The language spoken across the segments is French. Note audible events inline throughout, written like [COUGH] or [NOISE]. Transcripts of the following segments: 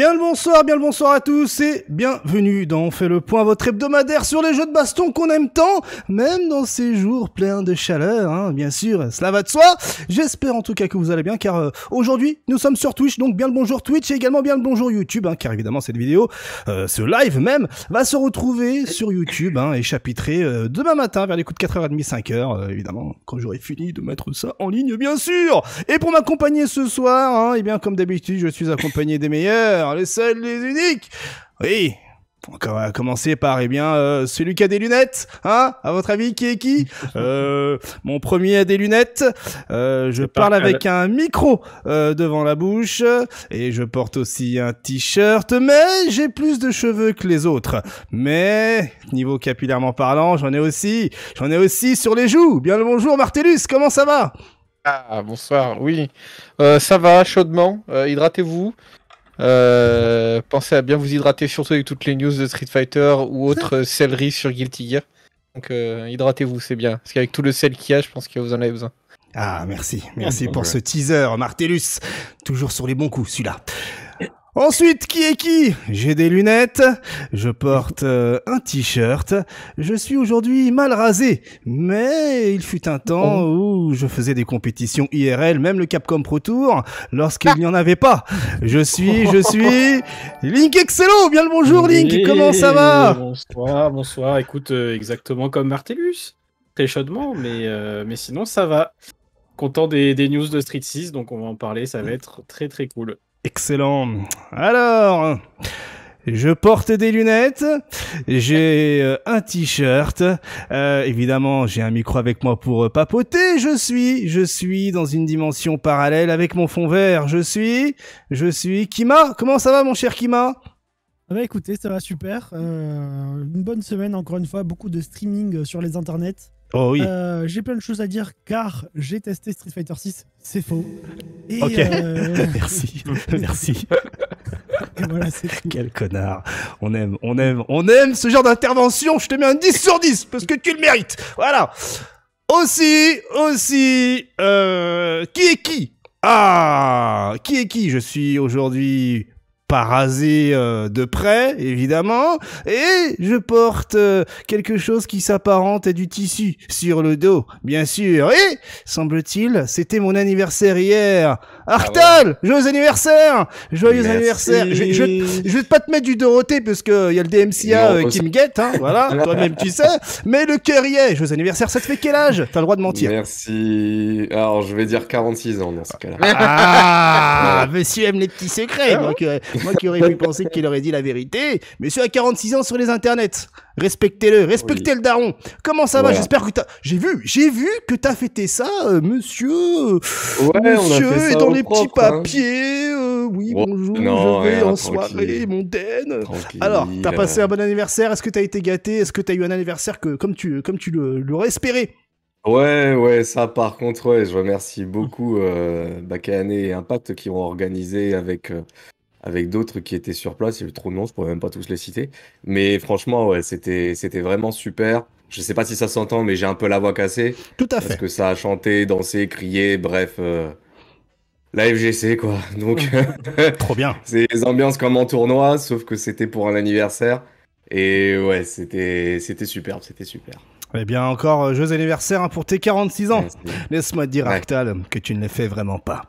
Bien le bonsoir, bien le bonsoir à tous et bienvenue dans On fait le point, votre hebdomadaire sur les jeux de baston qu'on aime tant, même dans ces jours pleins de chaleur, hein, bien sûr, cela va de soi. J'espère en tout cas que vous allez bien car euh, aujourd'hui nous sommes sur Twitch, donc bien le bonjour Twitch et également bien le bonjour YouTube, hein, car évidemment cette vidéo, euh, ce live même, va se retrouver sur YouTube hein, et chapitré euh, demain matin vers les coups de 4h30, 5h, évidemment, quand j'aurai fini de mettre ça en ligne, bien sûr. Et pour m'accompagner ce soir, et hein, eh bien comme d'habitude, je suis accompagné des meilleurs. Les seuls, les uniques. Oui. On va commencer par, eh bien, euh, celui qui a des lunettes, hein À votre avis, qui est qui [LAUGHS] euh, Mon premier a des lunettes. Euh, je parle avec un micro devant la bouche et je porte aussi un t-shirt, mais j'ai plus de cheveux que les autres. Mais niveau capillairement parlant, j'en ai aussi, j'en ai aussi sur les joues. Bien le bonjour, Martellus. Comment ça va ah, bonsoir, oui. ça va, chaudement. Hydratez-vous. Euh, pensez à bien vous hydrater, surtout avec toutes les news de Street Fighter ou autres euh, céleri sur Guilty Gear. Donc euh, hydratez-vous, c'est bien. Parce qu'avec tout le sel qu'il y a, je pense que vous en avez besoin. Ah, merci. Merci pour ce teaser, Martellus. Toujours sur les bons coups, celui-là. Ensuite, qui est qui J'ai des lunettes, je porte euh, un t-shirt, je suis aujourd'hui mal rasé, mais il fut un temps oh. où je faisais des compétitions IRL, même le Capcom Pro Tour, lorsqu'il n'y en avait pas. Je suis, je suis [LAUGHS] Link Excello, bien le bonjour Link, comment ça va Bonsoir, bonsoir, écoute, euh, exactement comme Martellus, très chaudement, mais, euh, mais sinon ça va. Content des, des news de Street 6, donc on va en parler, ça va mm. être très très cool. Excellent. Alors, je porte des lunettes, j'ai euh, un t-shirt, euh, évidemment j'ai un micro avec moi pour euh, papoter, je suis, je suis dans une dimension parallèle avec mon fond vert, je suis, je suis Kima, comment ça va mon cher Kima bah écoutez, ça va super. une bonne semaine encore une fois, beaucoup de streaming sur les internets. Oh oui. Euh, j'ai plein de choses à dire car j'ai testé Street Fighter 6, c'est faux. ok. Euh, [LAUGHS] merci, merci. Quel connard. On aime, on aime, on aime ce genre d'intervention. Je te mets un 10 sur 10 parce que tu le mérites. Voilà. Aussi, aussi, euh, qui est qui Ah, qui est qui Je suis aujourd'hui pas rasé euh, de près, évidemment, et je porte euh, quelque chose qui s'apparente à du tissu sur le dos, bien sûr. Et, semble-t-il, c'était mon anniversaire hier. Ah Arctal, joyeux anniversaire Joyeux anniversaire je, je, vais pas te mettre du Dorothée, parce que y a le DMCA euh, qui me guette, hein, voilà, [LAUGHS] toi-même tu sais, mais le cœur y est. Joyeux anniversaire, ça te fait quel âge T'as le droit de mentir. Merci. Alors, je vais dire 46 ans dans ce cas-là. Ah, [LAUGHS] monsieur aime les petits secrets, ah donc... Moi qui aurais pu penser qu'il aurait dit la vérité. Monsieur à 46 ans sur les internets. Respectez-le, respectez le daron. Comment ça va J'espère que t'as. J'ai vu, j'ai vu que t'as fêté ça, euh, monsieur. Euh, ouais, monsieur est dans les petits hein. papiers. Euh, oui, bonjour, je vais en soirée mondaine. Alors, t'as passé un bon anniversaire. Est-ce que t'as été gâté Est-ce que t'as eu un anniversaire que comme tu comme tu l'aurais espéré Ouais, ouais, ça par contre, ouais, je remercie beaucoup euh, et Impact qui ont organisé avec avec d'autres qui étaient sur place. Il y avait trop de noms, je pourrais même pas tous les citer. Mais franchement, ouais, c'était, c'était vraiment super. Je sais pas si ça s'entend, mais j'ai un peu la voix cassée. Tout à fait. Parce que ça a chanté, dansé, crié, bref. Euh, la FGC, quoi. [LAUGHS] Donc. [LAUGHS] trop bien. C'est les ambiances comme en tournoi, sauf que c'était pour un anniversaire. Et ouais, c'était, c'était superbe, c'était super. Eh bien, encore euh, joyeux anniversaire hein, pour tes 46 ans. Laisse-moi te dire, Actal, que tu ne les fais vraiment pas.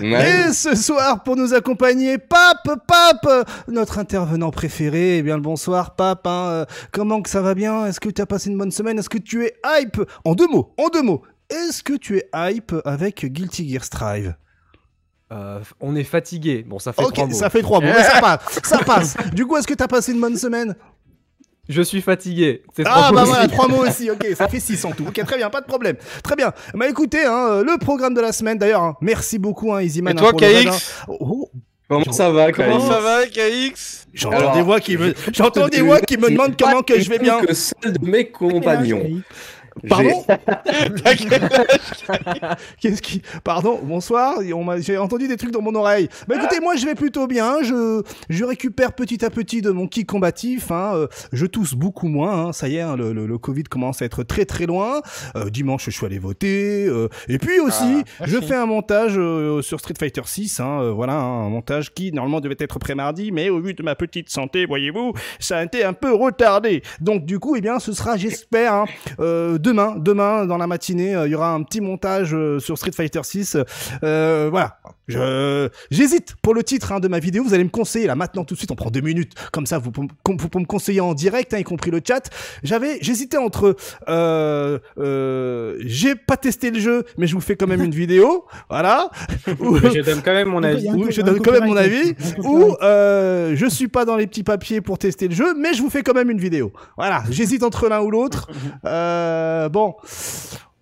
Et ce soir, pour nous accompagner, Pape, Pape, notre intervenant préféré. Eh bien, le bonsoir, Pape. Hein, euh, comment que ça va bien Est-ce que tu as passé une bonne semaine Est-ce que tu es hype En deux mots, en deux mots. Est-ce que tu es hype avec Guilty Gear Strive euh, on est fatigué. Bon, ça fait trois mots. Ça fait trois mots, ça [LAUGHS] passe. Ça passe. Du coup, est-ce que tu as passé une bonne semaine je suis fatigué. Ah bah voilà, trois mots aussi, [LAUGHS] ok, ça fait six en tout. Ok, très bien, pas de problème. Très bien. Bah écoutez, hein, euh, le programme de la semaine d'ailleurs, hein, merci beaucoup hein, Easyman. Et hein, toi KX oh, oh. Comment ça va, KX Comment ça va, KX J'entends des voix qui me, demandent comment que je vais bien. que celle de mes eh ben, compagnons. Pardon [LAUGHS] Qu'est-ce qui Pardon, bonsoir, j'ai entendu des trucs dans mon oreille. Mais bah, écoutez, moi je vais plutôt bien, hein, je, je récupère petit à petit de mon kick combatif, hein. Euh, je tousse beaucoup moins, hein, ça y est, hein, le, le, le, Covid commence à être très très loin. Euh, dimanche, je suis allé voter, euh, et puis aussi, ah, je fais un montage sur Street Fighter 6, voilà, un montage qui normalement devait être pré-mardi, mais au vu de ma petite santé, voyez-vous, ça a été un peu retardé. Donc du coup, eh bien, ce sera, j'espère, de demain, demain dans la matinée, euh, il y aura un petit montage euh, sur Street Fighter 6. Euh, voilà, je j'hésite pour le titre hein, de ma vidéo. Vous allez me conseiller là maintenant tout de suite. On prend deux minutes comme ça, vous pour, me conseiller en direct, hein, y compris le chat. J'avais j'hésitais entre euh, euh, j'ai pas testé le jeu, mais je vous fais quand même une [LAUGHS] vidéo, voilà. [LAUGHS] ou, je donne quand même mon avis. Ou je donne quand même mon avis. Ou euh, je suis pas dans les petits papiers pour tester le jeu, mais je vous fais quand même une vidéo. Voilà. J'hésite entre l'un ou l'autre. [LAUGHS] Euh, bon,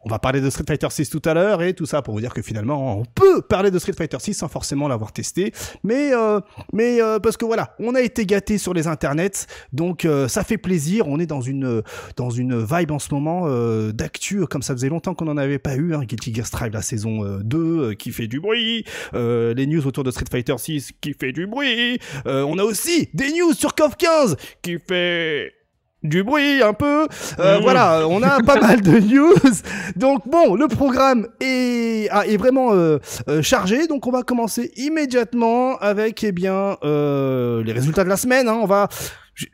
on va parler de Street Fighter 6 tout à l'heure et tout ça pour vous dire que finalement on peut parler de Street Fighter 6 sans forcément l'avoir testé, mais euh, mais euh, parce que voilà, on a été gâté sur les internets, donc ça fait plaisir. On est dans une dans une vibe en ce moment d'actu comme ça faisait longtemps qu'on n'en avait pas eu. Hein. Guilty Gear Strive la saison 2 qui fait du bruit, les news autour de Street Fighter 6 qui fait du bruit. on a aussi des news sur KOF 15 qui fait du bruit un peu. Euh, mm. Voilà, on a pas mal de [LAUGHS] news. Donc bon, le programme est, ah, est vraiment euh, euh, chargé. Donc on va commencer immédiatement avec eh bien les résultats de la semaine. Hein. On va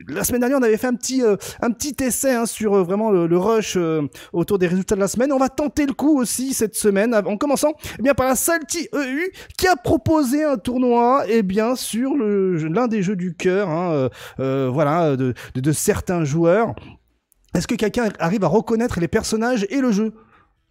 la semaine dernière, on avait fait un petit, euh, un petit essai hein, sur euh, vraiment le, rush euh, autour des résultats de la semaine. On va tenter le coup aussi cette semaine en commençant eh bien, par la Salty EU qui a proposé un tournoi eh bien, sur l'un des jeux du cœur hein, voilà, de, de, de certains joueurs. Est-ce que quelqu'un arrive à reconnaître les personnages et le jeu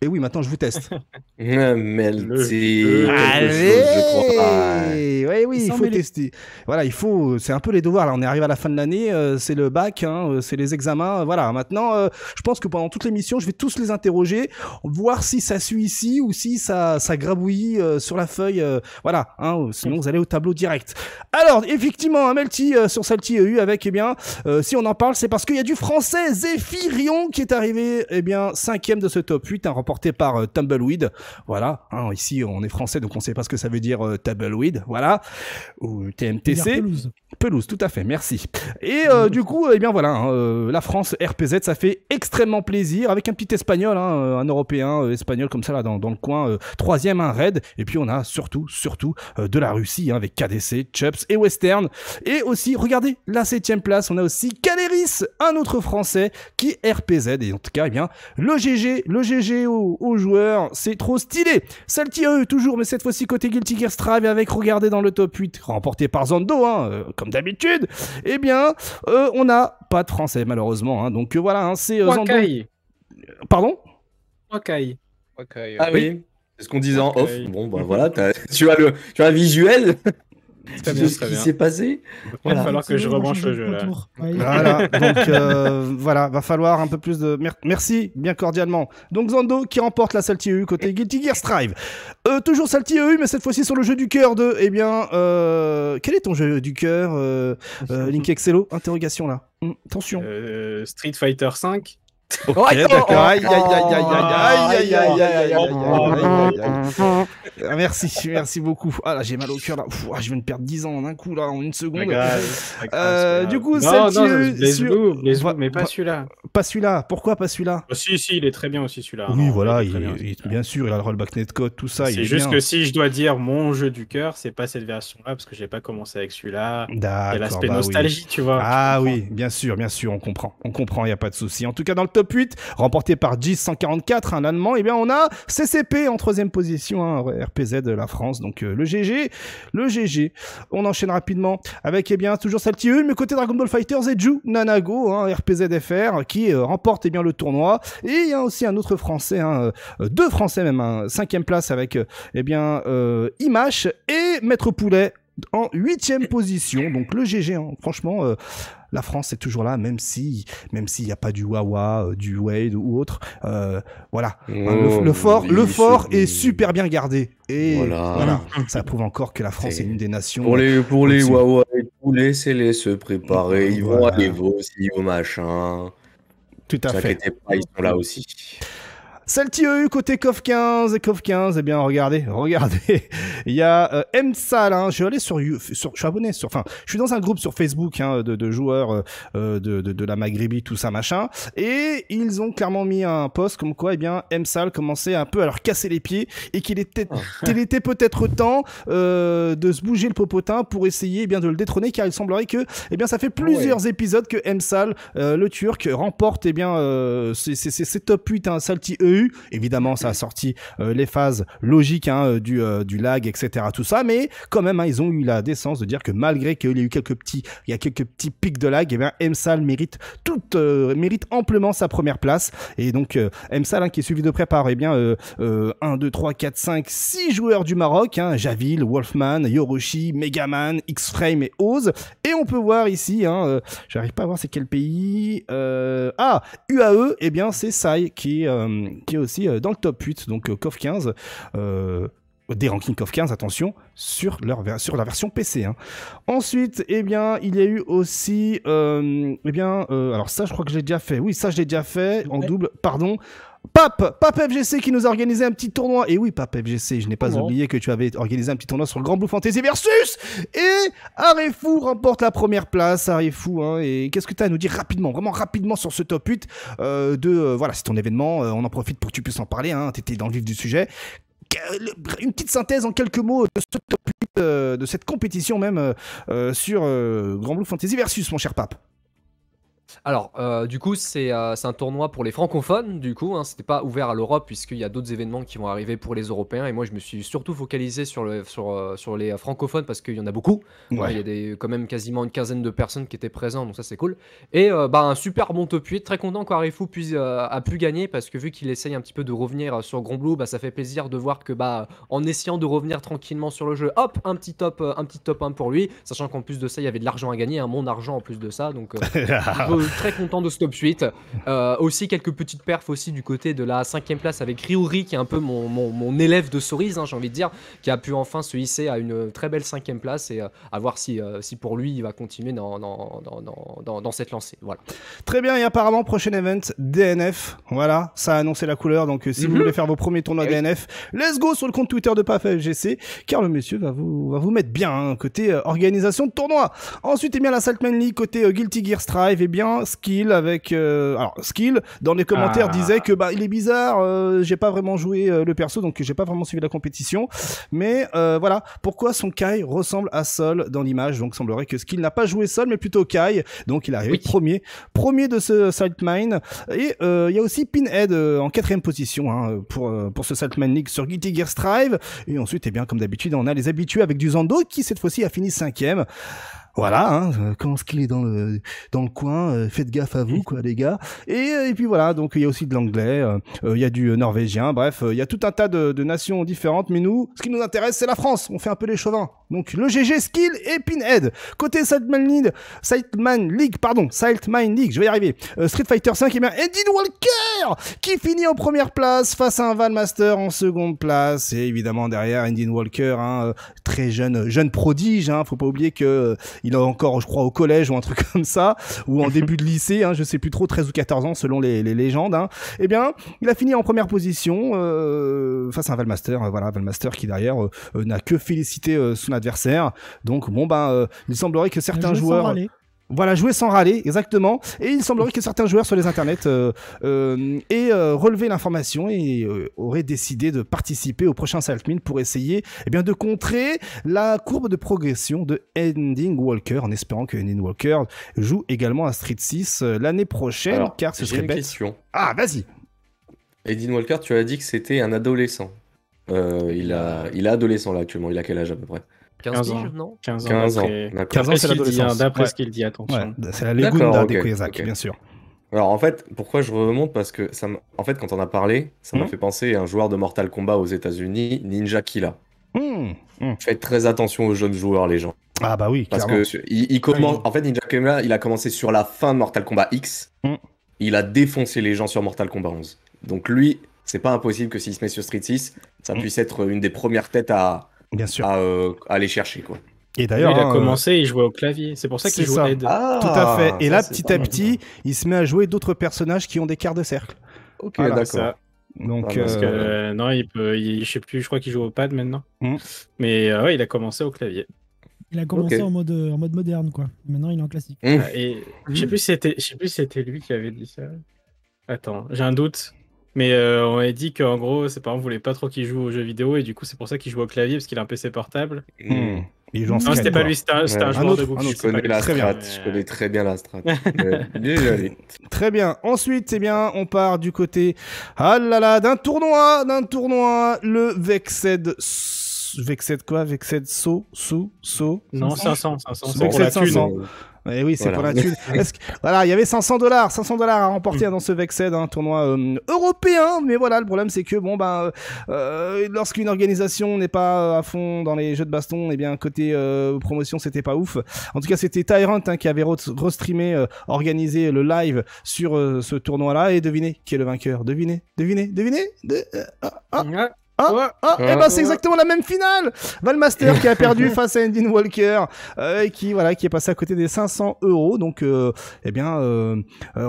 et eh oui, maintenant je vous teste. [LAUGHS] Melty. Allez Oui, je crois. oui, il faut tester. Voilà, il faut. C'est un peu les devoirs. Là, on est arrivé à la fin de l'année. Euh, c'est le bac, hein, euh, c'est les examens. Euh, voilà. Maintenant, je pense que pendant toute l'émission, je vais tous les interroger, voir si ça suit ici ou si ça, ça grabouille sur la feuille. voilà. Hein, sinon, vous allez au tableau direct. Alors, effectivement, un hein, Melty sur Salty EU avec, eh bien, si on en parle, c'est parce qu'il y a du français Zéphirion qui est arrivé, eh bien, cinquième de ce top 8, un porté par euh, Tumbleweed. Voilà. Ah, ici, on est français, donc on sait pas ce que ça veut dire euh, Tumbleweed. Voilà. Ou TMTC. Pelouse, tout à fait, merci. Et euh, du coup, eh bien voilà, hein, euh, la France, RPZ, ça fait extrêmement plaisir avec un petit espagnol, hein, un européen euh, espagnol comme ça là dans, dans le coin, troisième, un raid. Et puis on a surtout, surtout de la Russie hein, avec KDC, Chubbs et Western. Et aussi, regardez, la septième place, on a aussi Kaleris, un autre français qui RPZ. Et en tout cas, eh bien, le GG, le GG aux, aux joueurs, c'est trop stylé. Salty, toujours, mais cette fois-ci côté Guilty Gear Strive avec, regardez dans le top 8, remporté par Zando, hein comme d'habitude, eh bien, euh, on n'a pas de français, malheureusement. Hein. Donc euh, voilà, hein, c'est. Euh, Wakai. Pardon Wakai. Wakai. Ah oui. C'est ce qu'on disait en off. Bon, bah voilà, [LAUGHS] tu, as le, tu as visuel [LAUGHS] ce qui s'est passé. Il va falloir que je rebranche le jeu. Là. Voilà, donc euh, voilà, va falloir un peu plus de. Merci, bien cordialement. Donc Zando qui remporte la Salty EU côté Guilty Gear Strive. Euh, toujours Salty EU, mais cette fois-ci sur le jeu du cœur de. Eh bien, euh, quel est ton jeu du cœur, [LAUGHS] Link Excello Interrogation là. Attention. Hmm, Street Fighter 5. Merci, merci beaucoup. Ah là, j'ai mal au cœur là. je viens de perdre 10 ans d'un coup là, en une seconde. du coup, non, non, les mais pas celui-là. Pas celui-là. Pourquoi pas celui-là oh, Si, si, il est très bien aussi celui-là. Oui, voilà, bien, sûr, il a le rollback netcode, tout ça. C'est juste que si je dois dire mon jeu du cœur, c'est pas cette version-là parce que j'ai pas commencé avec celui-là. Il y a l'aspect nostalgie, tu vois. Ah oui, bien sûr, bien sûr, on comprend, on comprend, il y a pas de souci. En tout cas, dans le top 8, remporté par 10 144 un Allemand, et eh bien on a CCP en troisième position, hein, RPZ de la France, donc euh, le GG, le GG. On enchaîne rapidement avec, et eh bien toujours Saltieu, mais côté Dragon Ball Fighters et Ju Nanago, hein, FR, qui euh, remporte et eh bien le tournoi. Et il y a aussi un autre Français, hein, euh, deux Français même, un hein, cinquième place avec, et bien, Image et Maître Poulet en huitième position. Donc le GG, hein, franchement, la France est toujours là, même si, même s'il n'y a pas du Wawa, euh, du Wade ou autre. Euh, voilà. Oh, le, fort, le fort est super bien gardé. Et voilà. ça prouve encore que la France est une des nations. Pour les, pour les Wawa et tout, laissez-les se préparer. Ils vont aller vos, aussi, au machin. Tout à fait. ils sont là aussi. EU côté cov 15, et 15, eh bien, regardez, [LAUGHS] regardez. il y a euh, M hein, je suis allé sur, sur, je suis abonné sur, enfin, je suis dans un groupe sur Facebook, hein, de, joueurs euh, euh, de, de, la Maghrébi, tout ça, machin. Et ils ont clairement mis un post comme quoi, eh bien, M commençait un peu à leur casser les pieds et qu'il était, ah. [LAUGHS] était peut-être temps, euh, de se bouger le popotin pour essayer, eh bien, de le détrôner car il semblerait que, eh bien, ça fait plusieurs épisodes que M le Turc, remporte, eh bien, c'est top 8, un hein, EU Évidemment, ça a sorti euh, les phases logiques hein, euh, du, euh, du lag, etc. Tout ça, mais quand même, hein, ils ont eu la décence de dire que malgré qu'il y a eu quelques petits, il y a quelques petits pics de lag, et eh bien MSAL mérite toute, mérite amplement sa première place. Et donc MSAL hein, qui est suivi de près par eh bien 1, 2, 3, 4, 5, 6 joueurs du Maroc, hein, Javil, Wolfman, Yoroshi, Megaman, X-Frame et Oz. Et on peut voir ici, j'arrive pas à voir c'est quel pays. ah, UAE, et eh bien c'est Sai qui, aussi euh, dans le top 8, donc euh, COF 15 euh, des rankings of 15, attention, sur, leur, sur la version PC. Hein. Ensuite, eh bien, il y a eu aussi, euh, eh bien, alors ça, je crois que j'ai déjà fait. Oui, ça, je l'ai déjà fait en double. Pardon. Pape, Pape FGC qui nous a organisé un petit tournoi. Et oui, Pape FGC, je n'ai pas oublié que tu avais organisé un petit tournoi sur le Grand Blue Fantasy versus. Et Arefou remporte la première place. Arefou, hein, Et qu'est-ce que tu as à nous dire rapidement, vraiment rapidement sur ce top 8 euh, de euh, voilà, c'est ton événement. Euh, on en profite pour que tu puisses en parler. Hein. T'étais dans le vif du sujet. Une petite synthèse en quelques mots de ce top 8 de cette compétition même sur Grand Blue Fantasy versus, mon cher Pape. Alors, euh, du coup, euh, c'est un tournoi pour les francophones, du coup. Hein. C'était pas ouvert à l'Europe, puisqu'il y a d'autres événements qui vont arriver pour les Européens. Et moi, je me suis surtout focalisé sur, euh, les francophones, parce qu'il y en a beaucoup. il y a quand même quasiment une quinzaine de personnes qui étaient présentes, donc ça, c'est cool. Et bah, un super bon top 8 Très content qu'Arifou a pu gagner, parce que vu qu'il essaye un petit peu de revenir sur Grand bah, ça fait plaisir de voir que, bah, en essayant de revenir tranquillement sur le jeu, hop, un petit top, un petit top 1 pour lui. Sachant qu'en plus de ça, il y avait de l'argent à gagner, un hein, mon argent en plus de ça. Donc, [LAUGHS] Euh, très content de ce top suite euh, aussi quelques petites perfs aussi du côté de la cinquième place avec Riuri qui est un peu mon, mon, élève de cerise, hein, j'ai envie de dire, qui a pu enfin se hisser à une très belle cinquième place et euh, à voir si, si pour lui il va continuer dans, dans, dans, dans, cette lancée. Voilà. Très bien et apparemment prochain event DNF. Voilà, ça a annoncé la couleur. Donc si vous mhm. voulez faire vos premiers tournois eh DNF, let's go sur le compte Twitter de PafFGC car le monsieur va vous, va vous mettre bien hein, côté organisation de tournoi. Ensuite, et eh bien la Saltman League côté Guilty Gear Strive, et eh bien Skill avec euh, alors Skill dans les commentaires ah. disait que bah il est bizarre, euh, j'ai pas vraiment joué euh, le perso donc j'ai pas vraiment suivi la compétition, mais voilà pourquoi son Kai ressemble à Sol dans l'image donc semblerait que Skill n'a pas joué Sol mais plutôt Kai donc il arrive premier premier de ce Salt Mine. et il y a aussi Pinhead en quatrième position hein, pour pour ce Saltmine League sur Guilty Gear Strive et ensuite et eh bien comme d'habitude on a les habitués avec du Zando qui cette fois-ci a fini cinquième voilà, hein, euh, quand ce qu'il est dans le dans le coin, euh, faites gaffe à vous quoi les gars. Euh, et, puis voilà, donc il y a aussi de l'anglais, il y a du norvégien, bref, il y a tout un tas de, nations différentes, mais nous, ce qui nous intéresse c'est la France, on fait un peu les chauvins. Donc le GG Skill et Pinhead. Côté Saltman League, League, pardon, Sightman League, je vais y arriver. Street Fighter 5 et bien Eddie Walker qui finit en première place face à un Valmaster en seconde place et évidemment derrière Indian Walker, hein, très jeune jeune prodige, hein, faut pas oublier que il encore, je crois, au collège ou un truc comme ça, ou en mhm. début de lycée, hein, je sais plus trop, 13 ou 14 ans selon les, légendes. Hein. Eh bien, il a fini en première position euh, face à un Valmaster, euh, voilà, Valmaster qui derrière euh, euh, n'a que félicité son adversaire. Donc bon ben, il semblerait que certains joueurs voilà, jouer sans râler, exactement. Et il semblerait que certains joueurs sur les internets euh, euh, aient euh, relevé l'information et auraient décidé de participer au prochain Mine pour essayer eh bien, de contrer la courbe de progression de Ending Walker, en espérant que Ending Walker joue également à Street 6 l'année prochaine, car ce serait une Ah, vas-y Ending Walker, tu as dit que c'était un adolescent. il, a, il est adolescent là actuellement, il a quel âge à peu près 15, ans, non 15 ans. 15 ans, c'est l'adolescence. Hein, d'après ce qu'il dit, attention. c'est la légende des bien sûr. Alors en fait, pourquoi je remonte Parce que ça en fait, quand on a parlé, ça m'a hmm. fait penser à un joueur de Mortal Kombat aux États-Unis, Ninja Killa. Mmh. Hmm. fait Faites très attention aux jeunes joueurs, les gens. Ah bah oui. Parce que il, En fait, Ninja Killa, il a commencé sur la fin de Mortal Kombat X. Hmm. Il a défoncé les gens sur Mortal Kombat 11. Donc lui, c'est pas impossible que s'il se met sur Street 6, ça puisse être une des premières têtes à, Bien sûr. Euh, à, aller chercher, quoi. Et d'ailleurs, il a euh, commencé, il jouait au clavier. C'est pour ça qu'il jouait au Ah, Tout à fait. Et là, petit à petit, il se met à jouer d'autres personnages qui ont des quarts de cercle. Ok, d'accord. Donc, euh, non, il peut, je sais plus, je crois qu'il joue au pad maintenant. Hmm. Mais ouais, il a commencé au clavier. Il a commencé en, mode, en mode moderne, quoi. Maintenant, il est en classique. Hmm. Ah, et hmm. je sais plus si c'était lui qui avait dit ça. Attends, j'ai un doute. Mais euh, on avait dit qu'en gros, ses parents voulaient pas trop qu'il joue aux jeux vidéo et du coup, c'est pour ça qu'il joue au clavier parce qu'il a un PC portable. Mmh. Non, c'était pas lui, c'était un, joueur de Je connais la strat, bien. je connais très bien la strat. [LAUGHS] Euh, très bien. Ensuite, eh bien, on part du côté, ah d'un tournoi, d'un tournoi, le Vexed Vexed quoi Vexed So so So Non, 500, 500. Vexed 500. Et oui, c'est pour la thune. [LAUGHS] Voilà, il y avait 500 dollars, 500 dollars à remporter mm. dans ce Vexed, un tournoi euh, européen. Mais voilà, le problème c'est que bon ben, euh, lorsqu'une organisation n'est pas à fond dans les jeux de baston, et eh bien côté euh, promotion c'était pas ouf. En tout cas, c'était Tyrant hein, qui avait restreamé, euh, organisé le live sur euh, ce tournoi-là. Et devinez qui est le vainqueur Devinez, devinez, devinez. De... Ah, ah. Ah, ah et eh ben c'est exactement la même finale. Valmaster qui a perdu [LAUGHS] face à Endin Walker, euh, et qui voilà, qui est passé à côté des 500 euros. Donc, euh, eh bien, euh,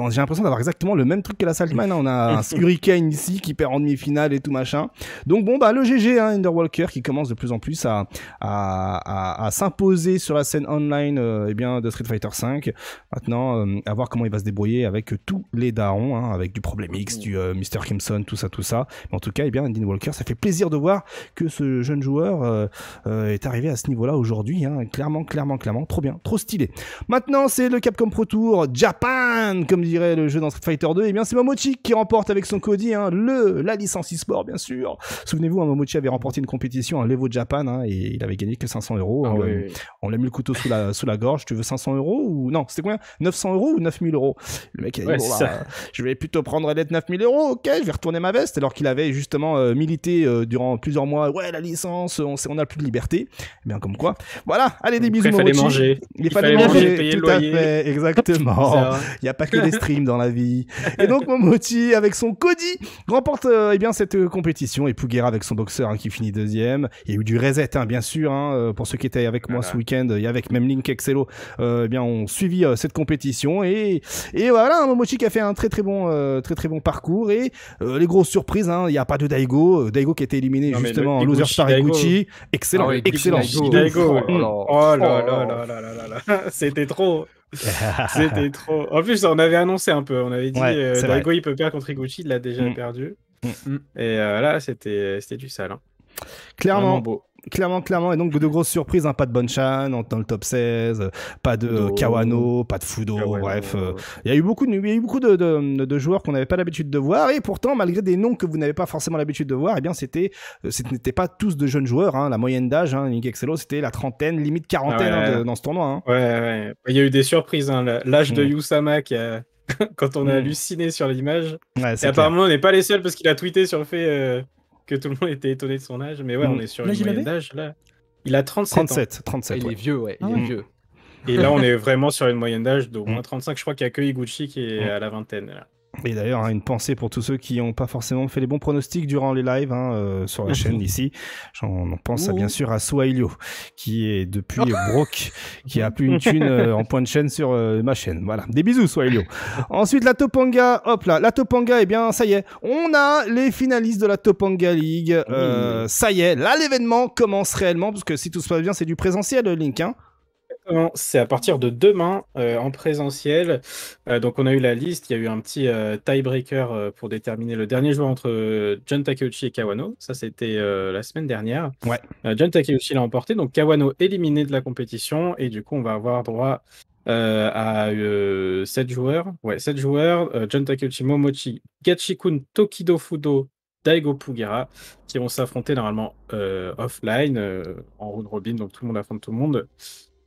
j'ai l'impression d'avoir exactement le même truc que la Saltman. Hein. On a un [LAUGHS] Hurricane ici qui perd en demi-finale et tout machin. Donc bon bah le GG, hein, Walker qui commence de plus en plus à s'imposer sur la scène online, eh bien, de Street Fighter V. Maintenant, à voir comment il va se débrouiller avec tous les darons, hein, avec du problème X, du Mr Kimson, tout ça, tout ça. Mais en tout cas, eh bien, Endin Walker, ça fait plaisir de voir que ce jeune joueur euh, euh, est arrivé à ce niveau-là aujourd'hui. Hein. Clairement, clairement, clairement. Trop bien, trop stylé. Maintenant, c'est le Capcom Pro Tour Japan, comme dirait le jeu dans Street Fighter 2. Et eh bien, c'est Momochi qui remporte avec son Cody hein, le, la licence e-sport, bien sûr. Souvenez-vous, hein, Momochi avait remporté une compétition à l'Evo Japan hein, et il avait gagné que 500 euros. Ah on l'a mis le couteau sous la, sous la gorge. Tu veux 500 euros ou non C'était combien 900 euros ou 9000 euros Le mec a dit bah, je vais plutôt prendre l'aide 9000 euros. Ok, je vais retourner ma veste alors qu'il avait justement euh, milité euh, durant plusieurs mois ouais la licence on on a plus de liberté eh bien comme quoi voilà allez des bisous il fallait manger il, il fallait, payer le à fait exactement [LAUGHS] il n'y a pas que des streams dans la vie et donc Momochi avec son Cody remporte euh, eh bien cette euh, compétition et Pugera avec son boxeur hein, qui finit deuxième il y a eu du reset hein, bien sûr hein, pour ceux qui étaient avec moi ce week-end et avec même Link Excello eh bien on suivit cette compétition et et voilà Momochi qui a fait un très très bon très très bon parcours et les grosses surprises il n'y a pas de Daigo Daigo qui a été éliminé justement, en loser par Gucci. Excellent, excellent. Hidalgo. Oh, oh, oh là là là là là [LAUGHS] C'était trop. [LAUGHS] C'était trop. En plus, on avait annoncé un peu. On avait dit ouais, euh, il peut perdre contre Iguchi, il l'a déjà mm. perdu. Mm. Et euh, là, c'était du sale. Hein. Clairement. Beau clairement, clairement. Et donc, de grosses surprises, hein. pas de Bonchan dans le top 16, pas de Kawano, pas de Fudo, bref. Euh, il y a eu beaucoup de, beaucoup de, joueurs qu'on n'avait pas l'habitude de voir, et pourtant, malgré des noms que vous n'avez pas forcément l'habitude de voir, et eh bien, c'était, euh, ce n'était pas tous de jeunes joueurs, hein. la moyenne d'âge, hein, Excello, c'était la trentaine, limite quarantaine hein, dans ce tournoi. Ouais, ouais, il y a eu des surprises, l'âge de mm. Yusama [LAUGHS] quand on a mm. halluciné sur l'image. et apparemment, on n'est pas les seuls parce qu'il a tweeté sur le fait euh, tout le monde était étonné de son âge. Mais ouais, mm. on est sur une moyenne d'âge. Là, il a 37. 37, ans. 37. Il est vieux, ouais. Il ah est vieux. Et là, on [LAUGHS] est vraiment sur une moyenne d'âge d'au moins 35. Mm. Je crois qu'il y a que Iguchi qui est mm. à la vingtaine. Là. Et d'ailleurs, hein, une pensée pour tous ceux qui n'ont pas forcément fait les bons pronostics durant les lives hein, euh, sur la [LAUGHS] chaîne ici. On pense à, bien sûr à Swahilio, qui est depuis [LAUGHS] Brock, qui a plus une thune euh, en point de chaîne sur euh, ma chaîne. Voilà, des bisous Swahilio. Ensuite, la Topanga, hop là, la Topanga, eh bien ça y est, on a les finalistes de la Topanga League. Ça y est, là l'événement commence réellement, parce que si tout se passe bien, c'est du présentiel, Link. Hein c'est à partir de demain euh, en présentiel. Euh, donc on a eu la liste, il y a eu un petit euh, tiebreaker pour déterminer le dernier joueur entre John Takeuchi et Kawano. Ça c'était la semaine dernière. Ouais. John Takeuchi l'a emporté, donc Kawano éliminé de la compétition et du coup on va avoir droit à 7 joueurs. Ouais, 7 joueurs, John Takeuchi, Momochi, Gachikun, Tokido Fudo, Daigo Pugera qui vont s'affronter normalement offline en round robin, donc tout le monde affronte tout le monde.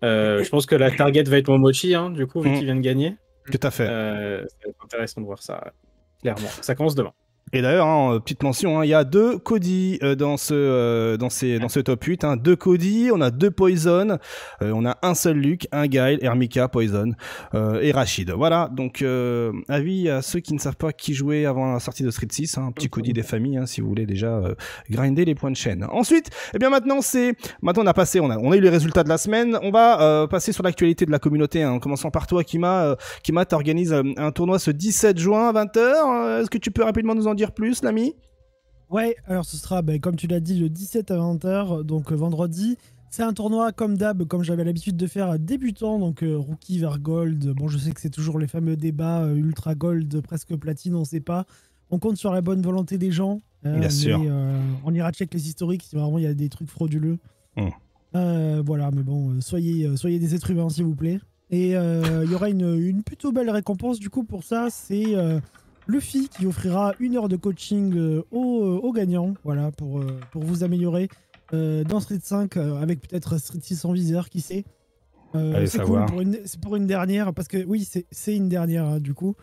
Euh, je pense que la target va être Momochi, hein, du coup, vu mm. qu'il vient de gagner. Tout à fait. c'est euh, intéressant de voir ça, clairement. Ça commence demain. Et d'ailleurs, hein, euh, petite mention, hein, il y a deux Cody euh, dans ce euh, dans ces dans ce top 8. Hein, deux Cody, on a deux Poison, on a un seul Luc, un Guile, Hermika, Poison et Rachid. Voilà. Donc avis à ceux qui ne savent pas qui jouer avant la sortie de Street 6. un hein. petit Cody des familles, si vous voulez déjà grinder les points de chaîne. Ensuite, eh bien maintenant c'est maintenant on a passé, on a on a eu les résultats de la semaine. On va passer sur l'actualité de la communauté. en commençant par toi, Kima. Kima, t'organises un tournoi ce 17 juin à 20h. Est-ce que tu peux rapidement nous en dire plus, l'ami Ouais, alors ce sera, ben, comme tu l'as dit, le 17 à 20h, donc euh, vendredi. C'est un tournoi comme d'hab, comme j'avais l'habitude de faire débutant, donc euh, rookie vers gold. Bon, je sais que c'est toujours les fameux débats euh, ultra gold, presque platine, on sait pas. On compte sur la bonne volonté des gens. Bien sûr. on ira check les historiques si vraiment il y a des trucs frauduleux. Hmm. voilà, mais bon, soyez, soyez des êtres humains, s'il vous plaît. Et il y aura une, une, plutôt belle récompense du coup pour ça, c'est Luffy qui offrira une heure de coaching euh, euh, aux, gagnants voilà, pour, euh, pour vous améliorer dans Street 5 avec peut-être Street 6 en viseur, qui sait. c'est cool pour une, pour une, dernière, parce que oui, c'est une dernière hein, du coup.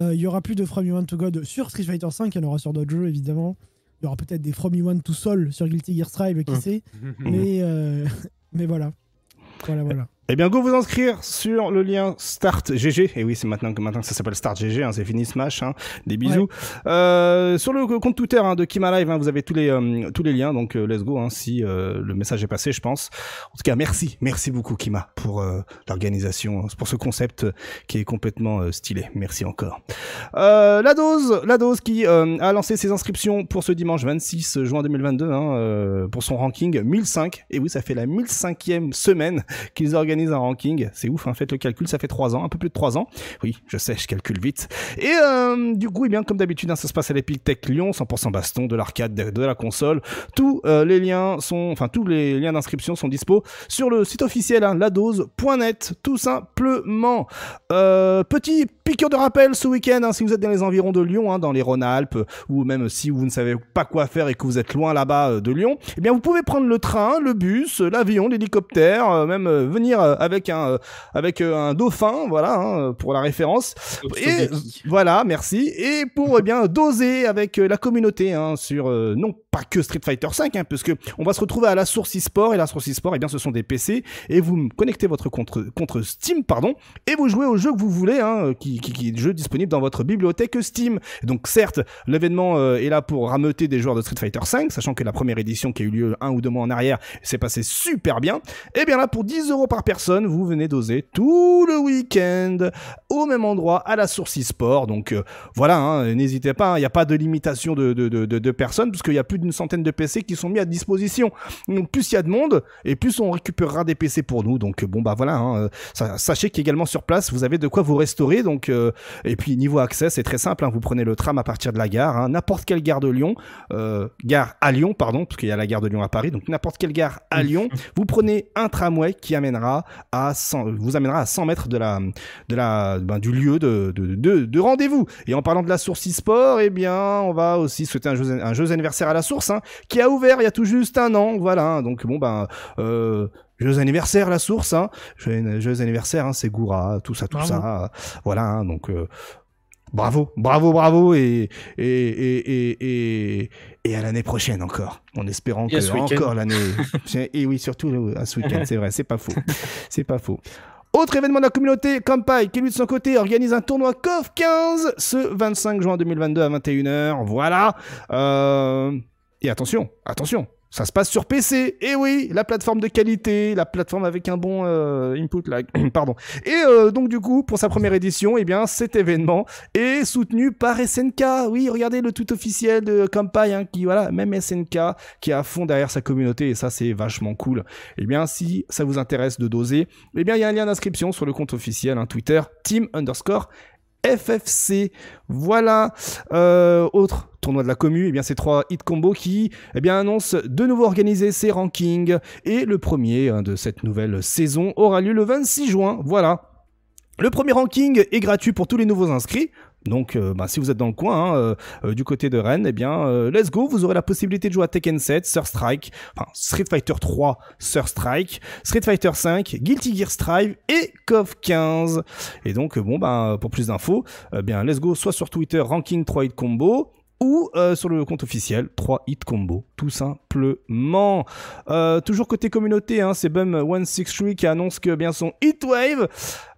Il y aura plus de From One to God sur Street Fighter 5, il y en aura sur d'autres jeux évidemment. Il y aura peut-être des From One tout seul sur Guilty Gear Strive, qui hum. sait. [LAUGHS] mais, [LAUGHS] mais voilà. Voilà, voilà. Eh bien, go vous inscrire sur le lien StartGG. Et eh oui, c'est maintenant que maintenant ça s'appelle StartGG. Hein, c'est fini Smash. Hein, des bisous. Euh, sur le compte Twitter hein, de Kima Live, hein, vous avez tous les euh, tous les liens. Donc euh, let's go. Hein, si euh, le message est passé, je pense. En tout cas, merci, merci beaucoup Kima pour l'organisation, hein, pour ce concept qui est complètement stylé. Merci encore. la dose, la dose qui a lancé ses inscriptions pour ce dimanche 26 juin 2022 pour son ranking 1005. Et oui, ça fait la 1005e semaine qu'ils organisent un ranking. C'est ouf, hein. faites le calcul, ça fait 3 ans, un peu plus de 3 ans. Oui, je sais, je calcule vite. Et euh, du coup, eh bien, comme d'habitude, hein, ça se passe à l'Epic Tech Lyon, 100% baston, de l'arcade, de, la console. Tous euh, les liens sont, enfin, tous les liens d'inscription sont dispo sur le site officiel, hein, ladose.net, tout simplement. Euh, petit piqueur de rappel ce week-end, hein, si vous êtes dans les environs de Lyon, dans les Rhône-Alpes, ou même si vous ne savez pas quoi faire et que vous êtes loin là-bas de Lyon, eh bien, vous pouvez prendre le train, le bus, l'avion, l'hélicoptère, même venir euh, avec un euh, avec euh, un dauphin, voilà, hein, pour la référence. Et voilà, merci. Et pour eh bien doser avec la communauté hein, sur non que Street Fighter 5, hein, parce que on va se retrouver à la source e-sport et la source e-sport, et eh bien ce sont des PC et vous connectez votre contre, contre Steam, pardon, et vous jouez au jeu que vous voulez, hein, qui, qui, est le jeu disponible dans votre bibliothèque Steam. Donc certes, l'événement euh, est là pour rameuter des joueurs de Street Fighter 5, sachant que la première édition qui a eu lieu un ou deux mois en arrière s'est passée super bien. Et eh bien là, pour 10 euros par personne, vous venez d'oser tout le week-end au même endroit à la source e-sport. Donc euh, voilà, hein, n'hésitez pas, hein, il n'y a pas de limitation de, de, de, de personnes, puisqu'il y a plus de une centaine de PC qui sont mis à disposition. Donc, plus il y a de monde, et plus on récupérera des PC pour nous. Donc bon bah voilà, hein, euh, sachez qu'également sur place, vous avez de quoi vous restaurer. Donc euh, et puis niveau accès, c'est très simple. Hein, vous prenez le tram à partir de la gare, hein. n'importe quelle gare de Lyon, euh, gare à Lyon pardon, parce qu'il y a la gare de Lyon à Paris. Donc n'importe quelle gare à Lyon, [LAUGHS] vous prenez un tramway qui amènera à vous amènera à 100 mètres de la de la ben, du lieu de de, rendez-vous. Et en parlant de la source e-sport, eh bien on va aussi souhaiter un jeu, un anniversaire à la source Hein, qui a ouvert il y a tout juste un an. Voilà, hein. donc bon ben. Euh, jeux anniversaire la source, hein. Joyeux, anniversaire, hein, c'est Goura, tout ça, tout ça. Voilà, donc euh, bravo, bravo, bravo et et, et, et, et à l'année prochaine encore, en espérant que encore l'année. [LAUGHS] et oui, surtout euh, à ce week-end, c'est vrai, c'est pas faux, c'est pas faux. Autre événement de la communauté, Kampai, qui lui de son côté organise un tournoi KOF 15 ce 25 juin 2022 à 21h. Voilà. Euh attention, attention, ça se passe sur PC. Et eh oui, la plateforme de qualité, la plateforme avec un bon euh, input lag. [CLEARS THROAT] Pardon. Et euh, donc du coup, pour sa première édition, et eh bien, cet événement est soutenu par SNK. Oui, regardez le tout officiel de Kampai, hein, qui voilà, même SNK qui est à fond derrière sa communauté et ça c'est vachement cool. Et eh bien, si ça vous intéresse de doser, eh bien, il y a un lien d'inscription sur le compte officiel hein, Twitter team underscore FFC. Voilà. Euh, autre tournoi de la commu, et eh bien ces trois hit combo qui eh bien, annoncent de nouveau organiser ses rankings. Et le premier hein, de cette nouvelle saison aura lieu le 26 juin. Voilà. Le premier ranking est gratuit pour tous les nouveaux inscrits, donc, euh, bah, si vous êtes dans le coin, hein, euh, euh, du côté de Rennes, eh bien, let's go. Vous aurez la possibilité de jouer à Tekken 7, Sur enfin, Street Fighter 3, Sur Street Fighter 5, Guilty Gear Strive et KOF 15. Et donc, bon, bah, pour plus d'infos, eh bien, let's go, soit sur Twitter, ranking 3 hit combo, ou sur le compte officiel 3 hit combo tout simplement toujours côté communauté hein, c'est Bum163 qui annonce que bien son Wave.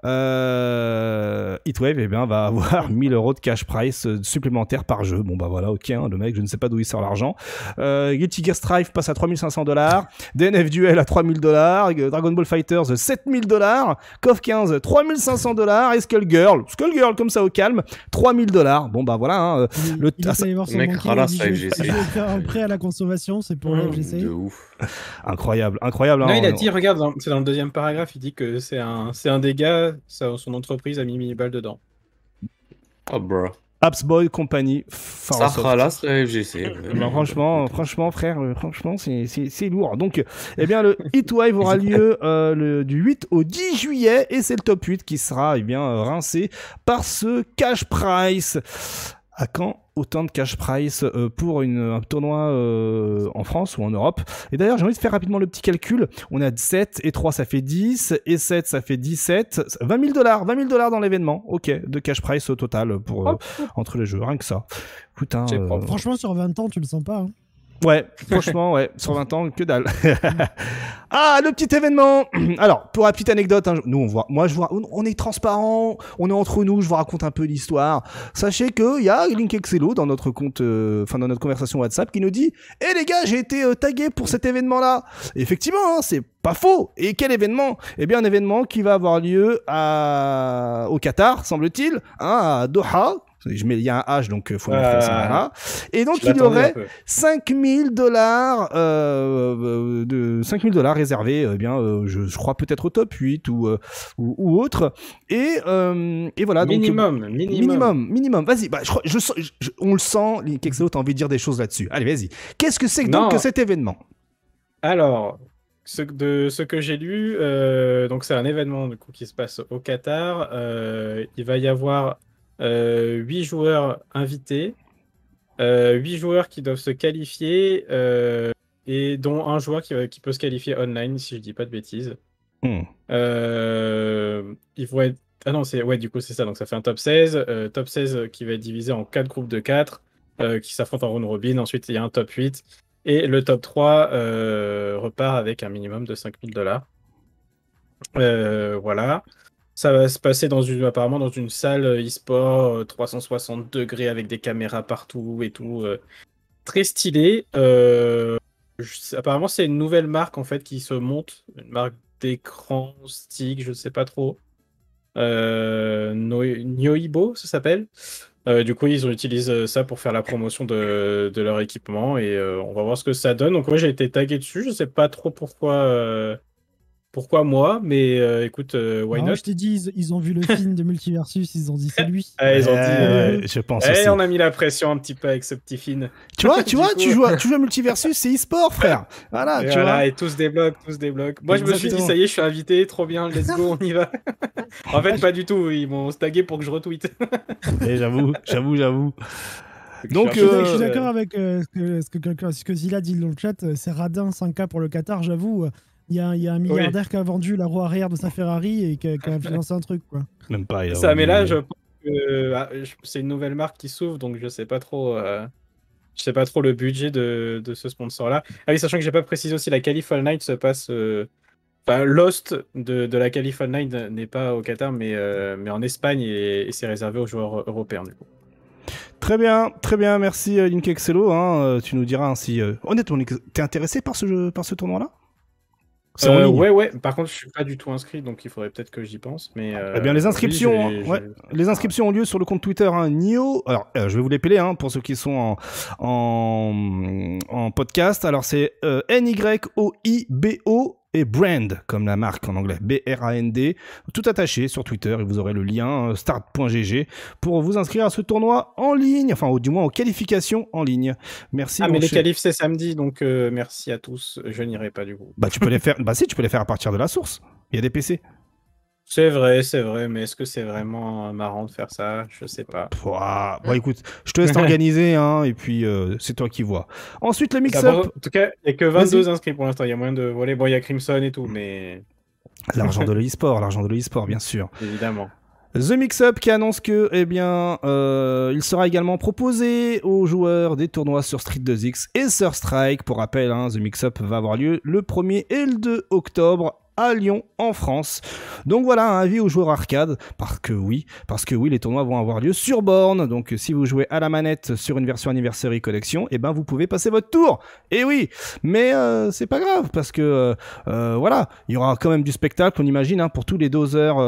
Euh, Heatwave eh bien, va avoir 1000 [LAUGHS] euros de cash price euh, supplémentaire par jeu. Bon, bah voilà, ok, hein, le mec, je ne sais pas d'où il sort l'argent. Euh, Guilty Gear Strife passe à 3500 dollars. DNF Duel à 3000 dollars. Euh, Dragon Ball Fighters 7000 dollars. KOF 15 3500 dollars. Et Skull Girl comme ça au calme, 3000 dollars. Bon, bah voilà. Hein, le mec un prêt à la consommation, c'est pour oh, Incroyable, incroyable. Hein, non, il a dit, regarde, c'est dans le deuxième paragraphe, il dit que c'est un, un dégât son entreprise a mis mini balles dedans. Oh, bro. Appsboy Company. ça FGC. franchement, [LAUGHS] franchement, frère, euh, franchement, c'est lourd. Donc, eh bien, le Hitwave [LAUGHS] aura lieu euh, du 8 au 10 juillet et c'est le top 8 qui sera, eh bien, rincé par ce cash price. À quand autant de cash price euh, pour une, un tournoi euh, en France ou en Europe. Et d'ailleurs, j'ai envie de faire rapidement le petit calcul. On a 7 et 3, ça fait 10, et 7, ça fait 17. 20 000 dollars, 20 000 dollars dans l'événement. Ok, de cash price au total pour, euh, entre les jeux, rien que ça. Putain, hein, Franchement, sur 20 ans, tu le sens pas. Hein. Ouais, franchement, ouais, sur 20 ans, que dalle. [LAUGHS] ah, le petit événement. [CLEARS THROAT] Alors, pour la petite anecdote, hein, nous on voit, moi je vois, on est transparent, on est entre nous, je vous raconte un peu l'histoire. Sachez que il y a Link Excello dans notre compte, euh, enfin dans notre conversation WhatsApp, qui nous dit, eh les gars, j'ai été euh, tagué pour cet événement-là. Effectivement, hein, c'est pas faux. Et quel événement Eh bien, un événement qui va avoir lieu à... au Qatar, semble-t-il, hein, à Doha, je mets, il y a un H, donc il euh, faut mettre ça, Et donc il y aurait 5000 dollars euh, euh de 5000 dollars réservés, euh, eh bien, je, crois peut-être au top 8 ou ou, autre. Et et voilà. Minimum, minimum, minimum, Vas-y, bah, je, on le sent. Kexelo, t'as envie de dire des choses là-dessus. Allez, vas-y. Qu'est-ce que c'est que, donc cet événement Alors, ce, de ce que j'ai lu, donc c'est un événement qui se passe au Qatar. il va y avoir 8 euh, joueurs invités, 8 euh, joueurs qui doivent se qualifier, euh, et dont un joueur qui, peut se qualifier online, si je dis pas de bêtises. Hmm. Il faut être ah non, c'est ouais, du coup, c'est ça. Donc ça fait un top 16. top 16 qui va être divisé en 4 groupes de 4 qui s'affrontent en round robin. Ensuite, il y a un top 8. Et le top 3 repart avec un minimum de 5000 dollars. voilà. Ça va se passer dans une, apparemment dans une salle euh, e-sport 360 euh, degrés avec des caméras partout et tout. Euh. très stylé. apparemment, c'est une nouvelle marque en fait qui se monte, une marque d'écran stick, je sais pas trop. Euh, ça s'appelle. du coup, ils ont utilisé ça pour faire la promotion de, leur équipement et on va voir ce que ça donne. Donc, moi, j'ai été tagué dessus. Je sais pas trop pourquoi pourquoi moi Mais euh, écoute, euh, why ah not Je t'ai dit, ils, ont vu le [LAUGHS] film de Multiversus, ils ont dit c'est lui. Ah, ils ont dit, eh, je pense. Et eh, on a mis la pression un petit peu avec ce petit film. Tu vois, [LAUGHS] tu vois, [LAUGHS] tu joues, à, tu Multiversus, c'est e-sport, frère. Voilà, et tu vois. Et tous débloque. tous Moi, je me suis dit, ça y est, je suis invité, trop bien, let's go, on y va. en fait, pas du tout. Ils m'ont stagué pour que je retweete. Eh, j'avoue, j'avoue, j'avoue. Donc, euh, je suis d'accord avec ce que, ce ce que Zilla dit dans le chat, c'est radin 5K pour le Qatar, j'avoue. Il y, a, un milliardaire qui a vendu la roue arrière de sa Ferrari et qui a, [LAUGHS] financé un truc, quoi. Même pas. ça, mais là, je pense que ah, c'est une nouvelle marque qui s'ouvre, donc je sais pas trop. Euh, je sais pas trop le budget de, ce sponsor-là. Ah oui, sachant que j'ai pas précisé aussi, la California Night se passe. Euh, enfin, Lost de, la California Night n'est pas au Qatar, mais, euh, mais en Espagne et, c'est réservé aux joueurs européens, du coup. Très bien, très bien, merci Link hein, tu nous diras hein, si. honnêtement, t'es intéressé par ce, par ce tournoi-là euh, ouais, ouais. Par contre, je suis pas du tout inscrit, donc il faudrait peut-être que j'y pense. Mais euh, eh bien, les inscriptions, ah. les inscriptions ont lieu sur le compte Twitter hein, Nio. Alors, euh, je vais vous les hein, pour ceux qui sont en en, en podcast. Alors, c'est N Y O I B O et Brand, comme la marque en anglais, B-R-A-N-D, tout attaché sur Twitter, et vous aurez le lien euh, start.gg pour vous inscrire à ce tournoi en ligne, enfin, ou du moins aux qualifications en ligne. Merci. Ah, mais les qualifs, c'est samedi, donc euh, merci à tous. Je n'irai pas du coup. Bah, tu peux les faire, bah, si, tu peux les faire à partir de la source. Il y a des PC. C'est vrai, c'est vrai, mais est-ce que c'est vraiment euh, marrant de faire ça Je sais pas. Pouah. Bon, écoute, je te laisse t'organiser, hein, et puis euh, c'est toi qui vois. Ensuite, le mix-up. en tout cas, il n'y a que 22 inscrits pour l'instant. Il y a moyen de voler. Bon, il y a Crimson et tout, mm. mais. L'argent de [LAUGHS] l'e-sport, l'argent de l'e-sport, bien sûr. Évidemment. The Mix-Up qui annonce que, eh bien, euh, il sera également proposé aux joueurs des tournois sur Street 2X et sur Strike. Pour rappel, hein, The Mix-Up va avoir lieu le 1er et le 2 octobre à Lyon en France. Donc voilà un avis aux joueurs arcade, parce que oui, parce que oui, les tournois vont avoir lieu sur borne. Donc euh, si vous jouez à la manette sur une version Anniversary Collection, et eh ben vous pouvez passer votre tour. Et eh oui, mais euh, c'est pas grave parce que euh, voilà, il y aura quand même du spectacle, on imagine, hein, pour tous les doseurs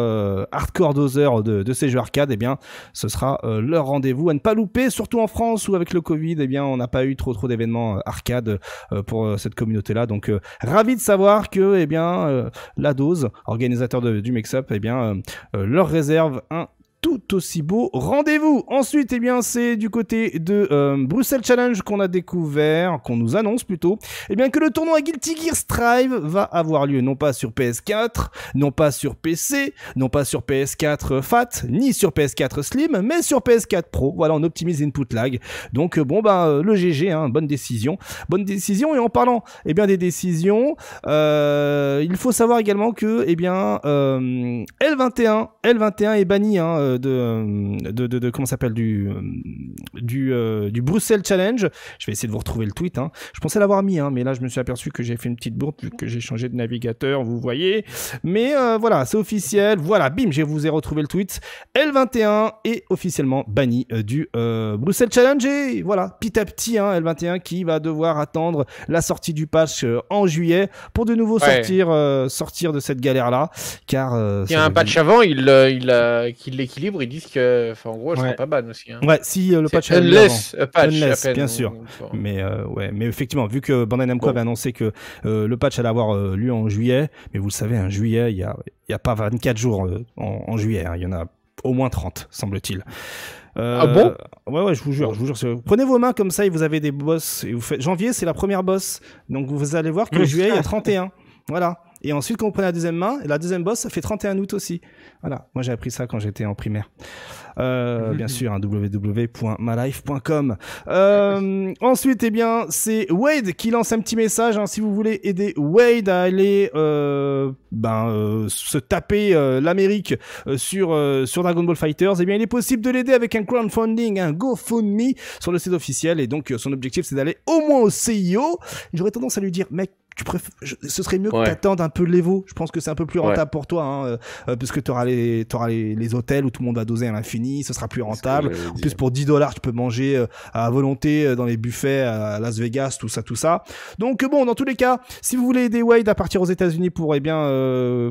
hardcore doseurs de, ces jeux arcade. Et eh bien, ce sera leur rendez-vous à ne pas louper, surtout en France où avec le Covid, et bien on n'a pas eu trop trop d'événements arcade pour cette communauté là. Donc ravi de savoir que et bien la Dose, organisateur du Mix-Up, eh bien, euh, euh, leur réserve un tout aussi beau rendez-vous. Ensuite, eh bien, c'est du côté de euh, Bruxelles Challenge qu'on a découvert, qu'on nous annonce plutôt, eh bien, que le tournoi Guilty Gear Strive va avoir lieu non pas sur PS4, non pas sur PC, non pas sur PS4 Fat, ni sur PS4 Slim, mais sur PS4 Pro. Voilà, on optimise input lag. Donc, euh, bon, bah, le GG, hein, bonne décision. Bonne décision. Et en parlant, eh bien, des décisions, euh, il faut savoir également que, eh bien, euh, L21, L21 est banni, hein, euh, de, de, de, comment s'appelle du du, euh, du Bruxelles Challenge. Je vais essayer de vous retrouver le tweet. Hein. Je pensais l'avoir mis, hein, mais là je me suis aperçu que j'ai fait une petite bourde vu que j'ai changé de navigateur, vous voyez. Mais euh, voilà, c'est officiel. Voilà, bim, je vous ai retrouvé le tweet. L21 est officiellement banni du Bruxelles Challenge. Et voilà, petit à petit, hein, L21 qui va devoir attendre la sortie du patch en juillet pour de nouveau sortir, sortir de cette galère-là. Car il y a un patch avant, il, il, libre, ils disent que, en gros, elle pas bad aussi. Hein. Ouais, si euh, le euh, patch unless, a patch, bien sûr. Mais euh, ouais, mais effectivement, vu que Bandai Namco avait annoncé que le patch allait avoir lieu en juillet, mais vous le savez, un juillet, il y a, y a pas 24 jours en, juillet, hein, il y en a au moins 30, semble-t-il. ah bon Ouais, ouais, je vous jure, je vous jure. Prenez vos mains comme ça et vous avez des boss. Et vous Janvier, c'est la première boss. Donc vous allez voir que juillet, il y a 31. [LAUGHS] Voilà. Et ensuite, quand on prenait la deuxième main, la deuxième boss, ça fait 31 août aussi. Voilà. Moi, j'ai appris ça quand j'étais en primaire. Euh, bien [LAUGHS] sûr, hein, www.malife.com. Euh, ensuite, eh bien, c'est Wade qui lance un petit message. Hein, si vous voulez aider Wade à aller euh, ben, se taper l'Amérique sur, sur Dragon Ball Fighters, eh bien, il est possible de l'aider avec un crowdfunding, un GoFundMe sur le site officiel. Et donc, son objectif, c'est d'aller au moins au CIO. J'aurais tendance à lui dire, mec, tu préfères, ce serait mieux que tu un peu l'Evo. Je pense que c'est un peu plus rentable pour toi, hein, euh, parce que tu auras, les, t'auras les, hôtels où tout le monde va doser à l'infini, ce sera plus rentable. En plus, pour 10 dollars, tu peux manger euh, à volonté euh, dans les buffets à Las Vegas, tout ça, tout ça. Donc, bon, dans tous les cas, si vous voulez aider Wade à partir aux États-Unis pour eh bien,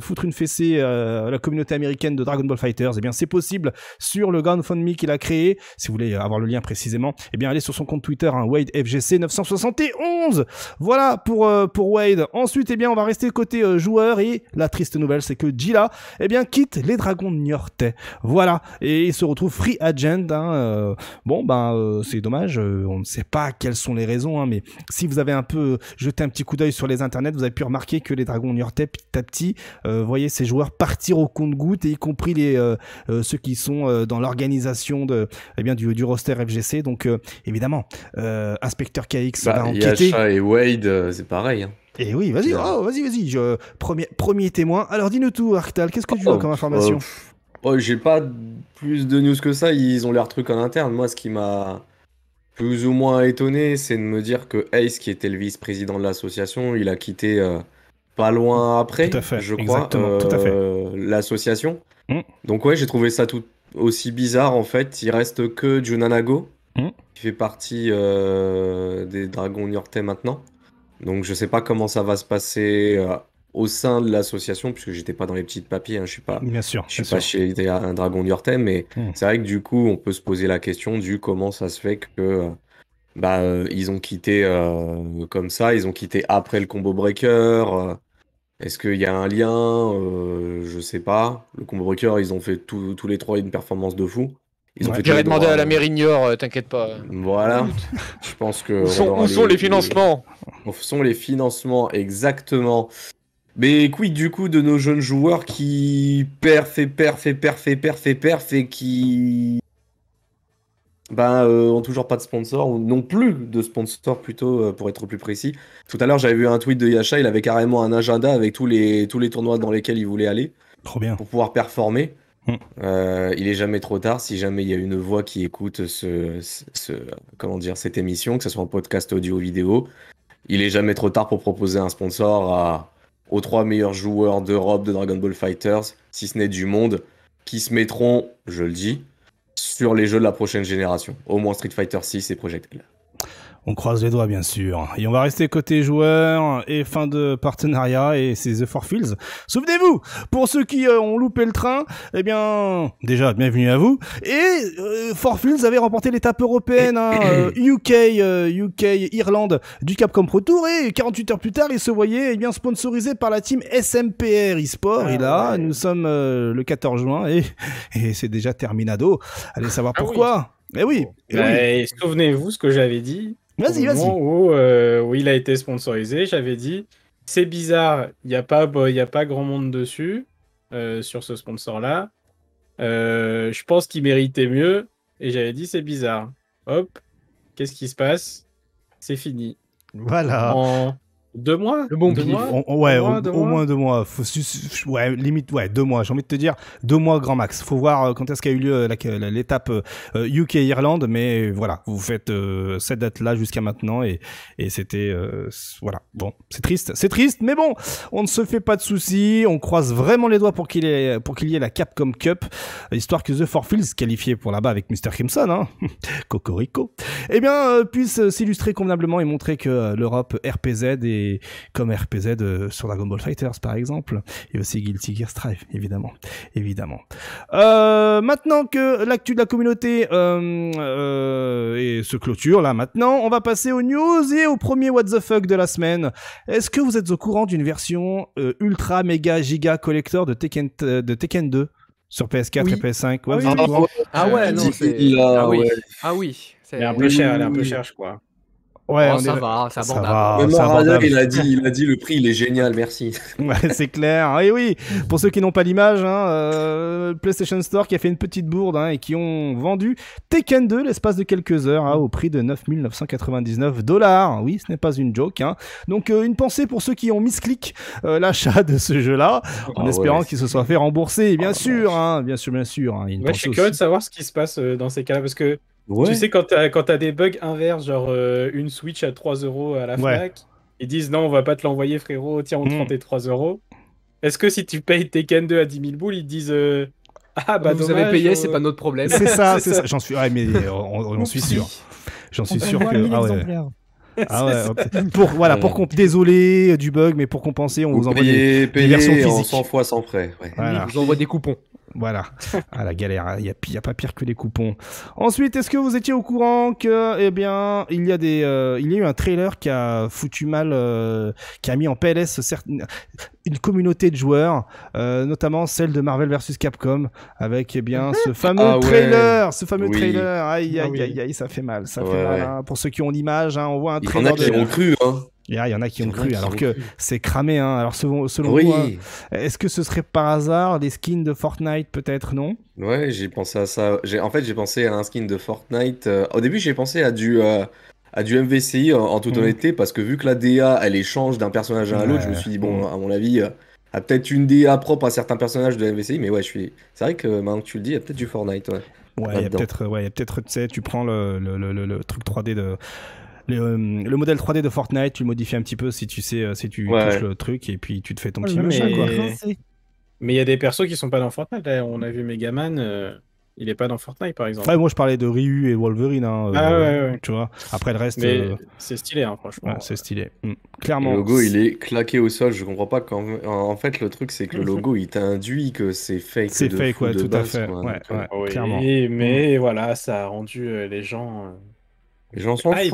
foutre une fessée à la communauté américaine de Dragon Ball Fighters, eh bien, c'est possible sur le Me qu'il a créé. Si vous voulez avoir le lien précisément, eh bien, allez sur son compte Twitter, hein, WadeFGC971. Voilà pour, pour Wade. Ensuite, eh bien, on va rester côté euh, joueur et la triste nouvelle, c'est que Gila, eh bien, quitte les Dragons de Niortais. Voilà, et il se retrouve free agent. Hein, euh. bon, ben, euh, c'est dommage. on ne sait pas quelles sont les raisons, hein, mais si vous avez un peu jeté un petit coup d'œil sur les internets, vous avez pu remarquer que les Dragons Niortais, petit à petit, voyez ces joueurs partir au compte-goutte, et y compris les ceux qui sont dans l'organisation de, eh bien, du, du roster FGC. Donc, évidemment, inspecteur KX bah, va enquêter. Yasha et Wade, c'est pareil. Hein. Et eh oui, vas-y, oh, vas-y, vas-y. Je... Premier, premier témoin. Alors, dis-nous tout, Arctal. Qu'est-ce que tu vois oh, comme information oh, J'ai pas plus de news que ça. Ils ont l'air truc en interne. Moi, ce qui m'a plus ou moins étonné, c'est de me dire que Ace, qui était le vice-président de l'association, il a quitté euh, pas loin après, je crois, euh, l'association. Mm. Donc ouais, j'ai trouvé ça tout aussi bizarre en fait. Il reste que Junanago, mm. qui fait partie euh, des Dragons Niortais maintenant. Donc je ne sais pas comment ça va se passer euh, au sein de l'association, puisque j'étais pas dans les petites papiers, hein, je suis pas, bien sûr, je suis pas chez un Dragon thème mais hmm. c'est vrai que du coup on peut se poser la question du comment ça se fait que euh, bah, euh, ils ont quitté comme ça, ils ont quitté après le combo breaker. Est-ce qu'il y a un lien Je sais pas. Le combo breaker, ils ont fait tous les trois une performance de fou. Ouais, J'irai demander à la euh mairie Niort, euh, t'inquiète pas. Voilà. Je pense que. Où sont, les, financements Où sont les financements, exactement. Mais quid du coup de nos jeunes joueurs qui perf et perf et perf et qui. Ben, euh, ont toujours pas de sponsor, ou non plus de sponsor plutôt, pour être plus précis. Tout à l'heure, j'avais vu un tweet de Yasha, il avait carrément un agenda avec tous les, tous les tournois dans lesquels il voulait aller. Trop bien. Pour pouvoir performer. Mm. Euh, il est jamais trop tard si jamais il y a une voix qui écoute ce, comment dire cette émission, que ce soit en podcast audio vidéo. Il est jamais trop tard pour proposer un sponsor à, aux trois meilleurs joueurs d'Europe de Dragon Ball Fighters, si ce n'est du monde, qui se mettront, je le dis, sur les jeux de la prochaine génération, au moins Street Fighter 6 et Project on croise les doigts, bien sûr. Et on va rester côté joueur et fin de partenariat et c'est The Four Souvenez-vous, pour ceux qui euh, ont loupé le train, eh bien, déjà, bienvenue à vous. Et euh, Four avait remporté l'étape européenne, hein, UK, [COUGHS] UK, euh, Irlande, du Capcom Pro Tour et 48 heures plus tard, il se voyait eh bien, sponsorisé par la team SMPR eSport. Ah et là, nous sommes euh, le 14 juin et, c'est déjà terminado. Allez savoir ah pourquoi. Eh oui. Eh bah, souvenez-vous ce que j'avais dit. Vas-y, euh, Où, il a été sponsorisé, j'avais dit c'est bizarre, il n'y a, pas, bah, y a pas grand monde dessus, euh, sur ce sponsor-là. Euh, je pense qu'il méritait mieux. Et j'avais dit c'est bizarre. Hop, qu'est-ce qui se passe C'est fini. Voilà. Deux mois Le bon ouais, au, moins deux mois. ouais, limite, ouais, deux mois. J'ai envie de te dire, deux mois grand max. Faut voir euh, quand est-ce qu'a eu lieu euh, l'étape UK-Irlande, euh, mais voilà, vous faites cette date-là jusqu'à maintenant et, c'était. voilà, bon, c'est triste, c'est triste, mais bon, on ne se fait pas de soucis, on croise vraiment les doigts pour qu'il pour qu'il y ait la Capcom Cup, histoire que The Four Fields, qualifié pour là-bas avec Mr. Crimson, hein, [LAUGHS] Cocorico, eh bien, puisse s'illustrer convenablement et montrer que l'Europe RPZ est comme RPZ euh, sur Dragon Ball Fighters par exemple, et aussi Guilty Gear Strive évidemment, évidemment. Euh, maintenant que l'actu de la communauté et euh, se clôture là maintenant, on va passer aux news et au premier What the fuck de la semaine. Est-ce que vous êtes au courant d'une version ultra méga giga collector de Tekken de Tekken 2 sur PS4 et PS5. ah, oui, ah, ouais, ah non, c'est. Ah, oui. Ah oui. C'est un peu cher elle un peu cher je crois. Ouais, oh, ça, va, ça, va, il a dit, il a dit le prix, il est génial, merci. [LAUGHS] Ouais, c'est clair. Et eh oui, pour ceux qui n'ont pas l'image, hein, euh, PlayStation Store qui a fait une petite bourde hein, et qui ont vendu Tekken 2 l'espace de quelques heures hein, au prix de 999 dollars. Oui, ce n'est pas une joke. Donc euh, une pensée pour ceux qui ont mis euh, l'achat de ce jeu-là, en ah espérant qu'il se soit fait rembourser, ah bien, sûr, bien sûr, bien sûr, bien ouais, je suis curieux de savoir ce qui se passe euh, dans ces cas-là parce que tu sais, quand t'as, quand des bugs inverses, genre euh, une Switch à 3 euros à la FNAC, ils disent non, on va pas te l'envoyer, frérot, tiens, on te mmh. tes euros. Est-ce que si tu payes Tekken 2 à 10 000 boules, ils disent. Euh, ah bah Vous avez payé, euh, c'est pas notre problème. C'est ça, [LAUGHS] c'est ça. J'en suis, ouais, suis sûr. J'en suis sûr que. Ah, [LAUGHS] ah, pour voilà, pour désolé du bug, mais pour compenser, on vous, 100 fois sans frais. Ouais. On vous envoie des coupons. Voilà, à [LAUGHS] ah, la galère, hein. il n'y a, pas pire que les coupons. Ensuite, est-ce que vous étiez au courant que, eh bien, il y a des, euh, il y a eu un trailer qui a foutu mal, euh, qui a mis en PLS certaines, une communauté de joueurs, euh, notamment celle de Marvel vs Capcom, avec eh bien ce [LAUGHS] fameux ah trailer, ce fameux trailer. Aïe, aïe, ah aïe, aïe, ça fait mal, ça fait mal. Hein. Pour ceux qui ont l'image, hein, on voit un trailer. ont cru, il y en a qui ont cru, alors que c'est cramé. Hein. Alors selon, selon est-ce que ce serait par hasard des skins de Fortnite Peut-être non Ouais, j'ai pensé à ça. En fait, j'ai pensé à un skin de Fortnite. Euh, au début, j'ai pensé à du, euh, à du MVCI, en, toute mhm. honnêteté, parce que vu que la DA, elle échange d'un personnage à un autre je me suis dit, bon, mhm. à mon avis... A euh, peut-être une DA propre à certains personnages de MVCI, mais ouais, je suis. C'est vrai que maintenant que tu le dis, il y a peut-être du Fortnite, ouais. Ouais, il y a peut-être, ouais, peut-être, tu sais, tu prends le, le, le truc 3D de, euh, le, modèle 3D de Fortnite, tu le modifies un petit peu si tu sais, euh, si tu touches le truc et puis tu te fais ton oh, petit machin. Mais il y a des persos qui sont pas dans Fortnite. On a vu Megaman. Euh, il est pas dans Fortnite par exemple. moi je parlais de Ryu et Wolverine. Hein, ah, tu vois. Après le reste. C'est stylé, hein, franchement. c'est stylé. Mm, clairement. Le logo, il est claqué au sol. Je comprends pas. Quand... En fait, le truc, c'est que le mm, logo, mm. il induit que c'est fake. C'est fake, ouais, tout à fait. mais voilà, ça a rendu les gens les gens sont hype.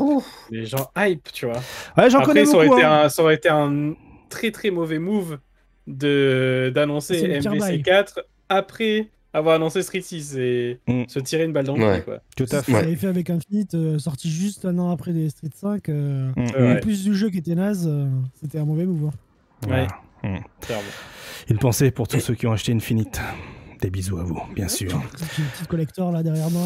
Les gens hype, tu vois. Ouais, j'en connais hein. ça aurait, été un, très très mauvais move de d'annoncer MVC4 après avoir annoncé Street 6 et mm. se tirer une balle dans le Tout à fait. fait avec Infinite, euh, sorti juste un an après des Street 5. en euh, mm. plus du jeu qui était naze, euh, c'était un mauvais move. Hein. Ouais. Mm. Une pour tous ceux qui ont acheté Infinite. Des bisous à vous, bien sûr. petit collector là derrière moi.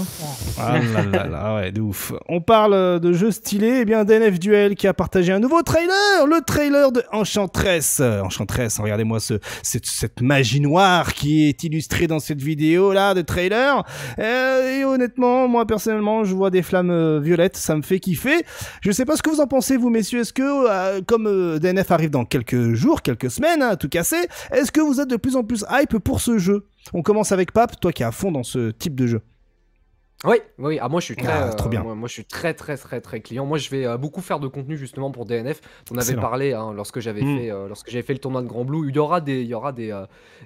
Ah là là ouais, de ouf. On parle de jeux stylés. Eh bien, DNF Duel qui a partagé un nouveau trailer, le trailer de Enchantress. Enchantress, regardez-moi ce, cette, magie noire qui est illustrée dans cette vidéo là de trailer. Euh, et, honnêtement, moi personnellement, je vois des flammes euh, violettes, ça me fait kiffer. Je sais pas ce que vous en pensez, vous messieurs. Est-ce que, euh, comme DNF arrive dans quelques jours, quelques semaines, hein, tout cassé, est-ce que vous êtes de plus en plus hype pour ce jeu on commence avec Pape, toi qui es à fond dans ce type de jeu. Oui, oui. à ah, ah, euh, moi, je suis très, très, très, très, client. Moi, je vais euh, beaucoup faire de contenu justement pour DNF. On avait parlé hein, lorsque j'avais hmm. fait, euh, fait le tournoi de Grand Blue. Il y aura des, il y aura des,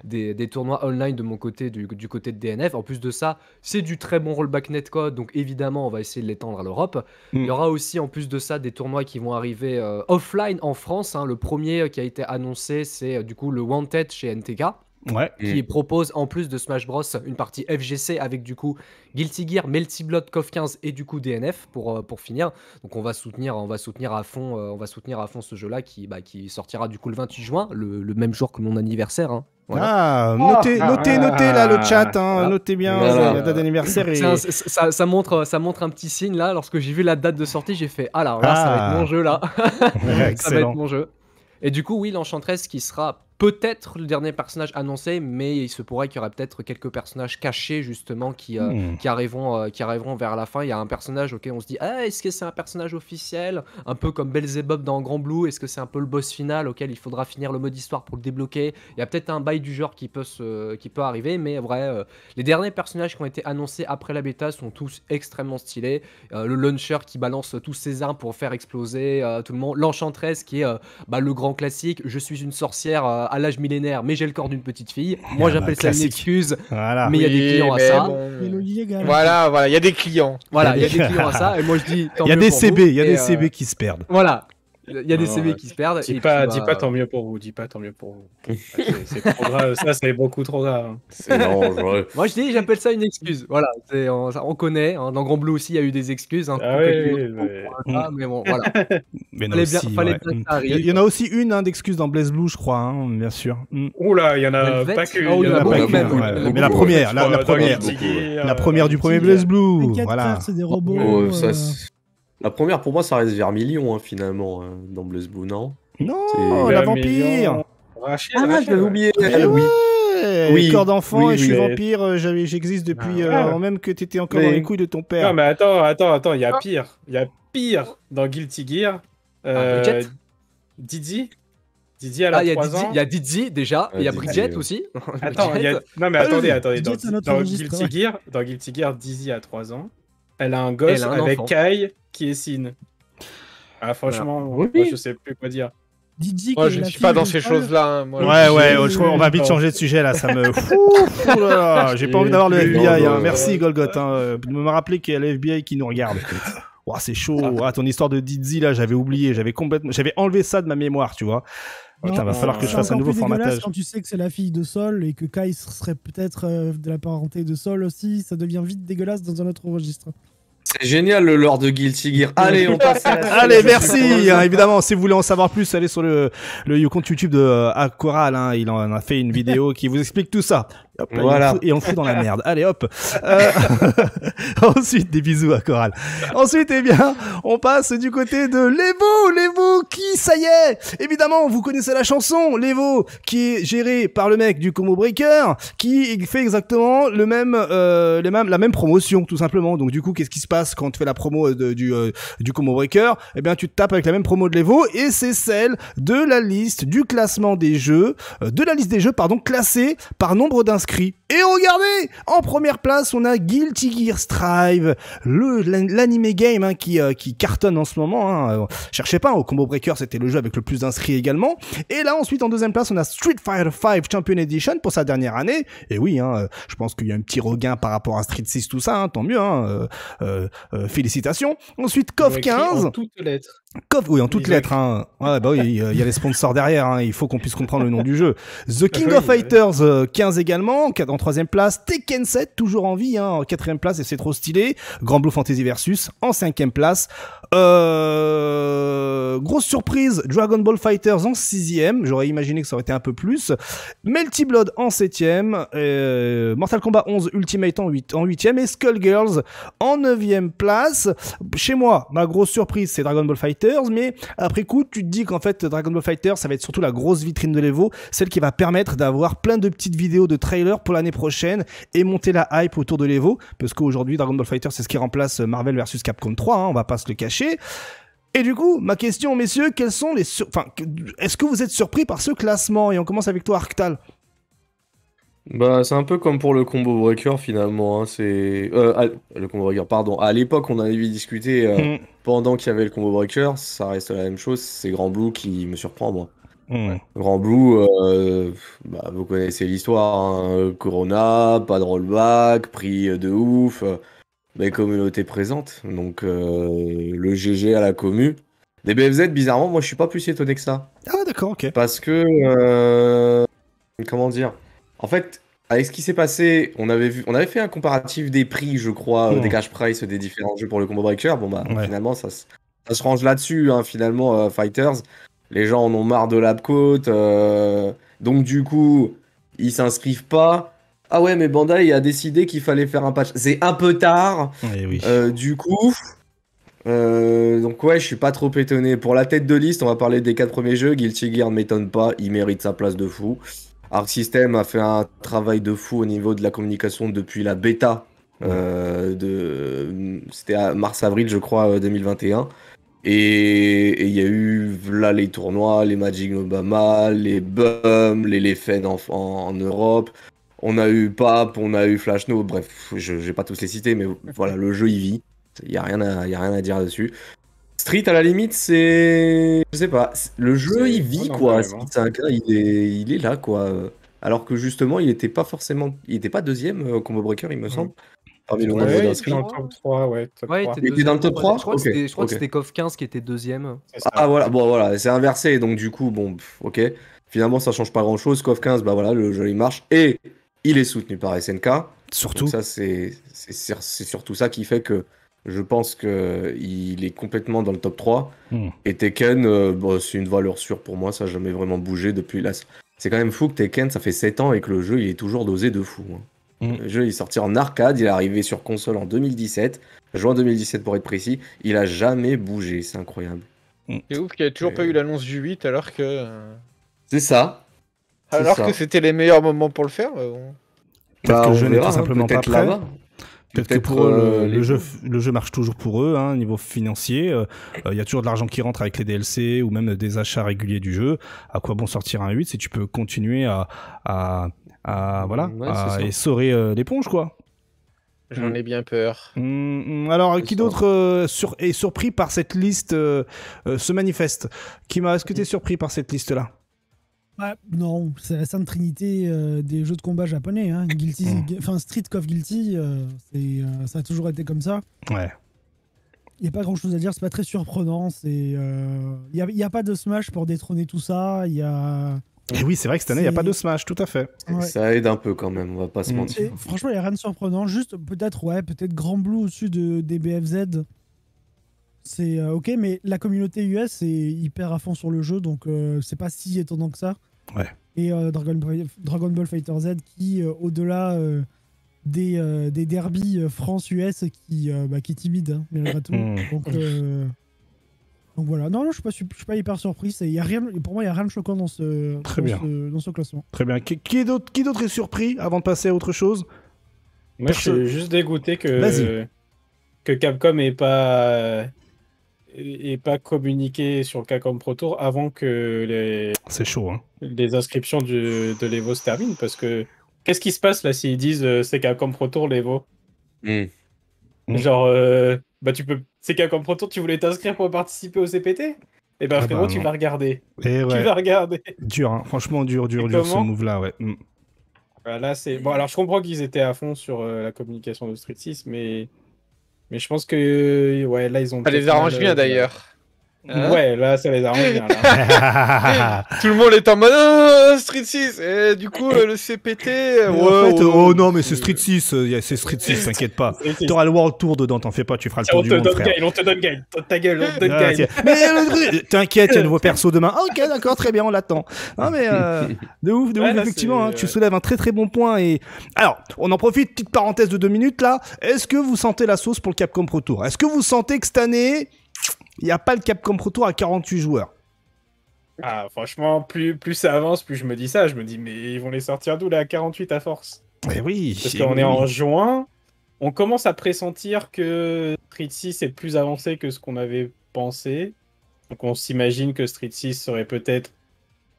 des, tournois online de mon côté, du, côté de DNF. En plus de ça, c'est du très bon rollback netcode, donc évidemment, on va essayer de l'étendre à l'Europe. Il y hmm. aura aussi, en plus de ça, des tournois qui vont arriver offline en France. Hein. Le premier qui a été annoncé, c'est du coup le Wanted chez NTK. Ouais. qui mm. propose en plus de Smash Bros une partie FGC avec du coup Guilty Gear, Melty Blood, KOF 15 et du coup DNF pour, euh, pour finir. Donc on va soutenir, on va soutenir à fond, euh, on va soutenir à fond ce jeu-là qui, bah, qui sortira du coup le 28 juin, le, même jour que mon anniversaire. Hein. Ah, ah. notez, notez, là le chat, hein, ah. notez bien la date d'anniversaire. Ça, montre, ça montre un petit signe là. Lorsque j'ai vu la date de sortie, j'ai fait ah là, ça va ah. être mon jeu là. [LAUGHS] ça va être mon jeu. Et du coup, oui, l'Enchantress qui sera peut-être le dernier personnage annoncé, mais il se pourrait qu'il y aurait peut-être quelques personnages cachés justement qui, euh, hmm. arriveront, euh, qui arriveront vers la fin. Il y a un personnage auquel on se dit ah, est-ce que c'est un personnage officiel Un peu comme Belzebub dans Grand Blue, est-ce que c'est un peu le boss final auquel il faudra finir le mode histoire pour le débloquer Il y a peut-être un bail du genre qui peut, se, qui peut arriver, mais vrai, euh, les derniers personnages qui ont été annoncés après la bêta sont tous extrêmement stylés. le launcher qui balance tous ses armes pour faire exploser tout le monde, l'enchantresse qui est bah, le grand classique, je suis une sorcière à, l'âge millénaire, mais j'ai le corps d'une petite fille. Eh moi, ben, j'appelle ça classique. une mais il y a des clients à ça. Voilà, voilà, il y a des clients. Voilà, il y a des clients à [LAUGHS] ça. Et moi, je dis. Il y a des CB, il y a des euh, CB qui se perdent. Voilà, il y a des CV qui se perdent. Dis, pas, bah, pas tant mieux pour vous, dis pas tant mieux pour vous. [LAUGHS] Ah, c'est trop grave, ça c'est beaucoup trop grave. Hein. [LAUGHS] Moi je dis, j'appelle ça une excuse. Voilà, on, on, connaît. Hein. Dans Grand Blue aussi, il y a eu des excuses. Hein. ah oui, mais... bon, voilà. [LAUGHS] Mais non, arrive, il y en a aussi une d'excuse dans Blaze Blue, je crois, bien sûr. Mm. Oula, ah il y en a pas qu'une. mais la première, la première. La première euh, du premier Blaze Blue. Voilà. C'est des robots. Oh, euh. La première, pour moi, ça reste Vermilion, hein, finalement, hein, dans Blaze Blue, non Non, la vampire Ah, je l'avais oublié eh oui Oui, corps d'enfant et je suis vampire, euh, j'existe depuis ah, euh, ah. même que t'étais encore dans les couilles de ton père. Non, mais attends, attends, attends, il y a ah. pire. Il y a pire dans Guilty Gear. Euh, Bridget Didi Didi, elle a Ah, il y a 3 Didi- ans. il y a Didi déjà, [LAUGHS] il y a Bridget aussi. Attends, il y a... Non, mais attendez, attendez. Dans, Guilty Gear, dans Guilty Gear, a 3 ans. Elle a un gosse avec Kai qui est Sin. Ah, franchement, je sais plus quoi dire. Didi je ne suis pas dans ces choses-là. Hein. ouais, ouais, on va vite changer de sujet là. Ça me. J'ai pas envie d'avoir le FBI. Hein. Merci, Golgotha de hein. euh, me rappeler qu'il y a le FBI qui nous regarde. c'est chaud. Ah, ton histoire de Didi là, j'avais oublié. J'avais complètement. J'avais enlevé ça de ma mémoire, tu vois. Non, va falloir que je fasse un nouveau formatage. Quand tu sais que c'est la fille de Sol et que Kai serait peut-être euh, de la parenté de Sol aussi, ça devient vite dégueulasse dans un autre registre. C'est génial le Lord de Guilty Gear. Allez, on passe. allez, merci. Hein, évidemment, si vous voulez en savoir plus, allez sur le, le compte YouTube de euh, hein. Il en a fait une vidéo qui vous explique tout ça voilà. et, on fout, dans la merde. Allez hop. Euh, [LAUGHS] ensuite, des bisous à Coral. Ensuite, eh bien, on passe du côté de Levo, Levo qui, ça y est, évidemment, vous connaissez la chanson, Levo, qui est géré par le mec du Combo Breaker, qui fait exactement le même, euh, les la même promotion, tout simplement. Donc du coup, qu'est-ce qui se passe quand tu fais la promo euh, du, euh, du Combo Breaker Eh bien, tu te tapes avec la même promo de Levo, et c'est celle de la liste du classement des jeux, de la liste des jeux, pardon, classée par nombre d'inscrits et regardez En première place, on a Guilty Gear Strive, l'anime game hein, qui, euh, qui cartonne en ce moment. Hein. Euh, cherchez pas, hein, au Combo Breaker, c'était le jeu avec le plus d'inscrits également. Et là, ensuite, en deuxième place, on a Street Fighter V Champion Edition pour sa dernière année. Et oui, hein, euh, je pense qu'il y a un petit regain par rapport à Street 6, tout ça, tant mieux. félicitations. Ensuite, KOF 15 oui, en toutes lettres. Hein. Ouais, bah oui, il y a les sponsors derrière. Hein. Il faut qu'on puisse comprendre le nom du jeu. The King of Fighters, 15 euh, également, en troisième place. Tekken 7, toujours en vie, hein, en quatrième place et c'est trop stylé. Grand Blue Fantasy versus en cinquième place. Euh... Grosse surprise, Dragon Ball Fighters en sixième. J'aurais imaginé que ça aurait été un peu plus. Melty Blood en septième. Euh, Mortal Kombat 11 Ultimate en, 8, en huitième et Skullgirls en neuvième place. Chez moi, ma grosse surprise, c'est Dragon Ball Fighters mais après coup, tu te dis qu'en fait, Dragon Ball Fighter ça va être surtout la grosse vitrine de l'Evo, celle qui va permettre d'avoir plein de petites vidéos de trailers pour l'année prochaine et monter la hype autour de l'Evo, parce qu'aujourd'hui, Dragon Ball Fighter, c'est ce qui remplace Marvel vs Capcom 3, hein, on va pas se le cacher. Et du coup, ma question, messieurs, quels sont les, enfin, est-ce que vous êtes surpris par ce classement Et on commence avec toi, Arctal. Bah, c'est un peu comme pour le combo breaker finalement. Hein, c'est euh, le combo breaker, pardon. À l'époque, on avait discuté. Euh, mm pendant qu'il y avait le combo breaker, ça reste la même chose. C'est Grand Blue qui me surprend, moi. Hmm. Grand Blue, euh, bah, vous connaissez l'histoire. Hein. Corona, pas de rollback, prix de ouf, euh, mais communauté présente. Donc euh, le GG à la commu. Des BFZ, bizarrement, moi je suis pas plus étonné que ça. Ah d'accord, ok. Parce que. comment dire En fait, avec ce qui s'est passé, on avait, vu, on avait fait un comparatif des prix, je crois, euh, des hmm. cash price des différents jeux pour le Combo Breaker. Bon, bah, finalement, ça, se, range là-dessus, hein, finalement, euh, Fighters. Les gens en ont marre de la Côte. Euh, donc, du coup, ils s'inscrivent pas. Ah ouais, mais Bandai a décidé qu'il fallait faire un patch. C'est un peu tard. Eh du coup. donc ouais, je suis pas trop étonné. Pour la tête de liste, on va parler des quatre premiers jeux. Guilty Gear ne m'étonne pas, il mérite sa place de fou. Arc System a fait un travail de fou au niveau de la communication depuis la bêta. Euh, de, c'était à mars-avril, je crois, 2021. Euh, et il y a eu là les tournois, les Magic Obama, les BUM, les, les en, Europe. On a eu PAP, on a eu Flash FlashNo, bref, je ne pas tous les citer, mais voilà, le jeu il vit. Il n'y a, rien à, y a rien à dire dessus. Street, à la limite, c'est. Je sais pas. Le jeu, il vit, quoi. Hein. Street 5, il, est... il est là, quoi. Alors que justement, il était pas forcément. Il était pas deuxième au euh, Combo Breaker, il me mhm. semble. Parmi le nombre ouais, dans le top 3, ouais. ouais, 3. Il était dans le top 3 Je crois que c'était okay. KOF 15 qui était deuxième. Ah, voilà, bon, voilà, c'est inversé. Donc, du coup, bon, ok. Finalement, ça change pas grand chose. KOF 15, bah voilà, le jeu il marche. Et il est soutenu par SNK. Surtout. c'est surtout ça qui fait que je pense qu'il est complètement dans le top 3. Hmm. Et Tekken, euh, c'est une valeur sûre pour moi, ça n'a jamais vraiment bougé depuis là. C'est quand même fou que Tekken, ça fait 7 ans et que le jeu, il est toujours dosé de fou. Hein. Hmm. Le jeu, est sorti en arcade, il est arrivé sur console en 2017, juin 2017 pour être précis, il n'a jamais bougé, c'est incroyable. Et hmm. C'est ouf qu'il n'y a toujours pas eu l'annonce du 8 alors que... Euh, c'est ça. Alors que c'était les meilleurs moments pour le faire. Euh, Parce bah, que je jeu hein, simplement pas prêt. Peut-être que pour euh, euh, le, jeu, marche toujours pour eux, hein, niveau financier. Euh, il y a toujours de l'argent qui rentre avec les DLC ou même des achats réguliers du jeu. À quoi bon sortir un 8 si tu peux continuer à, à, voilà, à l'éponge, quoi J'en mm. ai bien peur. Mm, mm. alors, qui d'autre est surpris par cette liste ce manifeste Kima, est-ce que tu es surpris par cette liste-là ah, non, c'est la Sainte Trinité euh, des jeux de combat japonais. Hein. Guilty, mm. enfin Street of Guilty, euh, c'est, euh, ça a toujours été comme ça. Ouais. Il n'y a pas grand chose à dire, c'est pas très surprenant. Il n'y a, y a, pas de Smash pour détrôner tout ça. Il y a. Et oui, c'est vrai que cette année, il n'y a pas de Smash, tout à fait. Ça aide un peu quand même, on va pas se mm. mentir. franchement, il n'y a rien de surprenant. Juste, peut-être, ouais, peut-être Grand Blue au-dessus de, des BFZ c'est euh, ok, mais la communauté US est hyper à fond sur le jeu, donc euh, c'est pas si étonnant que ça. Ouais. Et euh, Dragon, Ball Fighter Z qui, au-delà des, des derbies France-US, qui, bah, qui est timide, hein, malgré tout. Mm. Donc, voilà. Non, je suis pas, suis pas hyper surpris. Y a rien, pour moi, il n'y a rien de choquant dans ce, Très bien. classement. Très bien. Qui, qui d'autre est surpris avant de passer à autre chose Moi, je suis juste dégoûté que, que Capcom n'ait pas et pas communiquer sur le Pro Tour avant que les, hein. inscriptions de l'Evo se terminent. Parce que qu'est-ce qui se passe là s'ils disent euh, c'est KCOM Pro Tour l'Evo hmm. Hmm. Genre, euh, bah tu peux. C'est KCOM Pro Tour, tu voulais t'inscrire pour participer au CPT Et eh ben, ah frérot, bah tu vas regarder. Eh tu vas regarder. Dur, hein. franchement, dur, dur, dur ce move hmm. bah, là, ouais. c'est. Bon, alors je comprends qu'ils étaient à fond sur euh, la communication de Street 6, mais. Mais je pense que ouais, là ils ont. Ça les arrange bien euh, d'ailleurs. Hein ouais, là, ça les arrange bien. [LAUGHS] Tout le monde est en mode oh, Street 6 du coup, euh, le CPT. Euh, oh, non, mais c'est Street 6, euh, c'est Street 6, t'inquiète pas. T'auras le World Tour dedans, t'en fais pas, tu feras le tour on du te monde. Donne on te donne gain, ta gueule, on te donne ah, Mais t'inquiète, il y a un nouveau perso demain. Ah, ok, d'accord, très bien, on l'attend. mais [LAUGHS] de ouf, de ouf, effectivement, hein, tu soulèves un très très bon point. Et alors, on en profite, petite parenthèse de deux minutes là. Est-ce que vous sentez la sauce pour le Capcom Pro Tour Est-ce que vous sentez que cette année. Il n'y a pas le Capcom Pro Tour à 48 joueurs. Ah, franchement, plus, plus ça avance, plus je me dis ça. Je me dis, mais ils vont les sortir d'où, là, 48 à force Mais eh oui Parce eh qu'on est en juin, on commence à pressentir que Street 6 est plus avancé que ce qu'on avait pensé. Donc on s'imagine que Street 6 serait peut-être,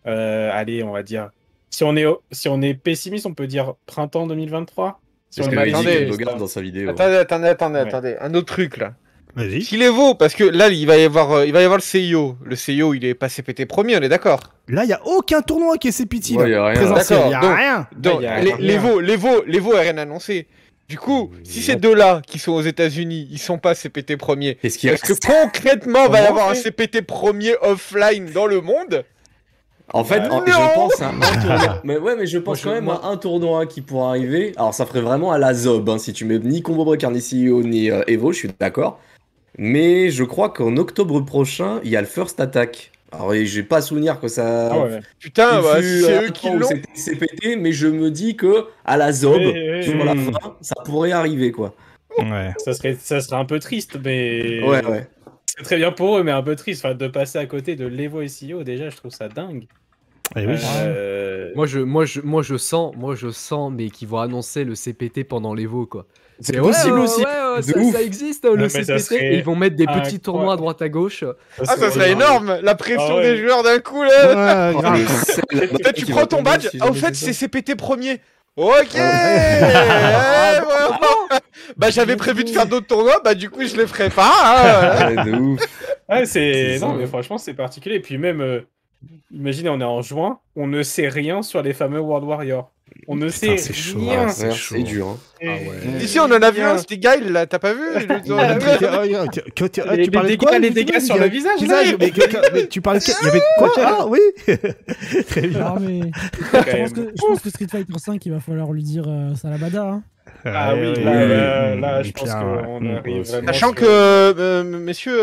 euh, allez, on va dire, si on, est, si on est pessimiste, on peut dire printemps 2023 si on attendez, dans sa vidéo. Attendez, attendez, attendez. Un autre truc là. Si y les Vaux Parce que là, il va y avoir, euh, il va y avoir le CIO. E le CIO, e il est pas CPT premier, on est d'accord Là, il n'y a aucun tournoi qui est CPT. Il n'y a rien. Y a rien. les, rien. les vaux, les vaux, rien annoncé. Du coup, si ces deux-là qui sont aux États-Unis, ils sont pas CPT premier, est-ce que concrètement va y avoir un CPT premier offline dans le monde en fait, bah, je pense un [LAUGHS] tournoi. mais ouais, mais je pense quand même à un tournoi qui pourrait arriver. Alors, ça ferait vraiment à la zob. Hein. si tu mets ni Combo Breaker, ni CEO, ni euh, Evo, je suis d'accord. Mais je crois qu'en octobre prochain, il y a le First Attack. Alors, j'ai pas à souvenir que ça. Ah putain, bah, euh, c'est eux qui l'ont. C'est pété, mais je me dis que à la zob, sur la ça pourrait arriver, quoi. Ouais. Ça serait, ça serait un peu triste, mais. Ouais, ouais. C'est très bien pour eux, mais un peu triste. Enfin, de passer à côté de l'Evo CEO, déjà, je trouve ça dingue. Eh euh, moi, je, moi, je, moi, je sens, moi, je sens, mais qu'ils vont annoncer le CPT pendant l'Evo, quoi. C'est possible aussi. ça, existe, hein, le CPT. Ils vont mettre des petits tournois à droite à gauche. ah, ça serait énorme La pression ah des joueurs d'un coup, là ah, tu prends ton badge. au fait, c'est CPT premier. Ok ah, [LAUGHS] Bah j'avais prévu de faire d'autres tournois, bah du coup je les ferai pas. Hein. [LAUGHS] c'est non mais franchement c'est particulier. Et puis même, euh, imaginez on est en juin, on ne sait rien sur les fameux World Warrior. On ne sait rien. Ah, c'est, chaud. dur. Hein. Ah ouais. Ici, on en a vu un, c'était Guile, là, t'as pas vu Tu parlais quoi Les dégâts sur le visage, mais tu parlais Il y avait euh, quoi Ah oui [LAUGHS] Très bien. Je pense que Street Fighter 5, il va falloir lui dire euh, Salabada. Hein. Ah, ah oui, là, oui, là, mm, je pense qu'on mm, arrive Sachant que, euh, messieurs,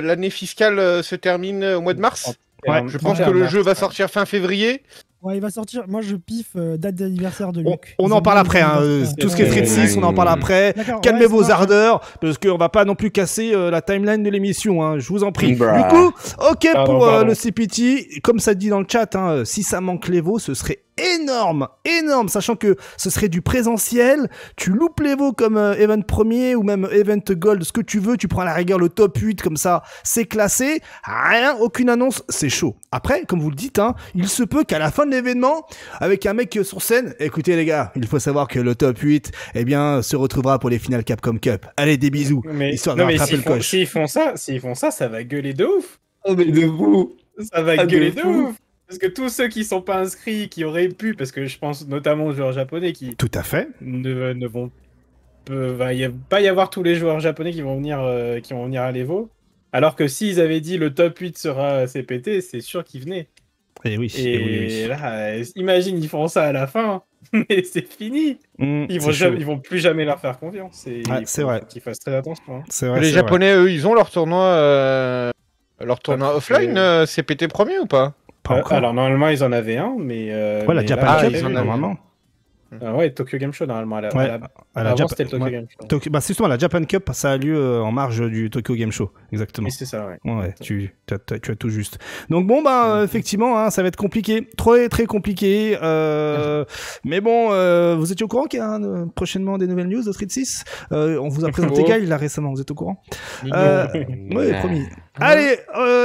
l'année fiscale se termine au mois de mars. je pense que le jeu va sortir fin février. Ouais, il va sortir. Moi, je piffe euh, date d'anniversaire de Luc. On, en parle après. Hein, euh, tout ce qui est Street on en parle après. Calmez vos ardeurs, parce qu'on va pas non plus casser euh, la timeline de l'émission. Hein. je vous en prie. Bah. Du coup, ok pour le CPT. Comme ça dit dans le chat, hein, si ça manque les ce serait énorme, énorme, sachant que ce serait du présentiel, tu loupes les veaux comme euh, event premier ou même event gold, ce que tu veux, tu prends à la rigueur le top 8 comme ça, c'est classé, rien, aucune annonce, c'est chaud. Après, comme vous le dites, hein, il se peut qu'à la fin de l'événement, avec un mec sur scène, écoutez les gars, il faut savoir que le top 8, eh bien, se retrouvera pour les finales Capcom Cup. Allez, des bisous, mais, histoire S'ils font ça, s'ils font ça, ça va gueuler de ouf. Oh mais de vous, ça va ah, gueuler de, ouf. Parce que tous ceux qui sont pas inscrits, qui auraient pu, parce que je pense notamment aux joueurs japonais qui. Tout à fait. Ne, vont pas y avoir tous les joueurs japonais qui vont venir, euh, qui vont venir à l'Evo. Alors que s'ils avaient dit le top 8 sera CPT, c'est sûr qu'ils venaient. Eh eh et oui. Et, là, euh, imagine, ils font ça à la fin, [LAUGHS] mais c'est fini. Mm, ils, vont ils vont plus jamais leur faire confiance. Ah, c'est vrai. Qu'ils fassent très attention. Hein. les Japonais, eux, ils ont leur tournoi, euh, leur tournoi offline, CPT premier ou pas euh, alors normalement ils en avaient un, mais. Euh, ouais, la Japan Cup, normalement. Ah ouais, Tokyo Game Show normalement. À la, ouais, à la, Japan... le Tokyo Game Show. Bah, c'est justement la Japan Cup, ça a lieu euh, en marge du Tokyo Game Show, exactement. C'est ça, ouais. ouais tu, tu, as, tu, as, tout juste. Donc bon, bah mm-hmm. effectivement, hein, ça va être compliqué, très très compliqué. Euh... mais bon, vous étiez au courant qu'il y a un, prochainement des nouvelles news de Street 6 On vous a [LAUGHS] présenté Kyle oh. là récemment, vous êtes au courant [LAUGHS] Oui, promis. Allez,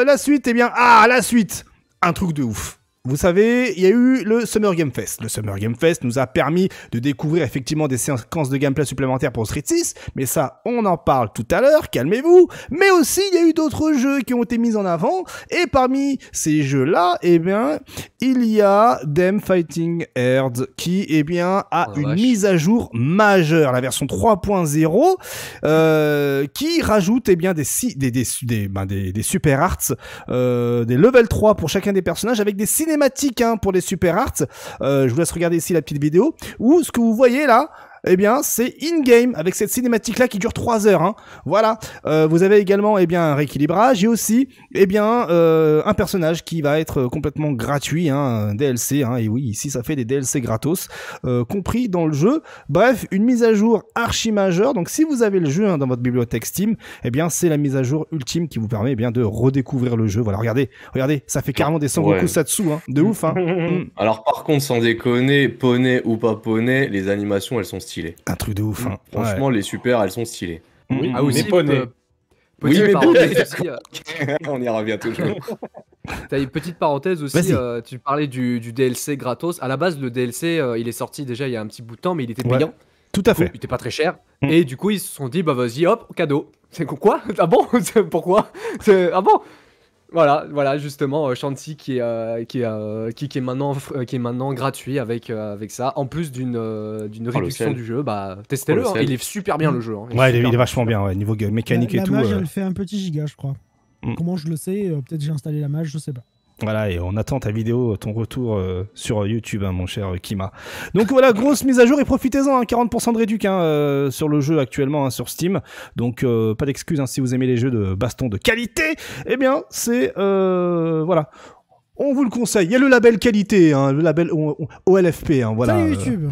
la suite, eh bien, ah, la suite un truc de ouf. Vous savez, il y a eu le Summer Game Fest. Le Summer Game Fest nous a permis de découvrir effectivement des séquences de gameplay supplémentaires pour Street 6, mais ça, on en parle tout à l'heure, calmez-vous. Mais aussi, il y a eu d'autres jeux qui ont été mis en avant, et parmi ces jeux-là, eh bien, il y a Dem Fighting Herd qui, eh bien, a oh une mise à jour majeure, la version 3.0, euh, qui rajoute, eh bien, des, des, des, ben, des, des super arts, euh, des level 3 pour chacun des personnages avec des cinématiques thématique hein, pour les super arts. Euh, je vous laisse regarder ici la petite vidéo. Où ce que vous voyez là, eh bien, c'est in-game avec cette cinématique-là qui dure trois heures. Hein. Voilà. Euh, vous avez également, eh bien, un rééquilibrage et aussi, eh bien, euh, un personnage qui va être euh, complètement gratuit, hein, un DLC. Hein, et oui, ici, ça fait des DLC gratos, compris dans le jeu. Bref, une mise à jour archi majeure. Donc, si vous avez le jeu hein, dans votre bibliothèque Steam, eh bien, c'est la mise à jour ultime qui vous permet, eh bien, de redécouvrir le jeu. Voilà, regardez, regardez, ça fait carrément des Sangoku dessous. Satsu, de ouf. [LAUGHS] Mm. Alors, par contre, sans déconner, poney ou pas poney, les animations, elles sont stylées. Un truc de ouf. Mm. Hein. Franchement, les super, elles sont stylées. ah euh, Aussi, euh, [LAUGHS] On ira bientôt [LAUGHS] petite parenthèse aussi, euh, tu parlais du, DLC gratos. À la base, le DLC, il est sorti déjà il y a un petit bout de temps, mais il était payant. Tout à fait. il était pas très cher. Mm. Et du coup, ils se sont dit, bah vas-y, hop, cadeau. C'est quoi [LAUGHS] Ah bon Pourquoi Ah bon voilà, voilà, justement, euh, Shanti qui est, euh, qui, est, euh, qui, qui, est maintenant, qui est maintenant gratuit avec, avec ça, en plus d'une d'une oh, réduction du jeu, bah testez-le, oh, hein. il est super bien le mm. jeu. Hein. ouais, il est, vachement bien, niveau mécanique et tout. La mage, fait un petit giga, je crois. Mm. Comment je le sais Peut-être j'ai installé la mage, je sais pas. Voilà, et on attend ta vidéo, ton retour euh, sur YouTube, hein, mon cher Kima. Donc voilà, grosse mise à jour et profitez-en, hein, 40% de réduction hein, euh, sur le jeu actuellement hein, sur Steam. Donc euh, pas d'excuse, si vous aimez les jeux de baston de qualité, eh bien c'est... voilà. On vous le conseille. Il y a le label qualité, le label OLFP. OLFP. voilà. C'est YouTube.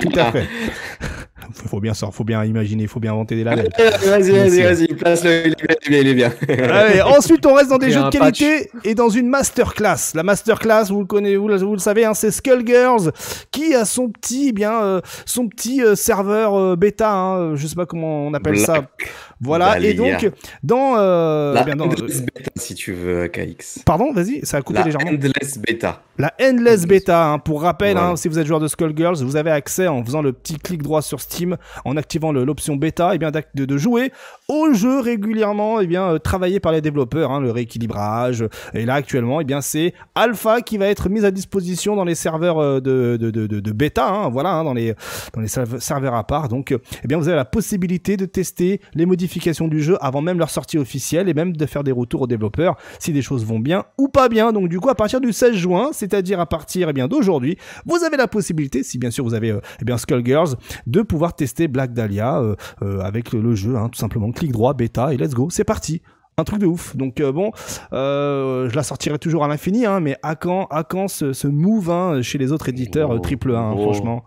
Tout à fait. [LAUGHS] [LAUGHS] faut bien faut bien imaginer, faut bien inventer des labels. [LAUGHS] vas-y, vas-y, vas-y, place le, il est bien, il est bien. ensuite, on reste dans des jeux de qualité et dans une masterclass. La masterclass, vous le connaissez, vous, vous le savez, hein, c'est Skullgirls qui a son petit, bien, euh, son petit euh, serveur euh, bêta, hein, je sais pas comment on appelle ça. Voilà. et donc, dans, la endless bêta, si tu veux, KX. Pardon, vas-y, ça a coûté légèrement. La endless bêta. La endless bêta, hein, pour rappel, hein, si vous êtes joueur de Skullgirls, vous avez accès en faisant le petit clic droit sur Steam en activant l'option bêta, et eh bien de, de, jouer au jeu régulièrement, et eh bien euh, travaillé par les développeurs, hein, le rééquilibrage. Et là actuellement, et eh bien c'est Alpha qui va être mise à disposition dans les serveurs euh, de, bêta, hein, voilà, hein, dans les serveurs à part. Donc, et bien vous avez la possibilité de tester les modifications du jeu avant même leur sortie officielle et même de faire des retours aux développeurs si des choses vont bien ou pas bien. Donc du coup, à partir du 16 juin, c'est-à-dire à partir et bien d'aujourd'hui, vous avez la possibilité, si bien sûr vous avez et euh, bien Skullgirls, de pouvoir tester Black Dahlia euh, euh, avec le jeu, hein, tout simplement. Clic droit, bêta et let's go, c'est parti un truc de ouf. Donc euh, bon, je la sortirai toujours à l'infini, hein, mais à quand, à quand ce, move hein, chez les autres éditeurs triple 1, hein, franchement,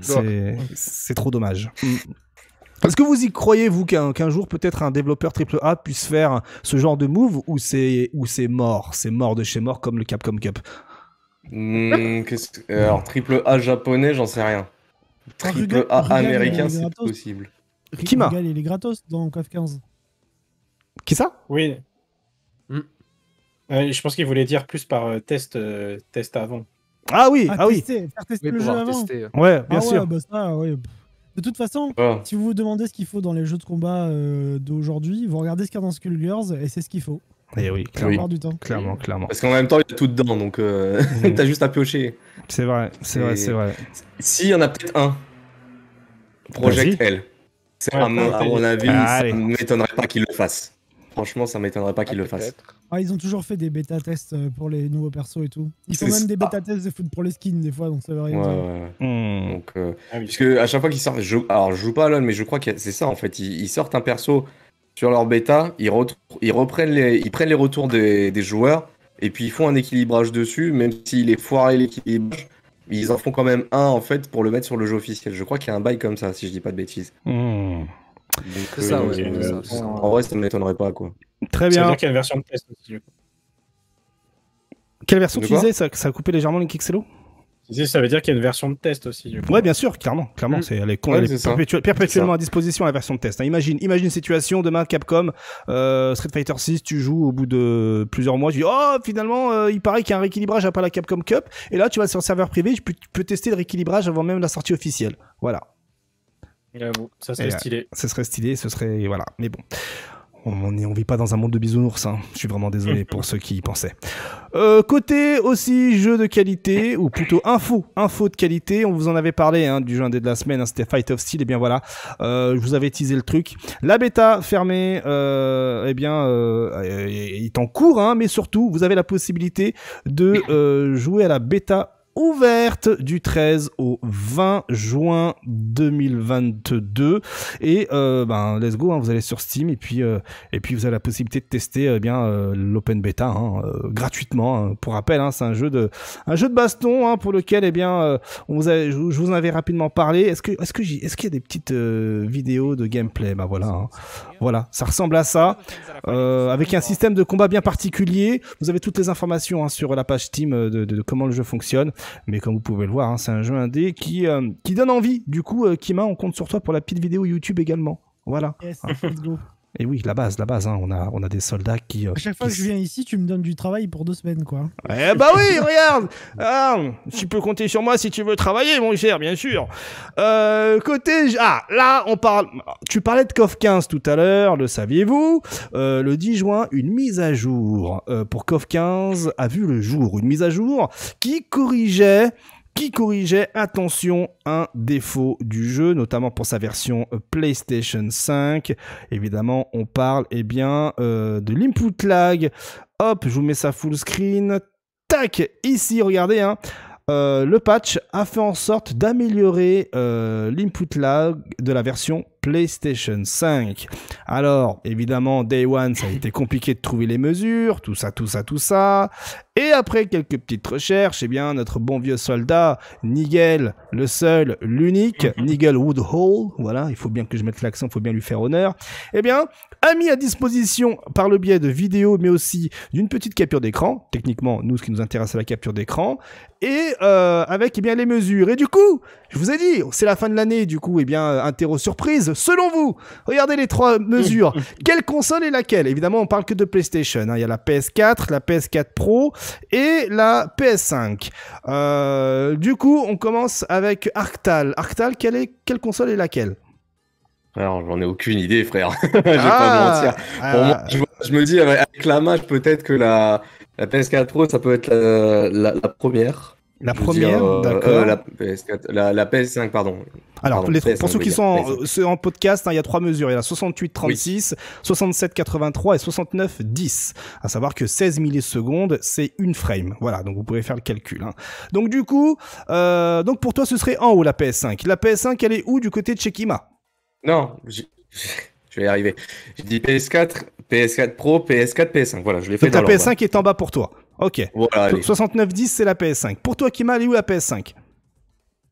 c'est trop dommage. Mm. Mm. Est-ce que vous y croyez, vous, qu'un jour peut-être un développeur triple A puisse faire ce genre de move ou c'est mort, c'est mort de chez mort comme le Capcom Cup mm, Alors triple A japonais, j'en sais rien. Triple A américain, c'est possible. Kima. il est gratos dans CAF 15. Qui ça Oui. Hmm. Euh, je pense qu'il voulait dire plus par euh, test, euh, test avant. Ah oui, ah, ah Faire avant. Ouais, bien ah sûr. Bah de toute façon, si vous vous demandez ce qu'il faut dans les jeux de combat d'aujourd'hui, vous regardez ce qu'il y a dans Skullgirls et c'est ce qu'il faut. Et eh oui, clairement. Du temps. Clairement, clairement. Parce qu'en même temps, il y a tout dedans, donc euh, [LAUGHS] t'as juste à piocher. C'est vrai, c'est vrai, c'est vrai. S'il y en a peut-être un, Project L. C'est à mon avis, ça ne m'étonnerait pas qu'il le fasse. Franchement, ça m'étonnerait pas qu'ils le fassent. Ah, ils ont toujours fait des bêta tests euh, pour les nouveaux persos et tout. Ils font même des bêta tests pour les skins des fois, donc ça veut rien dire. Hmm. Donc, euh, ah Parce à chaque fois qu'ils sortent, je... alors je joue pas à LoL, mais je crois que c'est ça en fait. ils sortent un perso sur leur bêta, ils, reprennent les, ils prennent les retours des, joueurs et puis ils font un équilibrage dessus, même s'il est foiré l'équilibrage. Ils en font quand même un en fait pour le mettre sur le jeu officiel. Je crois qu'il y a un bail comme ça, si je dis pas de bêtises. Hmm. En vrai, ça ne m'étonnerait pas quoi. Très bien. cest qu'il y a une version de test aussi. Quelle version tu disais ça, a coupé légèrement les Kixelo. Ça veut dire qu'il y a une version de test aussi. Ouais, bien sûr, clairement, clairement, mm. c'est elle est, perpétuellement à disposition la version de test. Hein. imagine, imagine une situation demain Capcom, euh, Street Fighter 6, tu joues au bout de plusieurs mois, tu dis oh finalement euh, il paraît qu'il y a un rééquilibrage après la Capcom Cup, et là tu vas sur le serveur privé, tu peux, tester le rééquilibrage avant même la sortie officielle. Voilà. Ça serait euh, stylé. Ça serait stylé, ce serait voilà. Mais bon, on ne vit pas dans un monde de bisounours. Hein. Je suis vraiment désolé [LAUGHS] pour ceux qui y pensaient. Euh, côté aussi jeu de qualité, ou plutôt info, info de qualité. On vous en avait parlé hein, du jeu de la semaine. Hein, c'était Fight of Steel. Et bien voilà, euh, je vous avais teasé le truc. La bêta fermée, euh, et eh bien, euh, est en cours. Hein, mais surtout, vous avez la possibilité de jouer à la bêta ouverte du 13 au 20 juin 2022 et euh, ben let's go hein, vous allez sur Steam et puis euh, et puis vous avez la possibilité de tester euh, bien euh, l'open beta hein, gratuitement hein. pour rappel hein, c'est un jeu de un jeu de baston hein, pour lequel eh bien on vous je, vous en avais rapidement parlé est-ce que est-ce que est-ce qu'il y a des petites vidéos de gameplay ben voilà hein. voilà ça ressemble à ça avec un système de combat bien particulier vous avez toutes les informations sur la page Steam de, de, de comment le jeu fonctionne mais comme vous pouvez le voir, hein, c'est un jeu indé qui, euh, donne envie. Du coup, euh, Kima, on compte sur toi pour la petite vidéo YouTube également. Voilà. Hein. Et oui, la base, la base. Hein. On, a, on a des soldats qui. Euh, à chaque fois que je viens ici, tu me donnes du travail pour deux semaines, quoi. Eh bah oui, regarde ah, Tu peux compter sur moi si tu veux travailler, mon cher, bien sûr. Euh, côté. Ah, là, on parle. Tu parlais de COF 15 tout à l'heure, le saviez-vous euh, Le 10 juin, une mise à jour pour COF 15 a vu le jour. Une mise à jour qui corrigeait qui corrigeait, attention, un défaut du jeu, notamment pour sa version euh, PlayStation 5. Évidemment, on parle eh bien, euh, de l'input lag. Hop, je vous mets ça full screen. Tac, ici, regardez, hein. euh, le patch a fait en sorte d'améliorer l'input lag de la version PlayStation 5. Alors, évidemment, Day One, ça a été compliqué de trouver les mesures, tout ça, tout ça, tout ça. Et après quelques petites recherches, eh bien, notre bon vieux soldat, Nigel, le seul, l'unique, mhm. Nigel Woodhall, voilà, il faut bien que je mette l'accent, il faut bien lui faire honneur, eh bien, a mis à disposition, par le biais de vidéos, mais aussi d'une petite capture d'écran, techniquement, nous, ce qui nous intéresse, c'est la capture d'écran, et euh, avec, eh bien, les mesures. Et du coup, je vous ai dit, c'est la fin de l'année, du coup, et eh bien, euh, interro surprise. Selon vous, regardez les trois [LAUGHS] mesures. Quelle console est laquelle Évidemment, on parle que de PlayStation. Hein. Il y a la PS4, la PS4 Pro et la PS5. Euh, du coup, on commence avec Arctal. Arctal, quelle, est, quelle console est laquelle alors, j'en ai aucune idée, frère. [LAUGHS] je vais pas ah, mentir. Ah. je, me dis, avec la match, peut-être que la, PS4 Pro, ça peut être la première. La première, d'accord. la, ps 5 pardon. Alors, les, pour ceux qui sont en, en, podcast, il y a trois mesures. Il y a 68, 36, 67, 83 et 69, 10. À savoir que 16 millisecondes, c'est une frame. Voilà, donc vous pouvez faire le calcul. Donc du coup, donc pour toi, ce serait en haut la PS5. La PS5, elle est où du côté de Chekima Non, je, vais y arriver. Je dis PS4, PS4 Pro, PS4, PS5. Voilà, je l'ai fait. Donc la PS5 est en bas pour toi. Ok. Voilà, 69-10, c'est la PS5. Pour toi, Kima, elle est où la PS5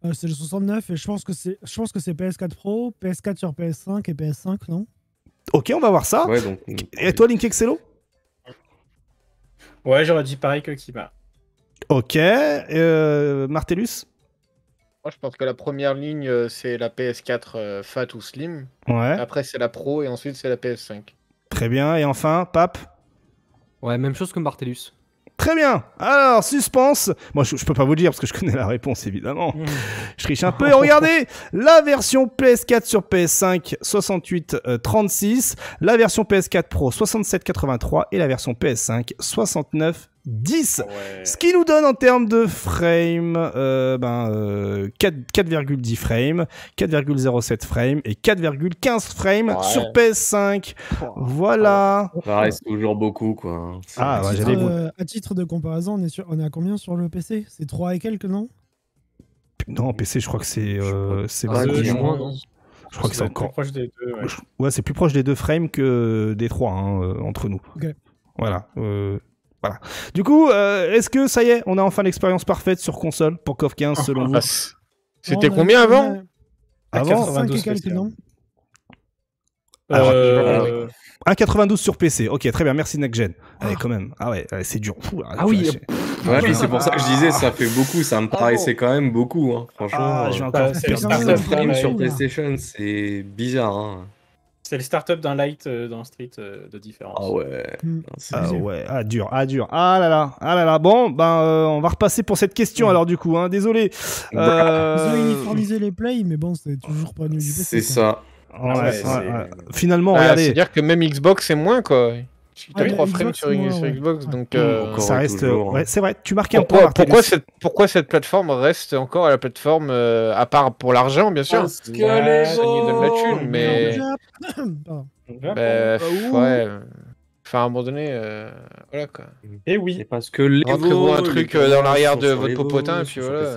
euh, C'est le 69 et je pense que c'est PS4 Pro, PS4 sur PS5 et PS5, non Ok, on va voir ça. Euh, et toi, Link Excello Ouais, j'aurais dit pareil que Kima. Ok. Euh, Martellus Moi, je pense que la première ligne, euh, c'est la PS4 Fat ou Slim. Ouais. Après, c'est la Pro et ensuite, c'est la PS5. Très bien. Et enfin, Pape Ouais, même chose que Martellus. Très bien. Alors, suspense. Moi, je, ne peux pas vous dire parce que je connais la réponse, évidemment. Mm. Je triche un peu. regardez, [LAUGHS] la version PS4 sur PS5, 68, 36. La version PS4 Pro, 67, 83. Et la version PS5, 69, 10. Ce qui nous donne en termes de frame, euh, ben, euh, 4,10 frames, 4,07 frames et 4,15 frames sur PS5. Voilà. Ça reste toujours beaucoup, quoi. Ah, euh, à, titre, de comparaison, on est, on est à combien sur le PC C'est 3 et quelques, non Non, PC, je crois que c'est euh, c'est je crois que c'est encore. Plus proche des deux, ouais, c'est plus proche des deux frames que des trois hein, entre nous. Voilà. Euh, du coup, euh, est-ce que ça y est, on a enfin l'expérience parfaite sur console pour KOF 15 selon vous C'était combien avant Avant 92 ah, ah, euh, sur PC. Ok, très bien. Merci Next ah. Allez, quand même. Ah ouais, c'est dur. Hein, oui. c'est pour ça que je disais, ça fait beaucoup. Ça me paraissait quand même beaucoup. Hein, franchement, bah, encore frame sur PlayStation, c'est bizarre. Hein. C'est start-up d'un light euh, dans street euh, de différence. Ah ouais. Hmm. Ah, ah ouais. Ah dur, ah dur. Ah là là, ah là là. Bon, ben euh, on va repasser pour cette question hmm. alors du coup. Hein. Désolé. Bah, Ils ont uniformisé les plays, mais bon, c'est toujours pas C'est ça. Ah Finalement, ah, regardez. C'est-à-dire que même Xbox c'est moins quoi tu as 3 frames sur, ouais, Xbox. Donc, mmh. euh, ça reste. Ouais, hein. c'est vrai, tu marques un point. Pourquoi cette, pourquoi cette plateforme reste encore la plateforme, euh, à part pour l'argent, bien sûr Parce que les gens. de la thune, mais. [COUGHS] bah, ouais. Enfin, à un moment donné, euh, voilà quoi. Et eh oui. C'est parce que les. Rentrez-vous un truc dans l'arrière de votre popotin, et puis voilà.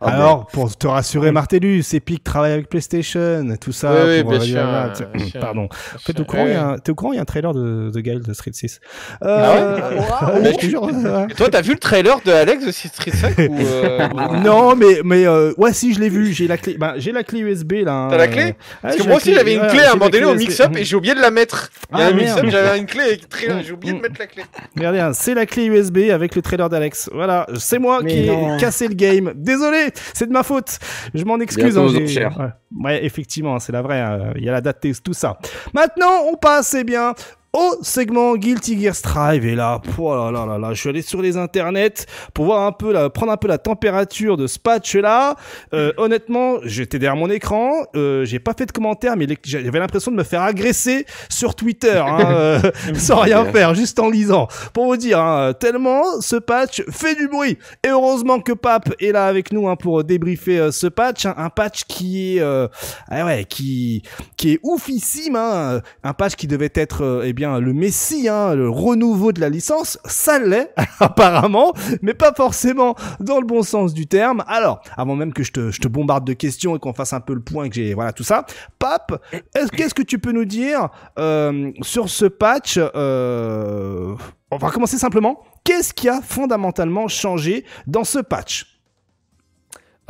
Ah, Alors, pour te rassurer, Martellus, Epic travaille avec PlayStation, tout ça. Oui, oui, bien euh, sûr, Pardon. Eh t'es au courant, il y, a un trailer de, de Gaël de Street 6. Ah euh... Ah ouais [LAUGHS] toi, t'as vu le trailer de Alex de Street 5 ou euh, [LAUGHS] Non, mais, mais euh, ouais, si, je l'ai vu. J'ai la clé, bah, j'ai la clé USB là. Hein. T'as la clé Parce que moi aussi, j'avais une clé à un moment donné au mix-up et j'ai oublié de la mettre. Il y a ah, un mix-up, j'avais une clé et j'ai oublié de mm. mettre la clé. Regardez, c'est la clé USB avec le trailer d'Alex. Voilà, c'est moi qui ai cassé le game. Désolé c'est de ma faute. Je m'en excuse. Hein, ouais. effectivement, c'est la vraie. Euh, il y a la date, tout ça. Maintenant, on passe, eh bien, au segment Guilty Gear Strive. Et là, oh là, là, je suis allé sur les internets pour voir un peu, la, prendre un peu la température de ce patch-là. Euh, honnêtement, j'étais derrière mon écran, euh, j'ai pas fait de commentaires, mais j'avais l'impression de me faire agresser sur Twitter, hein, [LAUGHS] euh, sans rien faire, juste en lisant. Pour vous dire, hein, tellement ce patch fait du bruit. Et heureusement que Pape est là avec nous hein, pour débriefer ce patch. Hein, un patch qui est, ah ouais, qui, qui est oufissime. Hein, un patch qui devait être, eh bien, le messie, hein, le renouveau de la licence, ça l'est [LAUGHS] apparemment, mais pas forcément dans le bon sens du terme. Alors, avant même que je te, bombarde de questions et qu'on fasse un peu le point, que j'ai voilà tout ça, Pape, qu'est-ce que tu peux nous dire euh, sur ce patch euh, On va commencer simplement. Qu'est-ce qui a fondamentalement changé dans ce patch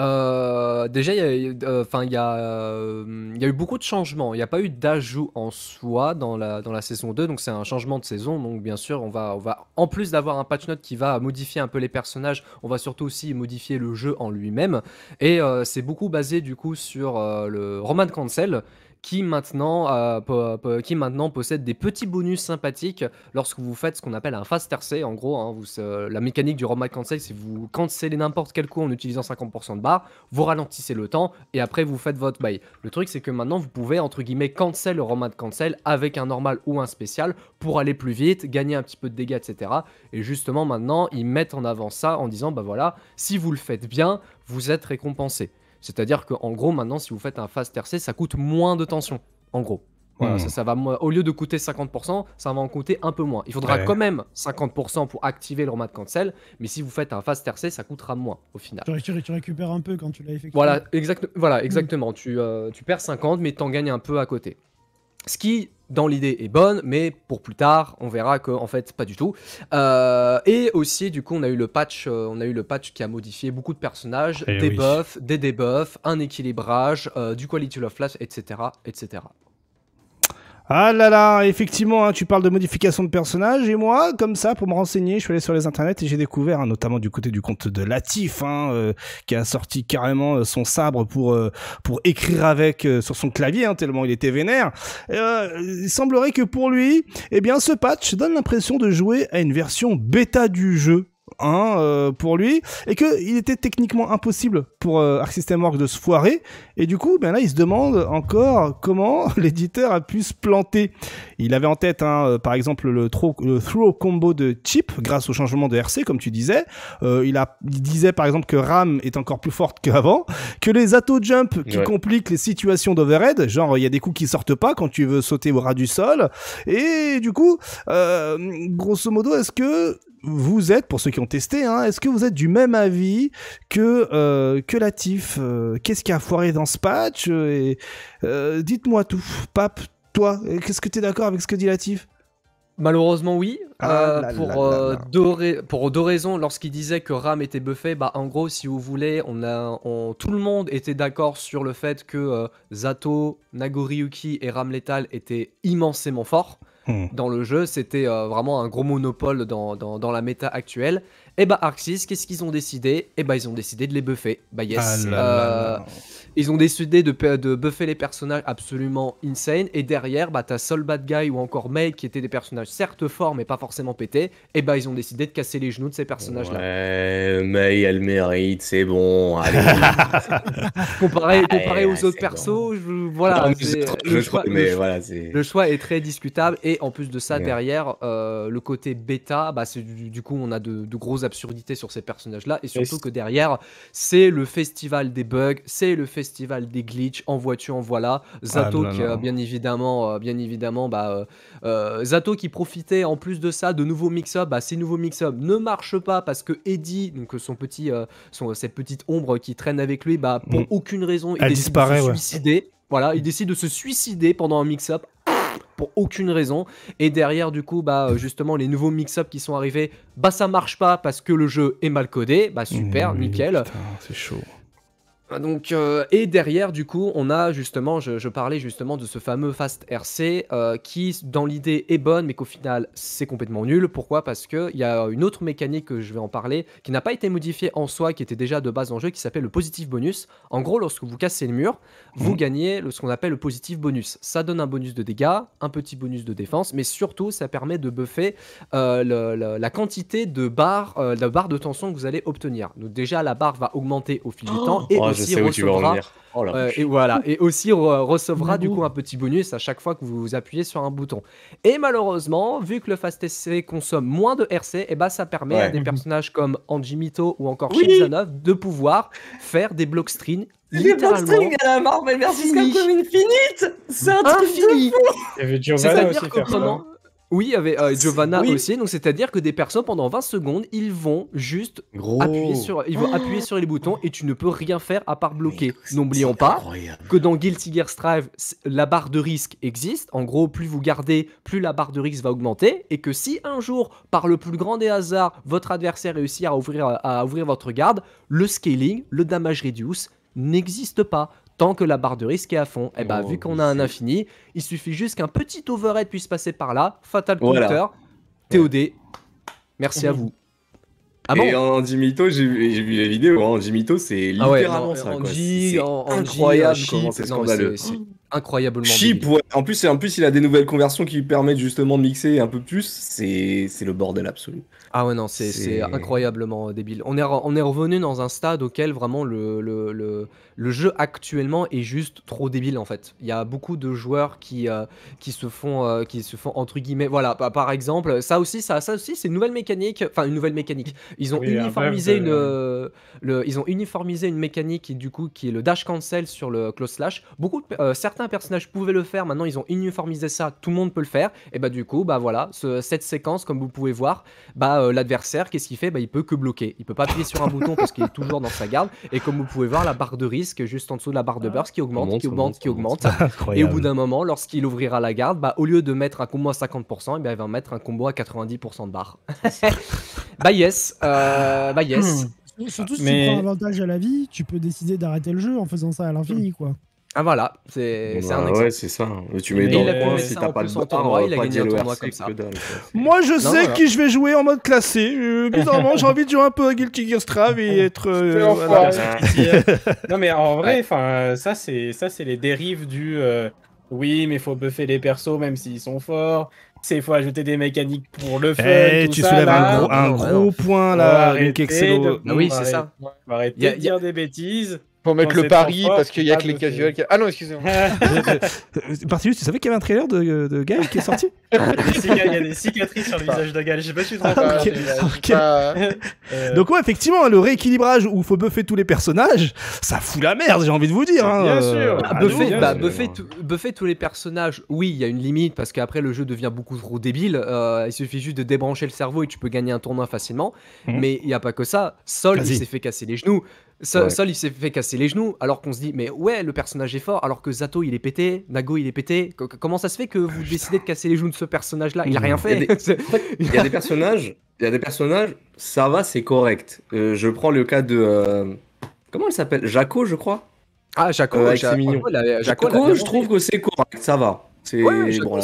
euh, déjà, il y, a, euh, enfin, il, y a, euh, y a eu beaucoup de changements. Il n'y a pas eu d'ajout en soi dans la, dans la saison 2, donc c'est un changement de saison. Donc, bien sûr, on va, on va en plus d'avoir un patch note qui va modifier un peu les personnages, on va surtout aussi modifier le jeu en lui-même. Et c'est beaucoup basé du coup sur le Roman Cancel, euh, qui maintenant, possède des petits bonus sympathiques lorsque vous faites ce qu'on appelle un fast RC. En gros, hein, vous, euh, la mécanique du roadmap cancel, c'est vous cancelez n'importe quel coup en utilisant 50% de barre, vous ralentissez le temps et après vous faites votre bail. Le truc, c'est que maintenant vous pouvez entre guillemets cancel le de cancel avec un normal ou un spécial pour aller plus vite, gagner un petit peu de dégâts, etc. Et justement, maintenant, ils mettent en avant ça en disant bah voilà, si vous le faites bien, vous êtes récompensé. C'est-à-dire qu'en gros, maintenant, si vous faites un fast tercé, ça coûte moins de tension, en gros. Hmm. ça, au lieu de coûter 50%, ça va en coûter un peu moins. Il faudra quand même 50% pour activer le remat cancel, mais si vous faites un fast tercé, ça coûtera moins au final. Tu, récupères un peu quand tu l'as effectué. Voilà, voilà hmm. exactement. Tu, euh, tu perds 50, mais en gagnes un peu à côté. Ce qui dans l'idée est bonne, mais pour plus tard, on verra que en fait pas du tout. Euh, et aussi, du coup, on a eu le patch, euh, on a eu le patch qui a modifié beaucoup de personnages, eh des buffs, des debuffs, un équilibrage, euh, du quality of life, etc., etc. Ah là là, effectivement, hein, tu parles de modification de personnage, et moi, comme ça, pour me renseigner, je suis allé sur les internets et j'ai découvert, hein, notamment du côté du compte de Latif, hein, euh, qui a sorti carrément euh, son sabre pour, euh, pour écrire avec sur son clavier, hein, tellement il était vénère. il semblerait que pour lui, eh bien, ce patch donne l'impression de jouer à une version bêta du jeu. Un hein, euh, pour lui, et que il était techniquement impossible pour euh, Arc System Works de se foirer, et du coup, ben là, il se demande encore comment [LAUGHS] l'éditeur a pu se planter. Il avait en tête, hein, euh, par exemple, le, throw, le throw combo de Chip, grâce au changement de RC, comme tu disais. Euh, il, a, il disait, par exemple, que RAM est encore plus forte qu'avant, que les ato jump qui compliquent les situations d'overhead, genre il y a des coups qui sortent pas quand tu veux sauter au ras du sol, et du coup, grosso modo, est-ce que vous êtes, pour ceux qui ont testé, hein, est-ce que vous êtes du même avis que, euh, que Latif euh, Qu'est-ce qui a foiré dans ce patch euh, Dites-moi tout. Pape, toi, qu'est-ce que tu es d'accord avec ce que dit Latif Malheureusement, oui. pour, deux raisons. Lorsqu'il disait que RAM était buffé, bah, en gros, si vous voulez, on tout le monde était d'accord sur le fait que Zato, Nagoriyuki et RAM Lethal étaient immensément forts. Hmm. dans le jeu. C'était euh, vraiment un gros monopole dans, dans, dans, la méta actuelle. Et eh bah ben, Arxis, qu'est-ce qu'ils ont décidé Et eh bah ben, ils ont décidé de les buffer. Bah yes. Ah euh, ils ont décidé de, de buffer les personnages absolument insane. Et derrière, bah t'as Soul Bad Guy ou encore May qui étaient des personnages certes forts mais pas forcément pétés. Et eh bah ben, ils ont décidé de casser les genoux de ces personnages-là. Ouais, May elle mérite, c'est bon. [LAUGHS] comparé, aux autres persos, voilà. le, choix, mais le choix est très discutable. Et en plus de ça, derrière, euh, le côté bêta, bah du, du coup on a de, de gros absurdité sur ces personnages-là, et surtout que derrière, c'est le festival des bugs, c'est le festival des glitches, en voiture en voilà. Zato, ah qui, euh, bien évidemment, euh, bien évidemment bah, euh, Zato qui profitait en plus de ça de nouveaux mix-up, bah, ces nouveaux mix-up ne marchent pas parce que Eddie, donc son petit, son, cette petite ombre qui traîne avec lui, bah, pour mm. aucune raison, il décide disparaît, de se suicider. Voilà, il décide de se suicider pendant un mix-up pour aucune raison. Et derrière, du coup, bah, euh, justement, les nouveaux mix-up qui sont arrivés, bah ça marche pas parce que le jeu est mal codé. Bah super, mmh, nickel. C'est chaud. Donc, euh, et derrière, du coup, on a justement, je, parlais justement de ce fameux Fast RC euh, qui, dans l'idée, est bonne, mais qu'au final, c'est complètement nul. Pourquoi Parce qu'il y a une autre mécanique que je vais en parler qui n'a pas été modifiée en soi, qui était déjà de base en jeu, qui s'appelle le positif bonus. En gros, lorsque vous cassez le mur, vous mmh. gagnez le, ce qu'on appelle le positif bonus. Ça donne un bonus de dégâts, un petit bonus de défense, mais surtout, ça permet de buffer euh, la quantité de barres, de barre de tension que vous allez obtenir. Donc, déjà, la barre va augmenter au fil du oh temps. Et oh, je sais où tu oh euh, et voilà, et aussi on recevra du coup un petit bonus à chaque fois que vous, appuyez sur un bouton. Et malheureusement, vu que le Fast sc consomme moins de RC, et eh bah ben, ça permet à des mhm. personnages comme Angie Mito ou encore oui. de pouvoir faire des block strings littéralement. Les block strings à la c'est Infinite C'est un truc infini. C'est-à-dire oui, avec euh, Giovanna aussi. Donc, c'est-à-dire que des personnes, pendant 20 secondes, ils vont juste appuyer sur, ils vont oh. appuyer sur les boutons et tu ne peux rien faire à part bloquer. N'oublions pas que dans Guilty Gear Strive, la barre de risque existe. En gros, plus vous gardez, plus la barre de risque va augmenter. Et que si un jour, par le plus grand des hasards, votre adversaire réussit à ouvrir, à ouvrir votre garde, le scaling, le damage reduce, n'existe pas tant que la barre de risque est à fond. Et eh bah, ben, oh, vu qu'on a un infini, il suffit juste qu'un petit overhead puisse passer par là, fatal counter, TOD. Merci à vous. et ah en Jimito, j'ai vu la vidéo. Hein. En Jimito, c'est ah littéralement ça. quoi. incroyable c'est En plus, en plus, il a des nouvelles conversions qui permettent justement de mixer un peu plus. C'est le bordel absolu. Ah ouais, non, c'est, incroyablement débile. On est, on est revenu dans un stade auquel vraiment le, le, le, jeu actuellement est juste trop débile en fait. Il y a beaucoup de joueurs qui, euh, qui, se, font, euh, qui se font entre guillemets. Voilà, par exemple, ça aussi, ça, ça aussi c'est une nouvelle mécanique. Enfin, une nouvelle mécanique. Ils ont, uniformisé, une, le, ils ont uniformisé une mécanique qui, du coup, qui est le dash cancel sur le close slash. Beaucoup de, euh, certains personnages pouvaient le faire, maintenant ils ont uniformisé ça, tout le monde peut le faire. Et bah, du coup, bah voilà, cette séquence, comme vous pouvez voir, bah euh, l'adversaire, qu'est-ce qu'il fait bah, Il peut que bloquer. Il peut pas appuyer sur un bouton parce qu'il est toujours dans sa garde. Et comme vous pouvez voir, la barre de risque juste en dessous de la barre de ah. burst qui augmente, qui augmente, qui augmente. et au bout d'un moment, lorsqu'il ouvrira la garde, bah, au lieu de mettre un combo à 50%, et eh bien, il va mettre un combo à 90% de barre. [LAUGHS] bah yes, euh, bah yes. Surtout si tu prends avantage à la vie, tu peux décider d'arrêter le jeu en faisant ça à l'infini, hmm. quoi. Ah voilà, c'est un bah, exemple. Ouais, c'est ça. Tu mets dans le si t'as pas le tournoi, il a gagné un tournoi comme ça. [LAUGHS] Moi, je sais qui je vais jouer en mode classé. Euh, bizarrement, j'ai envie de jouer un peu à Guilty Gear Strive et être. Euh, [LAUGHS] non mais en vrai, ça c'est les dérives du. Euh, oui, mais il faut buffer les persos même s'ils sont forts. C'est faut ajouter des mécaniques pour le fun. Eh, tout tu soulèves un gros, un gros point là, Rick Excello. Ah oui, c'est ça. Arrêtez de dire des bêtises. Pour mettre le pari parce qu'il y a que les casuals. Ah non, excusez-moi. Parce [LAUGHS] euh, que tu savais qu'il y avait un trailer de, de qui est sorti [LAUGHS] il, y a, des cicatrices sur le visage de Gaël. Je sais pas si tu te ah, ah, bah, euh, [LAUGHS] Donc, ouais, effectivement, hein, le rééquilibrage où faut buffer tous les personnages, ça fout la merde, j'ai envie de vous dire. Bien buffer, tous les personnages, oui, il y a une limite parce qu'après le jeu devient beaucoup trop débile. Euh, il suffit juste de débrancher le cerveau et tu peux gagner un tournoi facilement. Hum. Mais il n'y a pas que ça. Sol, s'est fait casser les genoux. Sol, il s'est fait casser les genoux, alors qu'on se dit, mais ouais, le personnage est fort, alors que Zato, il est pété, Nago, il est pété. comment ça se fait que vous ah, décidez de casser les genoux de ce personnage-là Il a rien fait. [LAUGHS] Il y a des, personnages, il y a des personnages, ça va, c'est correct. Euh, je prends le cas de. Euh, comment il s'appelle Jaco, je crois. Ah, Jaco, euh, c'est mignon Jaco je trouve que c'est correct, ça va. C'est ouais, bon,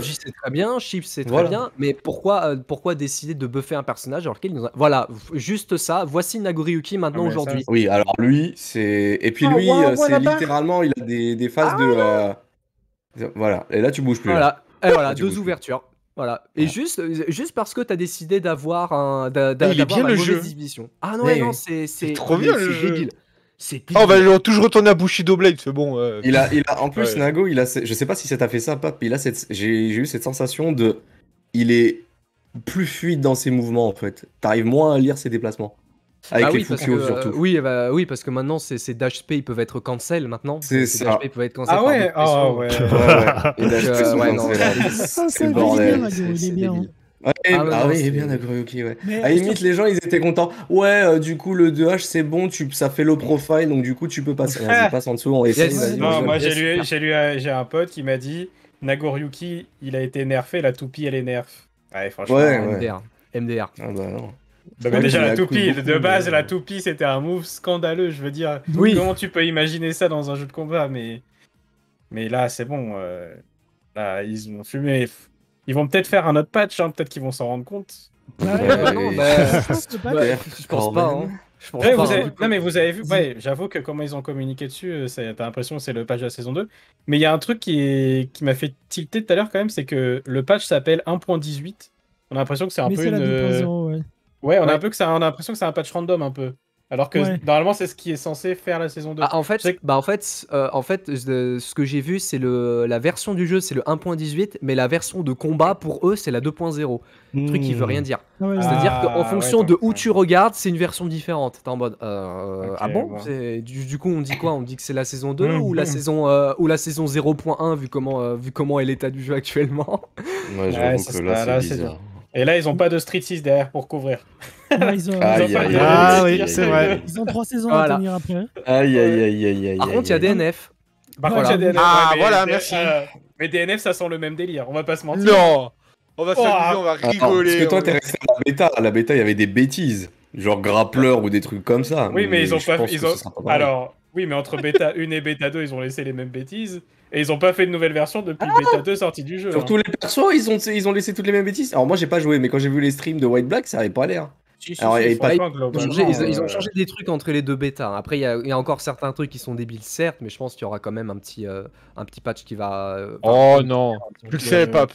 c'est très bien, Chips c'est très bien, mais pourquoi, euh, pourquoi décider de buffer un personnage alors qu'il nous a... Voilà, juste ça. Voici Nagoriyuki ah, maintenant aujourd'hui. Oui, alors lui, c'est et puis ah, lui, euh, c'est bah. littéralement, il a des, des phases de ah, euh, voilà. Et là, tu bouges plus. Voilà, voilà, [LAUGHS] deux ouvertures. Voilà. Et juste, juste parce que tu as décidé d'avoir un, d'avoir une le jeu. Ah non, non, c'est trop bien le jeu. Oh, bah, on va toujours retourner à Bushido Blade, c'est bon. Il a, il a, en plus, Nago, il a, je sais pas si ça t'a fait ça, Pape, il a cette, j'ai, eu cette sensation de. Il est plus fluide dans ses mouvements, en fait. T'arrives moins à lire ses déplacements. Avec ah les oui, parce que, surtout. oui, oui, parce que maintenant, ces dash sp ils peuvent être cancel maintenant. C'est ça. Dash ils peuvent être cancel. Ah ouais, ouais. ouais, ouais. Et c'est C'est bien ah, bah oui, bien Nagoryuki ouais. à limite, les gens, ils étaient contents. Ouais, euh, du coup, le 2H, c'est bon, ça fait low profile, donc du coup, tu peux passer. Vas-y, [LAUGHS] passe en dessous, on moi, euh, j'ai un pote qui m'a dit Nagoryuki, il a été nerfé, la toupie, elle est nerf. Ouais, franchement, euh, MDR. Ah, bah bah, déjà la toupie, de base la toupie c'était un move scandaleux, je veux dire. Oui. Comment tu peux imaginer ça dans un jeu de combat mais mais là c'est bon ils m'ont fumé ils vont peut-être faire un autre patch, hein, peut-être qu'ils vont s'en rendre compte. je pense pas. Hein. Hein, non, mais vous avez vu, j'avoue que comment ils ont communiqué dessus, euh, t'as l'impression que c'est le patch de la saison 2. Mais il y a un truc qui, qui m'a fait tilter tout à l'heure quand même, c'est que le patch s'appelle 1.18. On a l'impression que c'est un peu une. ouais. ouais. on a un peu que ça... on a l'impression que c'est un patch random un peu. Alors que normalement, c'est ce qui est censé faire la saison 2. Ah, en fait, bah en fait, euh, en fait ce que j'ai vu, c'est la version du jeu, c'est le 1.18, mais la version de combat pour eux, c'est la 2.0. Truc qui veut hmm. rien dire. Ah C'est-à-dire ah, qu'en fonction de où tu regardes, c'est une version différente. T'es en mode euh, Ah bon Du, coup, on dit quoi On dit que c'est la saison 2 hmm. ou, la saison, euh, la saison 0.1 vu comment, vu comment est l'état du jeu actuellement Ouais, je que c'est et là, ils ont pas de Street 6 derrière pour couvrir. [LAUGHS] ils ont, ah oui, c'est vrai. Ils ont trois saisons à tenir après. Aïe, aïe, aïe, aïe, aïe. Par contre, il y a DNF. Par contre, il y a DNF. Ah, voilà, merci. Euh, mais DNF, ça sent le même délire, on va pas se mentir. Non On va oh. on va rigoler. parce que toi, t'es resté la bêta. la bêta, il y avait des bêtises. Genre grappleur ou des trucs comme ça. Oui, mais, ils ont pas. Alors, oui, mais entre bêta 1 et bêta 2, ils ont laissé les mêmes bêtises. Et ils n'ont pas fait de nouvelle version depuis le bêta 2 sorti du jeu. Surtout hein. les persos, ils ont, ils ont laissé toutes les mêmes bêtises. Alors moi, j'ai pas joué, mais quand j'ai vu les streams de White Black, ça n'avait pas l'air. ils, ont changé, des trucs entre les deux bêta Après, il y, a encore certains trucs qui sont débiles, certes, mais je pense qu'il y aura quand même un petit, euh, un petit patch qui va. Euh, oh non, tu le sais, Pape.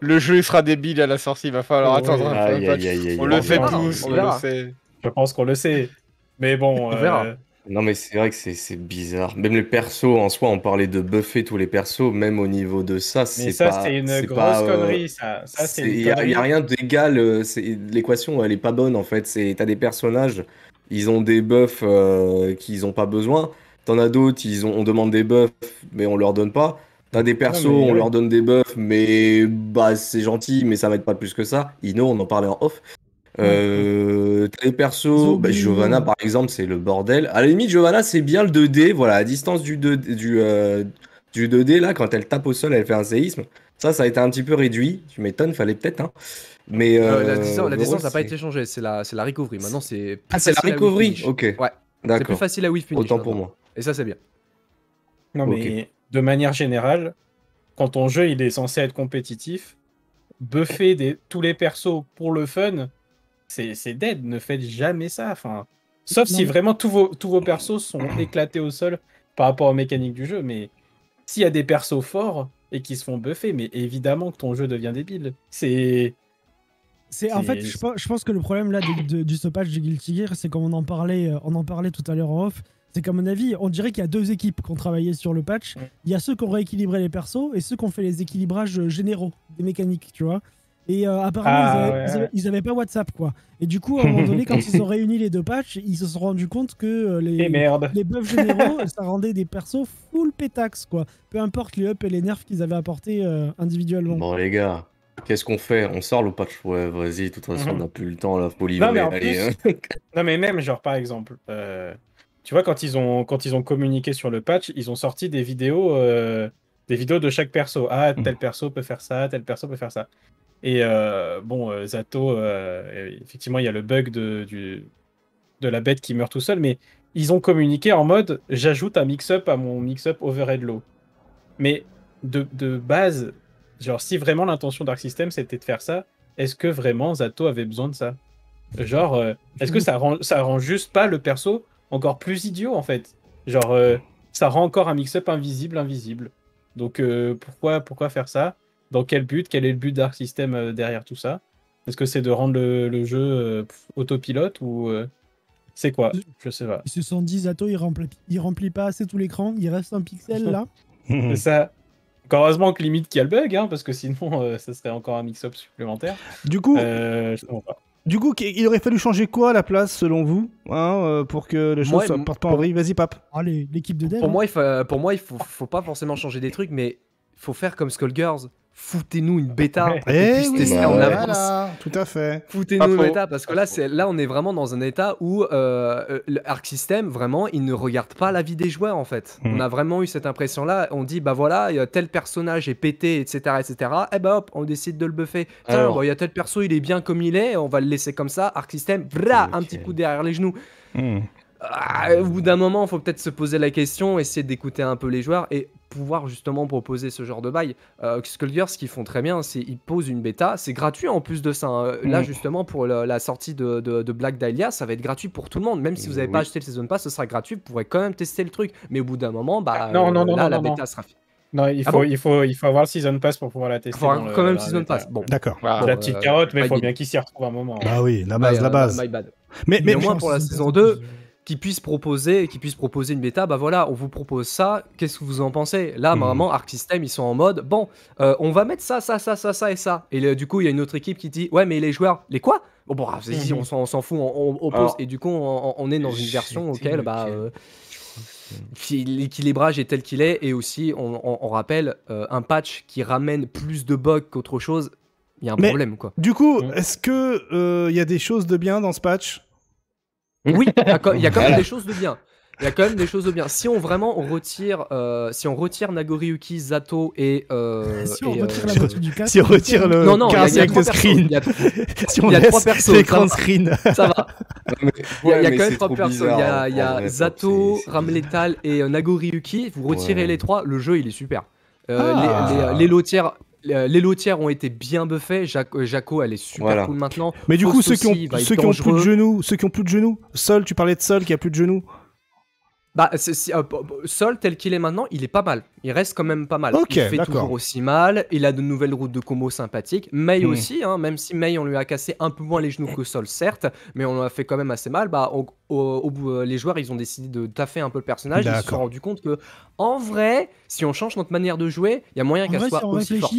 Le jeu sera débile à la sortie, il va falloir attendre un patch. On le fait tous, on le sait. Je pense qu'on le sait. Mais bon, on verra. Euh, non, mais c'est vrai que c'est bizarre. Même les persos en soi, on parlait de buffer tous les persos, même au niveau de ça, Mais c'est ça, c'est une grosse euh, connerie, ça. Ça, c'est Il n'y rien d'égal. Euh, l'équation, elle est pas bonne en fait. T'as des personnages, ils ont des buffs euh, qu'ils ont pas besoin. T'en as d'autres, on demande des buffs, mais on leur donne pas. T'as des persos, on leur donne des buffs, mais bah c'est gentil, mais ça va être pas plus que ça. Ino, on en parlait en off. Euh, les persos, bah, Giovanna par exemple, c'est le bordel. À la limite, Giovanna, c'est bien le 2D. Voilà, à distance du 2D, du, euh, du 2 là, quand elle tape au sol, elle fait un séisme. Ça, ça a été un petit peu réduit. Tu m'étonnes, fallait peut-être. Hein. Mais euh, la, distance, n'a pas été changée. C'est la, c'est la recovery. Maintenant, c'est. Ah, c'est la recovery. ok. Ouais. D'accord. C'est plus facile à whiff Autant pour moi. Et ça, c'est bien. Non mais de manière générale, quand on jeu il est censé être compétitif, buffer des, tous les persos pour le fun, c'est dead, ne faites jamais ça. Enfin, sauf si vraiment tous vos, tous persos sont [CLEARS THROAT] éclatés au sol par rapport aux mécaniques du jeu, mais s'il y a des persos forts et qui se font buffer, mais évidemment que ton jeu devient débile. C'est. C'est, en fait, je, pense que le problème là de, du stoppage de Guilty Gear, c'est comme on en parlait, euh, on en parlait tout à l'heure en off, c'est qu'à mon avis, on dirait qu'il y a deux équipes qui ont travaillé sur le patch. Il y a ceux qui ont rééquilibré les persos et ceux qui ont fait les équilibrages euh, généraux des mécaniques, tu vois. Et euh, apparemment, ah, ils, avaient, pas WhatsApp, quoi. Et du coup, à un moment donné, quand ils [LAUGHS] ont réuni les deux patchs, ils se sont rendus compte que euh, les, les généraux, [LAUGHS] ça rendait des persos full pétax, quoi. Peu importe les up et les nerfs qu'ils avaient apportés euh, individuellement. Bon, les gars, Qu'est-ce qu'on fait On sort le patch Ouais, vas-y, de toute façon, mhm. on n'a plus le temps, là, pour livrer. Non, mais, en plus... Hein. [LAUGHS] non, mais même, genre, par exemple, tu vois, quand ils, ont, quand ils ont communiqué sur le patch, ils ont sorti des vidéos, des vidéos de chaque perso. Ah, tel mhm. perso peut faire ça, tel perso peut faire ça. Et euh, bon, euh, Zato, euh, effectivement, il y a le bug de, de la bête qui meurt tout seul, mais ils ont communiqué en mode j'ajoute un mix-up à mon mix-up overhead low. Mais de, base, genre si vraiment l'intention Dark System c'était de faire ça, est-ce que vraiment Zato avait besoin de ça Genre, est-ce que ça rend, ça rend juste pas le perso encore plus idiot en fait Genre, ça rend encore un mix-up invisible, invisible. Donc pourquoi, pourquoi faire ça dans quel but Quel est le but d'Arc System euh, derrière tout ça Est-ce que c'est de rendre le, jeu euh, autopilote ou euh, c'est quoi Je sais pas. Ils se sont dit, Zato, il remplit, il remplit pas assez tout l'écran, il reste un pixel là. [LAUGHS] Mhm. ça. heureusement que limite qu'il y a le bug, hein, parce que sinon ça serait encore un mix-up supplémentaire. Du coup, du coup, il aurait fallu changer quoi à la place selon vous hein, pour que le choses ne partent pas en Vas-y, pape. Allez, ah, l'équipe de hein. Pour moi, il faut, pour moi, il faut, pas forcément changer des trucs, mais faut faire comme Skullgirls foutez-nous une bêta et, eh bah tout à fait. Foutez-nous une bêta parce que là, c'est là, on est vraiment dans un état où euh, euh, Arc System, vraiment, il ne regarde pas la vie des joueurs en fait. Hmm. On a vraiment eu cette impression-là. On dit, bah voilà, tel personnage est pété, etc., etc. Et bah hop, on décide de le buffer. il Alors... il y a tel perso, il est bien comme il est, on va le laisser comme ça. Arc System, bra, un petit coup derrière les genoux. Hmm. Ah, au bout d'un moment, il faut peut-être se poser la question, essayer d'écouter un peu les joueurs et pouvoir justement proposer ce genre de bail. Euh, gars ce qu'ils font très bien, c'est ils posent une bêta, c'est gratuit en plus de ça. Hein. Euh, là, mm. justement, pour la sortie de, Black Dahlia, ça va être gratuit pour tout le monde. Même si vous n'avez eh pas acheté le Season Pass, ce sera gratuit, vous pourrez quand même tester le truc. Mais au bout d'un moment, bah, ah, non, non, euh, non, là, la bêta sera finie. Non, il ah faut, il, faut, il faut avoir le Season Pass pour pouvoir la tester. Il faut quand même Season Pass. Bon. D'accord. la petite carotte, mais il faut bien qu'ils s'y retrouvent un moment. Bah oui, la base, la euh, base. Mais, mais, moins pour la saison 2, qui puisse proposer qui puisse proposer une bêta, bah voilà on vous propose ça qu'est-ce que vous en pensez là hmm. normalement Arc System ils sont en mode bon euh, on va mettre ça ça ça ça ça et ça et du coup il y a une autre équipe qui dit ouais mais les joueurs les quoi bon vas hmm. on s'en fout on, oppose et du coup on, est dans une version auquel bah euh, l'équilibrage est tel qu'il est et aussi on, rappelle euh, un patch qui ramène plus de bugs qu'autre chose il y a un problème quoi du coup hmm. est-ce que il y a des choses de bien dans ce patch oui, il y a quand même des choses de bien. Il y a quand même des choses de bien. Si on vraiment on retire, euh, si on retire Nagoriyuki, Zato et, euh, si on euh, retire la [LAUGHS] si on retire le non, non, il y a, trois screen, si on laisse l'écran screen, ça va. Il y, a quand même trois personnes. Il y a, [LAUGHS] y a Zato, Ramletal et euh, Nagoriyuki. Vous retirez les trois, le jeu il est super. Ah. Les, les, les lotières euh, les lotières ont été bien buffées. Euh, Jaco, elle est super cool maintenant. Mais du coup, ceux, qui ont, ceux, qui ont plus de genoux, ceux qui ont plus de genoux, Sol, tu parlais de Sol qui a plus de genoux. Bah, euh, Sol, tel qu'il est maintenant, il est pas mal. Il reste quand même pas mal. il fait toujours aussi mal. Il a de nouvelles routes de combo sympathiques. Mei hmm. aussi, hein, même si Mei on lui a cassé un peu moins les genoux que Sol, certes, mais on l'a fait quand même assez mal. Bah, au, bout, euh, les joueurs, ils ont décidé de taffer un peu le personnage. Ils se sont rendus compte que, en vrai, si on change notre manière de jouer, il y a moyen qu'elle soit aussi forte.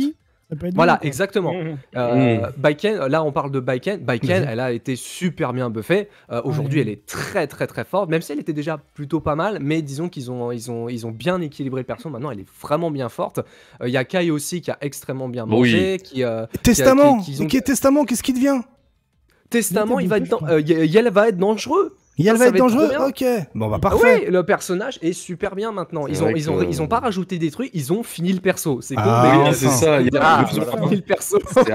Voilà, exactement. Mmh. Euh, mmh. là on parle de Baiken. Baiken, mmh. elle a été super bien buffée. Euh, aujourd'hui, elle est très très très forte, même si elle était déjà plutôt pas mal. Mais disons qu'ils ont, ils ont, ils ont bien équilibré le perso. Maintenant, elle est vraiment bien forte. Il euh, y a Kai aussi qui a extrêmement bien mangé. Qui, testament qui, Testament Qu'est-ce qui devient Testament, il va être, il va être dangereux a va être dangereux Ok. Bon, bah ah parfait. Oui, le personnage est super bien maintenant. Ils ont, ils, ont, ils ont pas rajouté des trucs, ils ont fini le perso. C'est ah, mais. c'est ça, ils ont fini le perso. C'est [LAUGHS]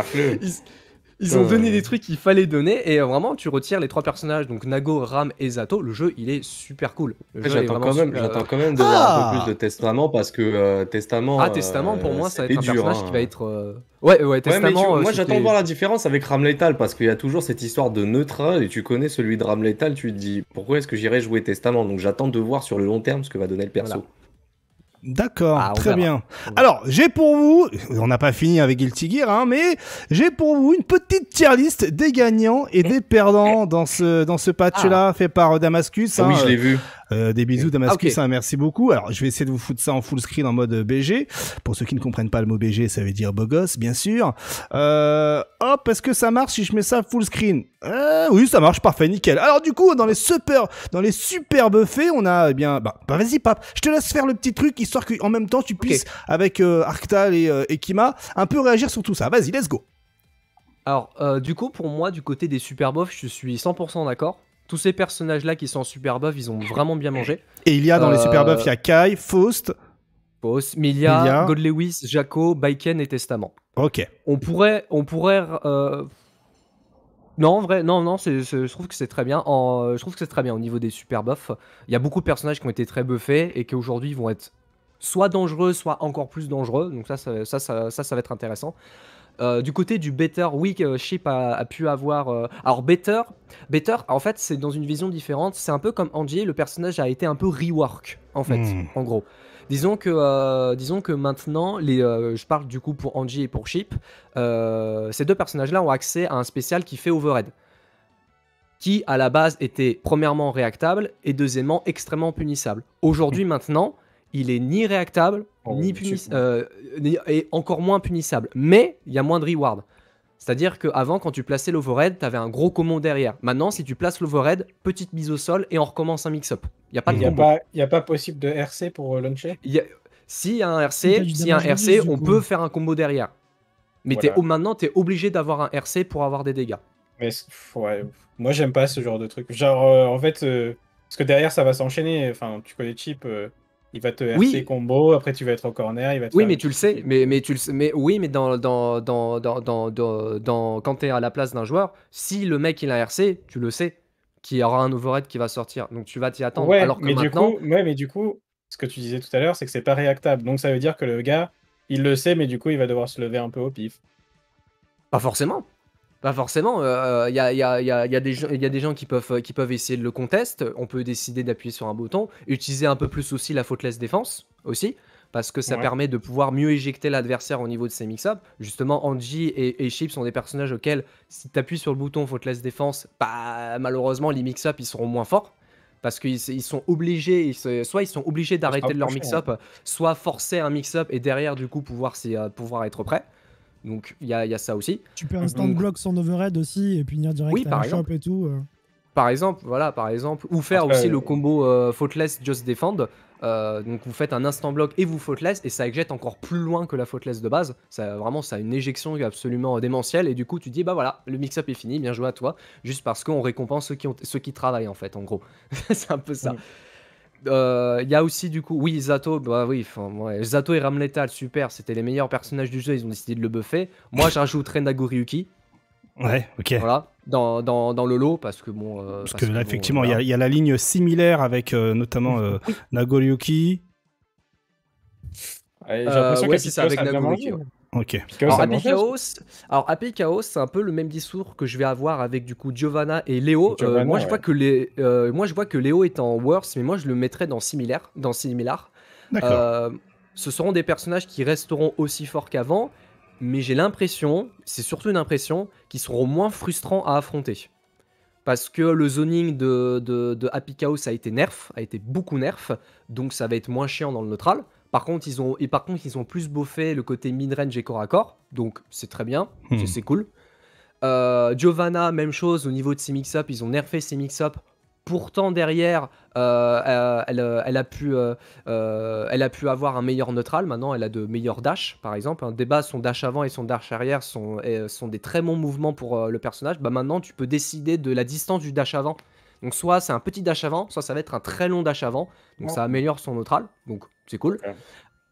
Ils ont donné des trucs qu'il fallait donner et euh, vraiment tu retires les trois personnages donc Nago, Ram et Zato. Le jeu il est super cool. J'attends quand, même, euh, quand même de voir un peu plus ah de Testament parce que euh, Testament. Ah Testament pour moi ça va être un personnage qui hein. va être. Ouais, ouais, Testament. moi j'attends de voir la différence avec Ram Lethal parce qu'il y a toujours cette histoire de neutre et tu connais celui de Ram Lethal, tu te dis pourquoi est-ce que j'irai jouer Testament donc j'attends de voir sur le long terme ce que va donner le perso. D'accord, ah, très bien. Alors, j'ai pour vous, on n'a pas fini avec Guilty Gear, hein, mais j'ai pour vous une petite tier liste des gagnants et des perdants dans ce, dans ce patch-là ah. fait par Damascus. Ah oui, hein, je l'ai euh, vu. Euh, des bisous, Damascus, hein, merci beaucoup. Alors, je vais essayer de vous foutre ça en full screen en mode BG. Pour ceux qui ne comprennent pas le mot BG, ça veut dire beau gosse, bien sûr. Euh, hop, est-ce que ça marche si je mets ça full screen euh, Oui, ça marche, parfait, nickel. Alors du coup, dans les super, dans les on a eh bien, bah, bah, vas-y, pape, je te laisse faire le petit truc histoire qu'en même temps tu puisses avec Arctal et, Kima un peu réagir sur tout ça. Vas-y, let's go. Alors, du coup, pour moi, du côté des super bofs, je suis 100% d'accord tous ces personnages-là qui sont en super buff, ils ont vraiment bien mangé. Et il y a dans les euh, super buffs, il y a Kai, Faust. Faust, Milia, Milia. God Lewis, Jaco, Baiken et Testament. Ok. On pourrait. On pourrait euh, Non, en vrai, non, non, je trouve que c'est très bien. je trouve que c'est très bien au niveau des super buffs. Il y a beaucoup de personnages qui ont été très buffés et qui aujourd'hui vont être soit dangereux, soit encore plus dangereux. Donc ça, ça, ça, ça va être intéressant. Euh, du côté du better oui euh, Ship a, pu avoir. Euh, alors better, better, en fait c'est dans une vision différente. C'est un peu comme Angie, le personnage a été un peu rework en fait, hmm. en gros. Disons que, disons que maintenant, les, je parle du coup pour Angie et pour Chip, ces deux personnages-là ont accès à un spécial qui fait Overhead, qui à la base était premièrement réactable et deuxièmement extrêmement punissable. Aujourd'hui, hmm. maintenant, il est ni réactable, oh, ni punissable, euh, et encore moins punissable. Mais il y a moins de reward. C'est-à-dire qu'avant, quand tu plaçais l'overhead, tu avais un gros combo derrière. Maintenant, si tu places l'overhead, petite mise au sol et on recommence un mix-up. Il n'y a pas de Il n'y a, pas possible de RC pour euh, launcher Si un RC, si un RC on peut faire un combo derrière. Mais maintenant, tu es obligé d'avoir un RC pour avoir des dégâts. moi, j'aime pas ce genre de truc. Genre, euh, en fait, parce que derrière, ça va s'enchaîner. Enfin, tu connais Chip, il va te RC combo, après tu vas être au corner, il va te Oui, mais tu le sais, mais, mais tu le sais, mais oui, mais dans, dans, dans, dans, dans quand tu es à la place d'un joueur, si le mec il a un RC, tu le sais qu'il y aura un overhead qui va sortir. Donc tu vas t'y attendre alors mais du coup, mais du coup, ce que tu disais tout à l'heure, c'est que c'est pas réactable. Donc ça veut dire que le gars, il le sait mais du coup, il va devoir se lever un peu au pif. Pas forcément. Bah forcément, il euh, euh, y, a, y, des gens qui peuvent, euh, qui peuvent essayer de le contester. On peut décider d'appuyer sur un bouton, utiliser un peu plus aussi la faultless défense aussi, parce que ça permet de pouvoir mieux éjecter l'adversaire au niveau de ses mix-up. Justement, Angie et, Chip sont des personnages auxquels, si tu appuies sur le bouton faultless défense, bah, malheureusement, les mix-up, ils seront moins forts parce qu'ils sont obligés, soit ils sont obligés d'arrêter leur mix-up, soit forcer un mix-up et derrière du coup pouvoir, pouvoir être prêt. Donc il y, y a, ça aussi. Tu peux instant block son overhead aussi et punir direct par exemple. et tout. Euh. Par exemple, voilà, par exemple. Ou faire aussi le euh, combo fauteless euh, Faultless Just Defend. donc vous faites un instant block et vous faultless et ça éjecte encore plus loin que la faultless de base. Ça vraiment ça a une éjection absolument démentielle et du coup tu dis bah voilà le mix-up est fini, bien joué à toi, juste parce qu'on récompense ceux qui, ont, ceux qui travaillent en fait en gros. [LAUGHS] c'est un peu ça. Il euh, y a aussi du coup, oui, Zato, bah oui, Zato et Ramletal, super, c'était les meilleurs personnages du jeu, ils ont décidé de le buffer. Moi, j'ajouterais Nagoriyuki. Ouais, ok. Voilà, dans, le lot, parce que bon. Euh, parce, que, là, effectivement, il y, a la ligne similaire avec euh, notamment Nagoriyuki. Ouais, J'ai l'impression que c'est avec Nagoriyuki. Ok. Alors, Happy Chaos, c'est un peu le même discours que je vais avoir avec du coup Giovanna et Léo. Euh, euh, moi, je vois que les, Léo est en worse, mais moi, je le mettrais dans similaire, dans similaire. Euh, ce seront des personnages qui resteront aussi forts qu'avant, mais j'ai l'impression, c'est surtout une impression, qu'ils seront moins frustrants à affronter. Parce que le zoning de, de Happy Chaos a été nerf, a été beaucoup nerf, donc ça va être moins chiant dans le neutral. Par contre, ils ont, et par contre, ils ont plus beauffé le côté mid-range et corps à corps. Donc, c'est très bien. Hmm. C'est cool. Euh, Giovanna, même chose au niveau de ses mix-up. Ils ont nerfé ses mix-up. Pourtant, derrière, euh, elle, a pu, euh, elle a pu avoir un meilleur neutral. Maintenant, elle a de meilleurs dash, par exemple. Hein, Débat, son dash avant et son dash arrière sont, sont des très bons mouvements pour le personnage. Bah, maintenant, tu peux décider de la distance du dash avant. Donc, soit c'est un petit dash avant, soit ça va être un très long dash avant. Donc, ça améliore son neutral. Donc, c'est cool.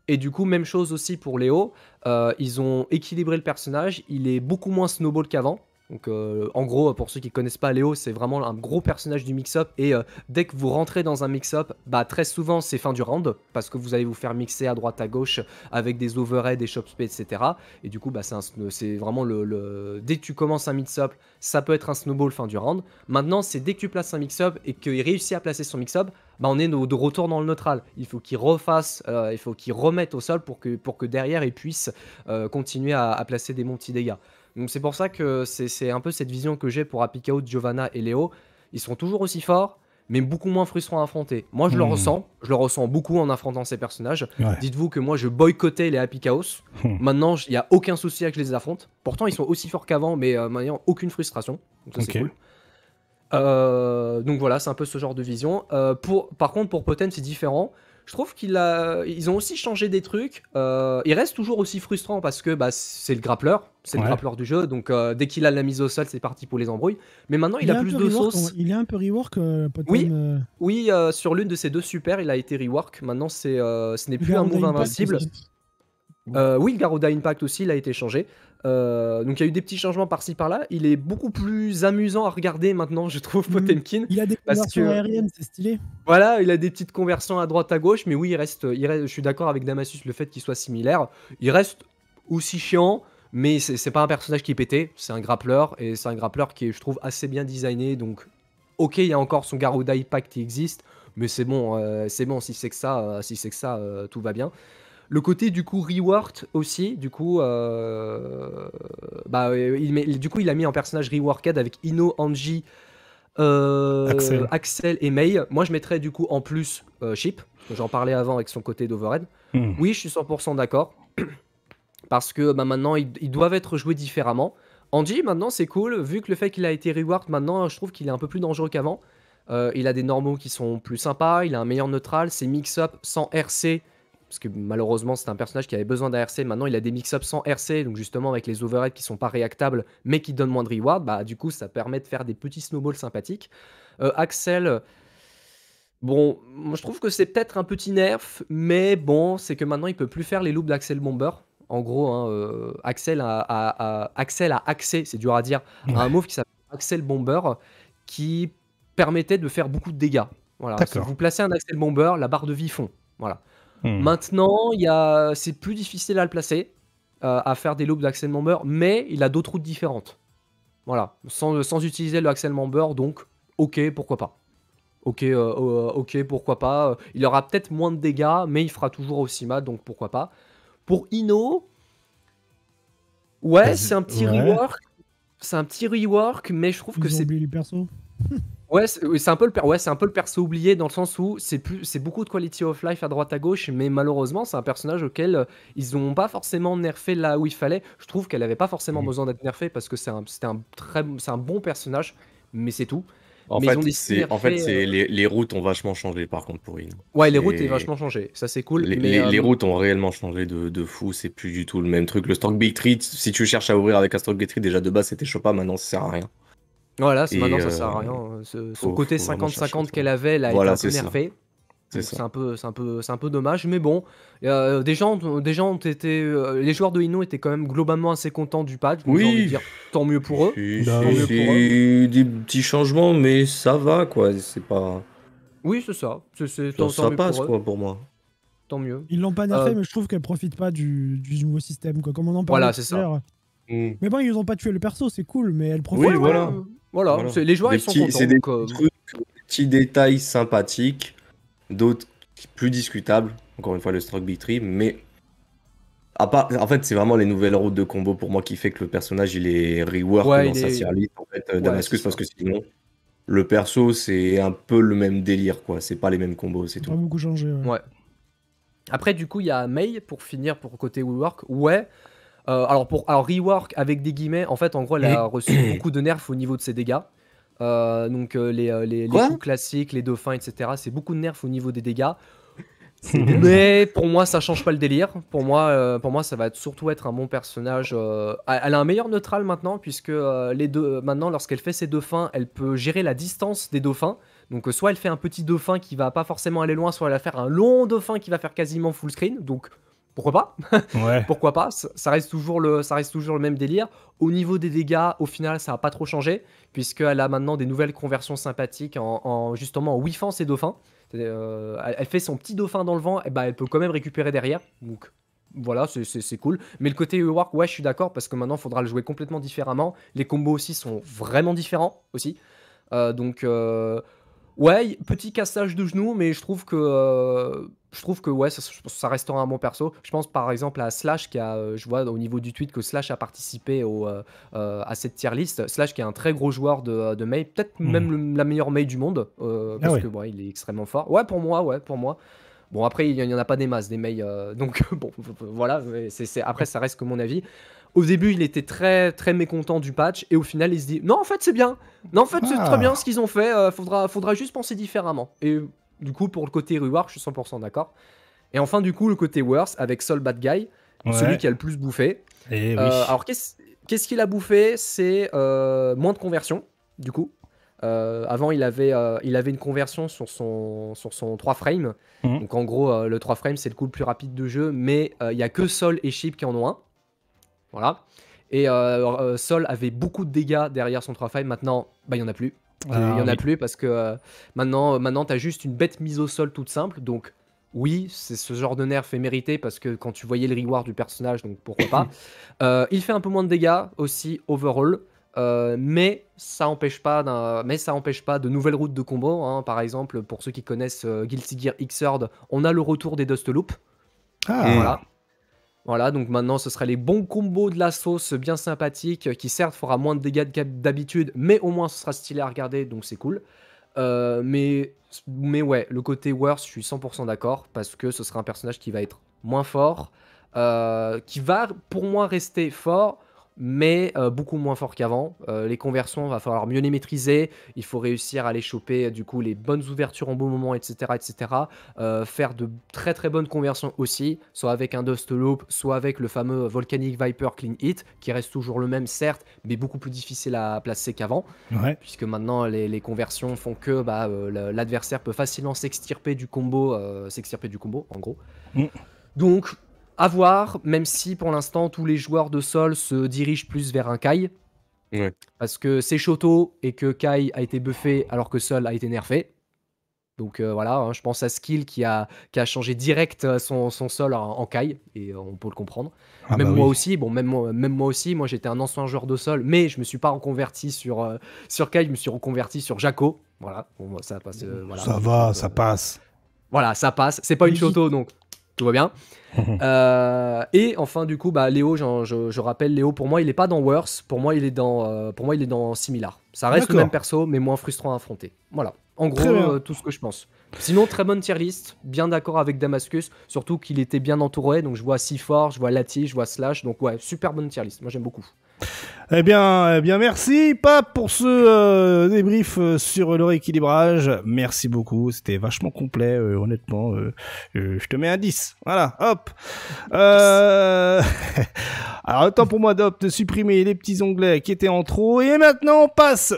Et du coup, même chose aussi pour Léo. Euh, ils ont équilibré le personnage. Il est beaucoup moins snowball qu'avant. Donc, euh, en gros, pour ceux qui ne connaissent pas Léo, c'est vraiment un gros personnage du mix-up. Et euh, dès que vous rentrez dans un mix-up, bah, très souvent, c'est fin du round. Parce que vous allez vous faire mixer à droite, à gauche avec des overheads, des shops, etc. Et du coup, bah, c'est vraiment le, le, Dès que tu commences un mix-up, ça peut être un snowball fin du round. Maintenant, c'est dès que tu places un mix-up et qu'il réussit à placer son mix-up, bah, on est de retour dans le neutral. Il faut qu'ils refassent, euh, il faut qu'ils remettent au sol pour que, pour que derrière ils puissent euh, continuer à, placer des bons petits dégâts. Donc c'est pour ça que c'est un peu cette vision que j'ai pour Apikao, Giovanna et Léo. Ils sont toujours aussi forts, mais beaucoup moins frustrants à affronter. Moi, je le hmm. ressens, je le ressens beaucoup en affrontant ces personnages. Dites-vous que moi, je boycottais les Happy hmm. Maintenant, il n'y a aucun souci à que je les affronte. Pourtant, ils sont aussi forts qu'avant, mais euh, aucune frustration. Donc, ça, c'est cool. Euh, donc voilà, c'est un peu ce genre de vision. Euh, pour, par contre, pour Potem, c'est différent je trouve qu'ils ont aussi changé des trucs. Euh, il reste toujours aussi frustrant parce que bah, c'est le grappleur, c'est le grappleur du jeu. Donc dès qu'il a la mise au sol, c'est parti pour les embrouilles. Mais maintenant, il, a, plus de sauce. Il est un peu rework. Potem. oui, sur l'une de ses deux super, il a été rework. Maintenant, ce n'est plus un move invincible. oui, le Garuda Impact aussi, il a été changé. Euh, donc il y a eu des petits changements par-ci par-là. Il est beaucoup plus amusant à regarder maintenant, je trouve, mm. Potemkin. Il a des conversions aériennes, c'est stylé. Voilà, il a des petites conversions à droite à gauche, mais oui, il reste. je suis d'accord avec Damasus le fait qu'il soit similaire. Il reste aussi chiant, mais c'est pas un personnage qui est pété. C'est un grappleur et c'est un grappleur qui est, je trouve, assez bien designé. Donc ok, il y a encore son Garuda Impact qui existe, mais c'est bon, euh, c'est bon si c'est que ça, euh, si c'est que ça, tout va bien. Le côté du coup reworked aussi, du coup, euh, bah, euh, il du coup, il a mis en personnage reworked avec Ino, Angie, euh, Axel. et Mei Moi, je mettrais du coup en plus Chip. J'en parlais avant avec son côté d'overhead. Hmm. Oui, je suis 100% d'accord. [CLEARS THROAT] parce que bah, maintenant, ils, doivent être joués différemment. Angie, maintenant, c'est cool. Vu que le fait qu'il a été reworked, maintenant, je trouve qu'il est un peu plus dangereux qu'avant. il a des normaux qui sont plus sympas. Il a un meilleur neutral. C'est mix-up sans RC parce que malheureusement c'est un personnage qui avait besoin RC, maintenant il a des mix-ups sans RC, donc justement avec les overheads qui sont pas réactables mais qui donnent moins de reward, bah du coup ça permet de faire des petits snowballs sympathiques. Euh, Axel, bon, moi je trouve que c'est peut-être un petit nerf, mais bon, c'est que maintenant il peut plus faire les loops d'Axel Bomber. En gros, hein, euh, Axel, a, Axel a accès c'est dur à dire, à un move qui s'appelle Axel Bomber, qui permettait de faire beaucoup de dégâts. Voilà, si vous placez un Axel Bomber, la barre de vie fond. Voilà. Hmm. Maintenant, a... c'est plus difficile à le placer, euh, à faire des loops d'Axel Member, mais il a d'autres routes différentes. Voilà, sans, utiliser le Axel Member, donc ok, pourquoi pas. Ok, euh, euh, ok, pourquoi pas. Il aura peut-être moins de dégâts, mais il fera toujours aussi mal, donc pourquoi pas. Pour Ino, ouais, c'est un petit rework. C'est un petit rework, mais je trouve que c'est. [LAUGHS] Ouais, c'est un, peu le ouais, c'est un peu le perso oublié dans le sens où c'est plus, c'est beaucoup de quality of life à droite à gauche, mais malheureusement, c'est un personnage auquel euh, ils n'ont pas forcément nerfé là où il fallait. Je trouve qu'elle n'avait pas forcément mmh. besoin d'être nerfée parce que c'est un, c'était un, très, c'est un bon personnage, mais c'est tout. En, mais fait, c'est, en fait, euh, les, routes ont vachement changé par contre pour une Ouais, les routes ont vachement changé, ça c'est cool. Euh, les, routes ont réellement changé de, de, fou, c'est plus du tout le même truc. Le stock Big treat si tu cherches à ouvrir avec un stork Big déjà de base c'était Chopa, maintenant ça sert à rien. Voilà, maintenant ça euh, sert à rien. Euh, ce, son côté 50-50 qu'elle avait là a est un peu C'est un peu, c'est un peu, c'est un peu dommage, mais bon, euh, des gens, des gens ont été, les joueurs de Hino étaient quand même globalement assez contents du patch. Oui. de dire, tant mieux pour eux. des petits changements, mais ça va quoi. C'est pas. Oui, c'est ça. C'est tant, mieux passe quoi pour moi. Tant mieux. Ils l'ont pas nerfé, mais je trouve qu'elle profite pas du, du, nouveau système quoi. Comme on en parle. voilà, c'est ça. Mm. Mais bon, ils ont pas tué le perso, c'est cool, mais elle profite. Oui, voilà. Voilà, les joueurs ils sont contents. Euh, des petits détails sympathiques, d'autres plus discutables. Encore une fois, le Stroke beatry, Tree, mais à part, en fait, c'est vraiment les nouvelles routes de combo pour moi qui fait que le personnage il est rework dans sa Damascus parce que sinon le perso c'est un peu le même délire quoi, c'est pas les mêmes combos, c'est tout. beaucoup changé. Après du coup il y a Mei pour finir pour côté rework. Ouais, euh, alors, pour, alors, rework avec des guillemets, en fait, en gros, elle a reçu [COUGHS] beaucoup de nerfs au niveau de ses dégâts. Euh, donc, euh, les, les, coups classiques, les dauphins, etc. C'est beaucoup de nerfs au niveau des dégâts. Mais pour moi, ça change pas le délire. Pour moi, pour moi ça va surtout être un bon personnage. elle a un meilleur neutral maintenant, puisque les deux, maintenant, lorsqu'elle fait ses dauphins, elle peut gérer la distance des dauphins. Donc soit elle fait un petit dauphin qui va pas forcément aller loin, soit elle va faire un long dauphin qui va faire quasiment full screen. Donc pourquoi pas [LAUGHS] Pourquoi pas ça reste, toujours le, ça reste toujours le même délire. Au niveau des dégâts, au final, ça n'a pas trop changé, puisqu'elle a maintenant des nouvelles conversions sympathiques en, justement en whiffant ses dauphins. Euh, elle, fait son petit dauphin dans le vent, et bah, elle peut quand même récupérer derrière. Donc voilà, c'est cool. Mais le côté work, ouais, je suis d'accord, parce que maintenant, il faudra le jouer complètement différemment. Les combos aussi sont vraiment différents aussi. Euh, donc. Euh, Ouais, petit cassage de genoux, mais je trouve que euh, je trouve que ouais, ça, restera un bon perso. Je pense par exemple à Slash qui a, euh, je vois au niveau du tweet que Slash a participé au, euh, à cette tier list. Slash qui est un très gros joueur de, de peut-être hmm. même la meilleure mail du monde ah parce que il est extrêmement fort. Ouais, pour moi, ouais, pour moi. Bon après il n'y en a pas des masses des mails donc [LAUGHS] bon voilà. c'est... après ça reste que mon avis. Au début, il était très très mécontent du patch et au final, il se dit non, en fait, c'est bien. Non, en fait, c'est très ah. bien ce qu'ils ont fait. Il euh, faudra, faudra juste penser différemment. Et du coup, pour le côté rework, je suis 100% d'accord. Et enfin, du coup, le côté worse avec Sol Bad Guy, celui qui a le plus bouffé. Eh euh, alors, qu'est-ce qu'il a bouffé C'est euh, moins de conversion, du coup. avant, il avait, il avait une conversion sur son, sur son 3 frame. Mhm. Donc, en gros, le 3 frame, c'est le coup le plus rapide de jeu, mais il n'y a que Sol et Chip qui en ont un. Voilà. Et euh, euh, Sol avait beaucoup de dégâts derrière son 3-5. Maintenant, il n'y en a plus. Il y en a plus ah parce que euh, maintenant, maintenant tu as juste une bête mise au sol toute simple. Donc, oui, c'est ce genre de nerf est mérité parce que quand tu voyais le reward du personnage, donc pourquoi pas. [COUGHS] il fait un peu moins de dégâts aussi, overall. mais ça empêche pas mais ça empêche pas de nouvelles routes de combo. Hein. Par exemple, pour ceux qui connaissent Guilty Gear Xrd, on a le retour des Dust Loop. Ah. Voilà. Voilà, donc maintenant ce sera les bons combos de la sauce bien sympathique euh, qui certes fera moins de dégâts d'habitude, mais au moins ce sera stylé à regarder, donc c'est cool. Euh, mais, mais ouais, le côté worse, je suis 100% d'accord, parce que ce sera un personnage qui va être moins fort, euh, qui va pour moi rester fort, mais euh, beaucoup moins fort qu'avant. Euh, les conversions, va falloir mieux les maîtriser. Il faut réussir à les choper, euh, du coup, les bonnes ouvertures en bon moment, etc. etc. faire de très très bonnes conversions aussi, soit avec un Dust Loop, soit avec le fameux Volcanic Viper Clean Hit, qui reste toujours le même, certes, mais beaucoup plus difficile à placer qu'avant. Puisque maintenant, les, conversions font que bah, l'adversaire peut facilement s'extirper du combo, s'extirper du combo, en gros. Mm. Donc, à voir, même si pour l'instant tous les joueurs de sol se dirigent plus vers un Kai. Parce que c'est Shoto et que Kai a été buffé alors que Sol a été nerfé. Donc euh, voilà, hein, je pense à Skill qui a, qui a changé direct euh, son, sol en, Kai, et euh, on peut le comprendre. Ah bah même moi aussi, bon, même, moi aussi, moi j'étais un ancien joueur de sol, mais je me suis pas reconverti sur, sur Kai, je me suis reconverti sur Jaco. Voilà, ça passe. Ça va, ça passe. Voilà, ça passe. C'est pas une Shoto donc tout va bien. [LAUGHS] Euh, et enfin, du coup, bah, Léo, je, je, rappelle, Léo, pour moi, il est pas dans Worse, pour moi, il est dans, euh, pour moi, il est dans Similar. Ça reste le même perso, mais moins frustrant à affronter. Voilà, en gros, euh, tout ce que je pense. Sinon, très bonne tier list, bien d'accord avec Damascus, surtout qu'il était bien entouré, donc je vois Sifor, je vois Lati, je vois Slash, donc ouais, super bonne tier list, moi j'aime beaucoup. Eh bien, eh bien, merci, Pape, pour ce euh, débrief euh, sur le rééquilibrage. Merci beaucoup, c'était vachement complet, euh, honnêtement. je te mets un 10. Voilà, hop. [LAUGHS] Alors, temps pour moi, d'opter de supprimer les petits onglets qui étaient en trop. Et maintenant, on passe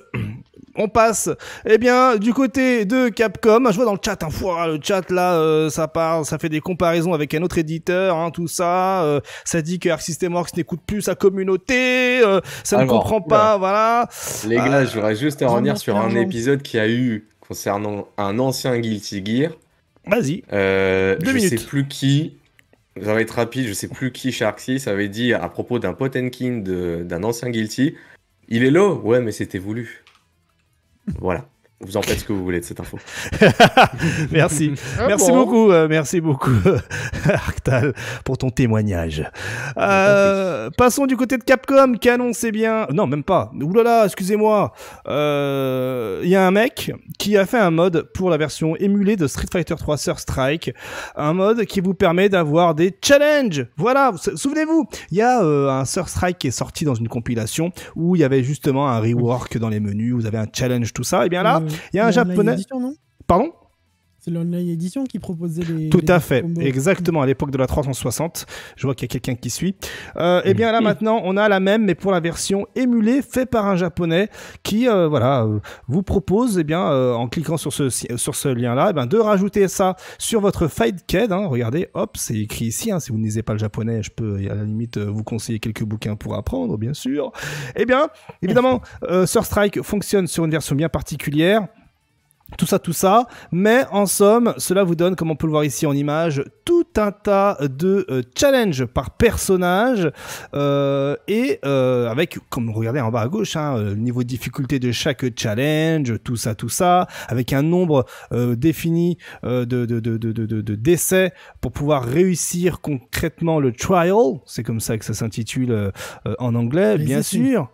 on passe. Eh bien, du côté de Capcom, je vois dans le chat, un hein, fois le chat là, euh, ça part, ça fait des comparaisons avec un autre éditeur, hein, tout ça. Euh, ça dit que Arc System Works n'écoute plus sa communauté, euh, ça ne ah comprend pas, voilà. Les gars, je voudrais juste revenir sur un épisode qui a eu concernant un ancien Guilty Gear. Vas-y. je ne sais plus qui. Ça va être rapide, je sais plus qui Sharksy, ça avait dit à propos d'un Potenkin d'un ancien Guilty. Il est low, ouais, mais c'était voulu. Voilà. Vous en faites ce que vous voulez de cette info. [LAUGHS] merci. Ah euh, merci, beaucoup, merci beaucoup, [LAUGHS] Arctal, pour ton témoignage. Euh, passons du côté de Capcom, Canon, c'est eh bien. Non, même pas. Oulala, excusez-moi. Euh, il y a un mec qui a fait un mode pour la version émulée de Street Fighter 3 Sur Strike. Un mode qui vous permet d'avoir des challenges. Voilà, souvenez-vous, il y a euh, un Sur Strike qui est sorti dans une compilation où il y avait justement un rework dans les menus, vous avez un challenge, tout ça. Et eh bien là, mm. Il y a un japonais. Pardon l'Online édition qui proposait Tout à fait, exactement, à l'époque de la 360. Je vois qu'il y a quelqu'un qui suit. Euh, et eh bien là maintenant, on a la même, mais pour la version émulée, faite par un japonais qui, euh, voilà, euh, vous propose, et eh bien, euh, en cliquant sur ce, sur ce lien-là, eh ben, de rajouter ça sur votre Fightcade. Hein. Regardez, hop, c'est écrit ici. Hein. Si vous ne pas le japonais, je peux à la limite vous conseiller quelques bouquins pour apprendre, bien sûr. et bien, évidemment, euh, Surstrike fonctionne sur une version bien particulière. Tout ça, tout ça. Mais en somme, cela vous donne, comme on peut le voir ici en image, tout un tas de euh, challenges par personnage. Euh, et euh, avec, comme vous regardez en bas à gauche, hein, le niveau de difficulté de chaque challenge, tout ça, tout ça. Avec un nombre défini de, décès pour pouvoir réussir concrètement le trial. C'est comme ça que ça s'intitule en anglais, bien sûr.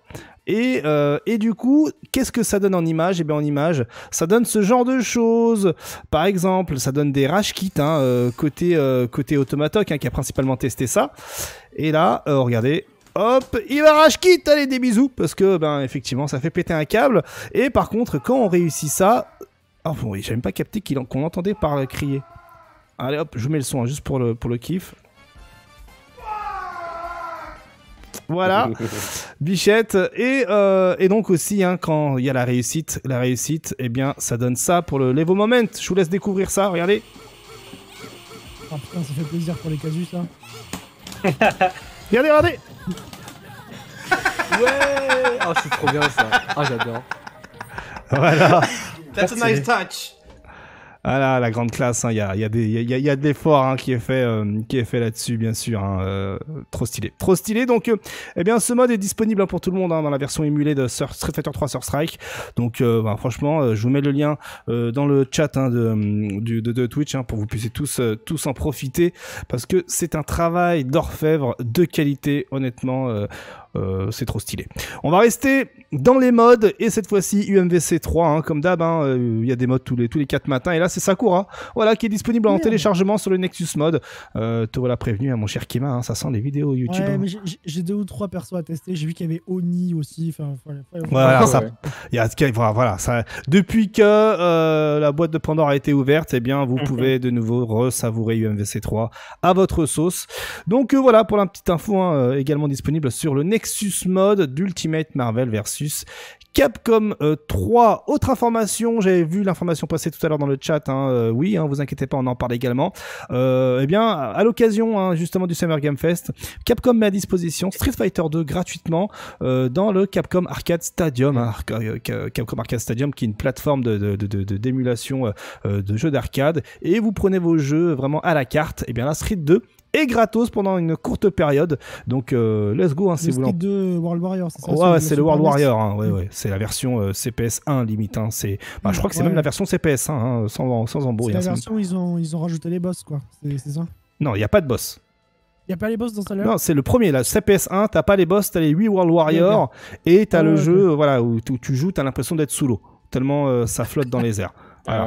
Euh, et, du coup, qu'est-ce que ça donne en image Eh bien, en image, ça donne ce genre de choses. Par exemple, ça donne des rage kits hein, euh, côté euh, côté Automatoc hein, qui a principalement testé ça. Et là, regardez, Hop, il va rage quitte, allez des bisous, parce que ben effectivement ça fait péter un câble. Et par contre, quand on réussit ça, oh bon, oui, même pas capté qu'on entendait par crier. Allez hop, je vous mets le son hein, juste pour le, pour le kiff. Voilà, [LAUGHS] Bichette. Et, euh, et, donc aussi, hein, quand il y a la réussite, la réussite, eh bien, ça donne ça pour le Levo Moment. Je vous laisse découvrir ça, regardez. Oh putain, ça fait plaisir pour les casus, ça [LAUGHS] regardez, regardez Ouais Oh, c'est trop bien, ça. oh, j'adore. Voilà. That's a nice touch. Ah là, la grande classe, il hein, y, a, y, a des, y, a, de l'effort hein, qui est fait, euh, qui est fait là-dessus, bien sûr. Hein, euh, trop stylé. Trop stylé. Donc, euh, eh bien, ce mode est disponible pour tout le monde dans la version émulée de Street Fighter 3 sur Strike. Donc, bah, franchement, je vous mets le lien dans le chat mm, de, de, Twitch pour que vous puissiez tous, tous en profiter parce que c'est un travail d'orfèvre de qualité, honnêtement. Euh, c'est trop stylé. On va rester dans les modes et cette fois-ci UMVC 3 hein, comme d'hab hein, euh, il y a des modes tous les tous les 4 matins et là c'est Sakura. Voilà qui est disponible en téléchargement sur le Nexus Mode. Euh, te voilà prévenu hein, mon cher Kima, ça sent les vidéos YouTube. j'ai deux ou trois persos à tester, j'ai vu qu'il y avait Oni aussi voilà, depuis que euh, la boîte de Pandore a été ouverte, eh bien vous mhm. pouvez de nouveau resavourer UMVC 3 à votre sauce. Donc voilà pour la petite info également disponible sur le Nexus Nexus Mode d'Ultimate Marvel versus Capcom 3. Euh, Autre information, j'avais vu l'information passer tout à l'heure dans le chat. Hein, euh, oui, hein, vous inquiétez pas, on en parle également. Euh, eh bien, à l'occasion hein, justement du Summer Game Fest, Capcom met à disposition Street Fighter 2 gratuitement euh, dans le Capcom Arcade Stadium. Hein, Capcom Arcade Stadium, qui est une plateforme de d'émulation de, jeux d'arcade, et vous prenez vos jeux vraiment à la carte. eh bien la Street 2 et gratos pendant une courte période. Donc, euh, let's go, C'est hein, de World Warrior, c'est Ouais, c'est le World Warrior, hein, C'est la version euh, CPS1 limite. Hein, c'est, bah, je crois que c'est même la version CPS1, sans, sans embrouille. C'est la version ils ont, ils ont rajouté les boss, quoi. Non, il n'y a pas de boss. Il a pas les boss dans celle-là Non, c'est le premier. Là, CPS1, t'as pas les boss, as les 8 World Warriors et tu as le jeu Voilà, où, tu joues, as l'impression d'être sous l'eau. Tellement euh, ça flotte dans [LAUGHS] les airs. Ah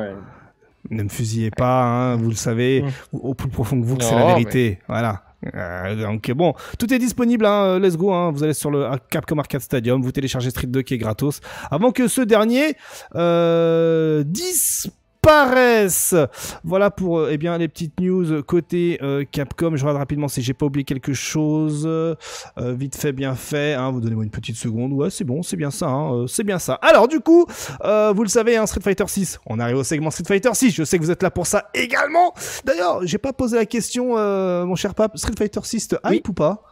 ne me fusillez pas, hein, vous le savez, mm. au plus profond que vous, que c'est la oh, vérité. Voilà. Euh, donc bon, tout est disponible, hein, euh, let's go, hein. vous allez sur le Capcom Arcade Stadium, vous téléchargez Street 2 qui est gratos, avant que ce dernier euh, 10 paresse Voilà pour euh, eh bien, les petites news côté euh, Capcom. Je regarde rapidement si j'ai pas oublié quelque chose. Euh, vite fait, bien fait. Hein. vous donnez-moi une petite seconde. Ouais, c'est bon, c'est bien ça. Hein. c'est bien ça. Alors, du coup, vous le savez, un hein, Street Fighter 6. On arrive au segment Street Fighter 6. Je sais que vous êtes là pour ça également. D'ailleurs, j'ai pas posé la question, mon cher pape. Street Fighter 6 ou pas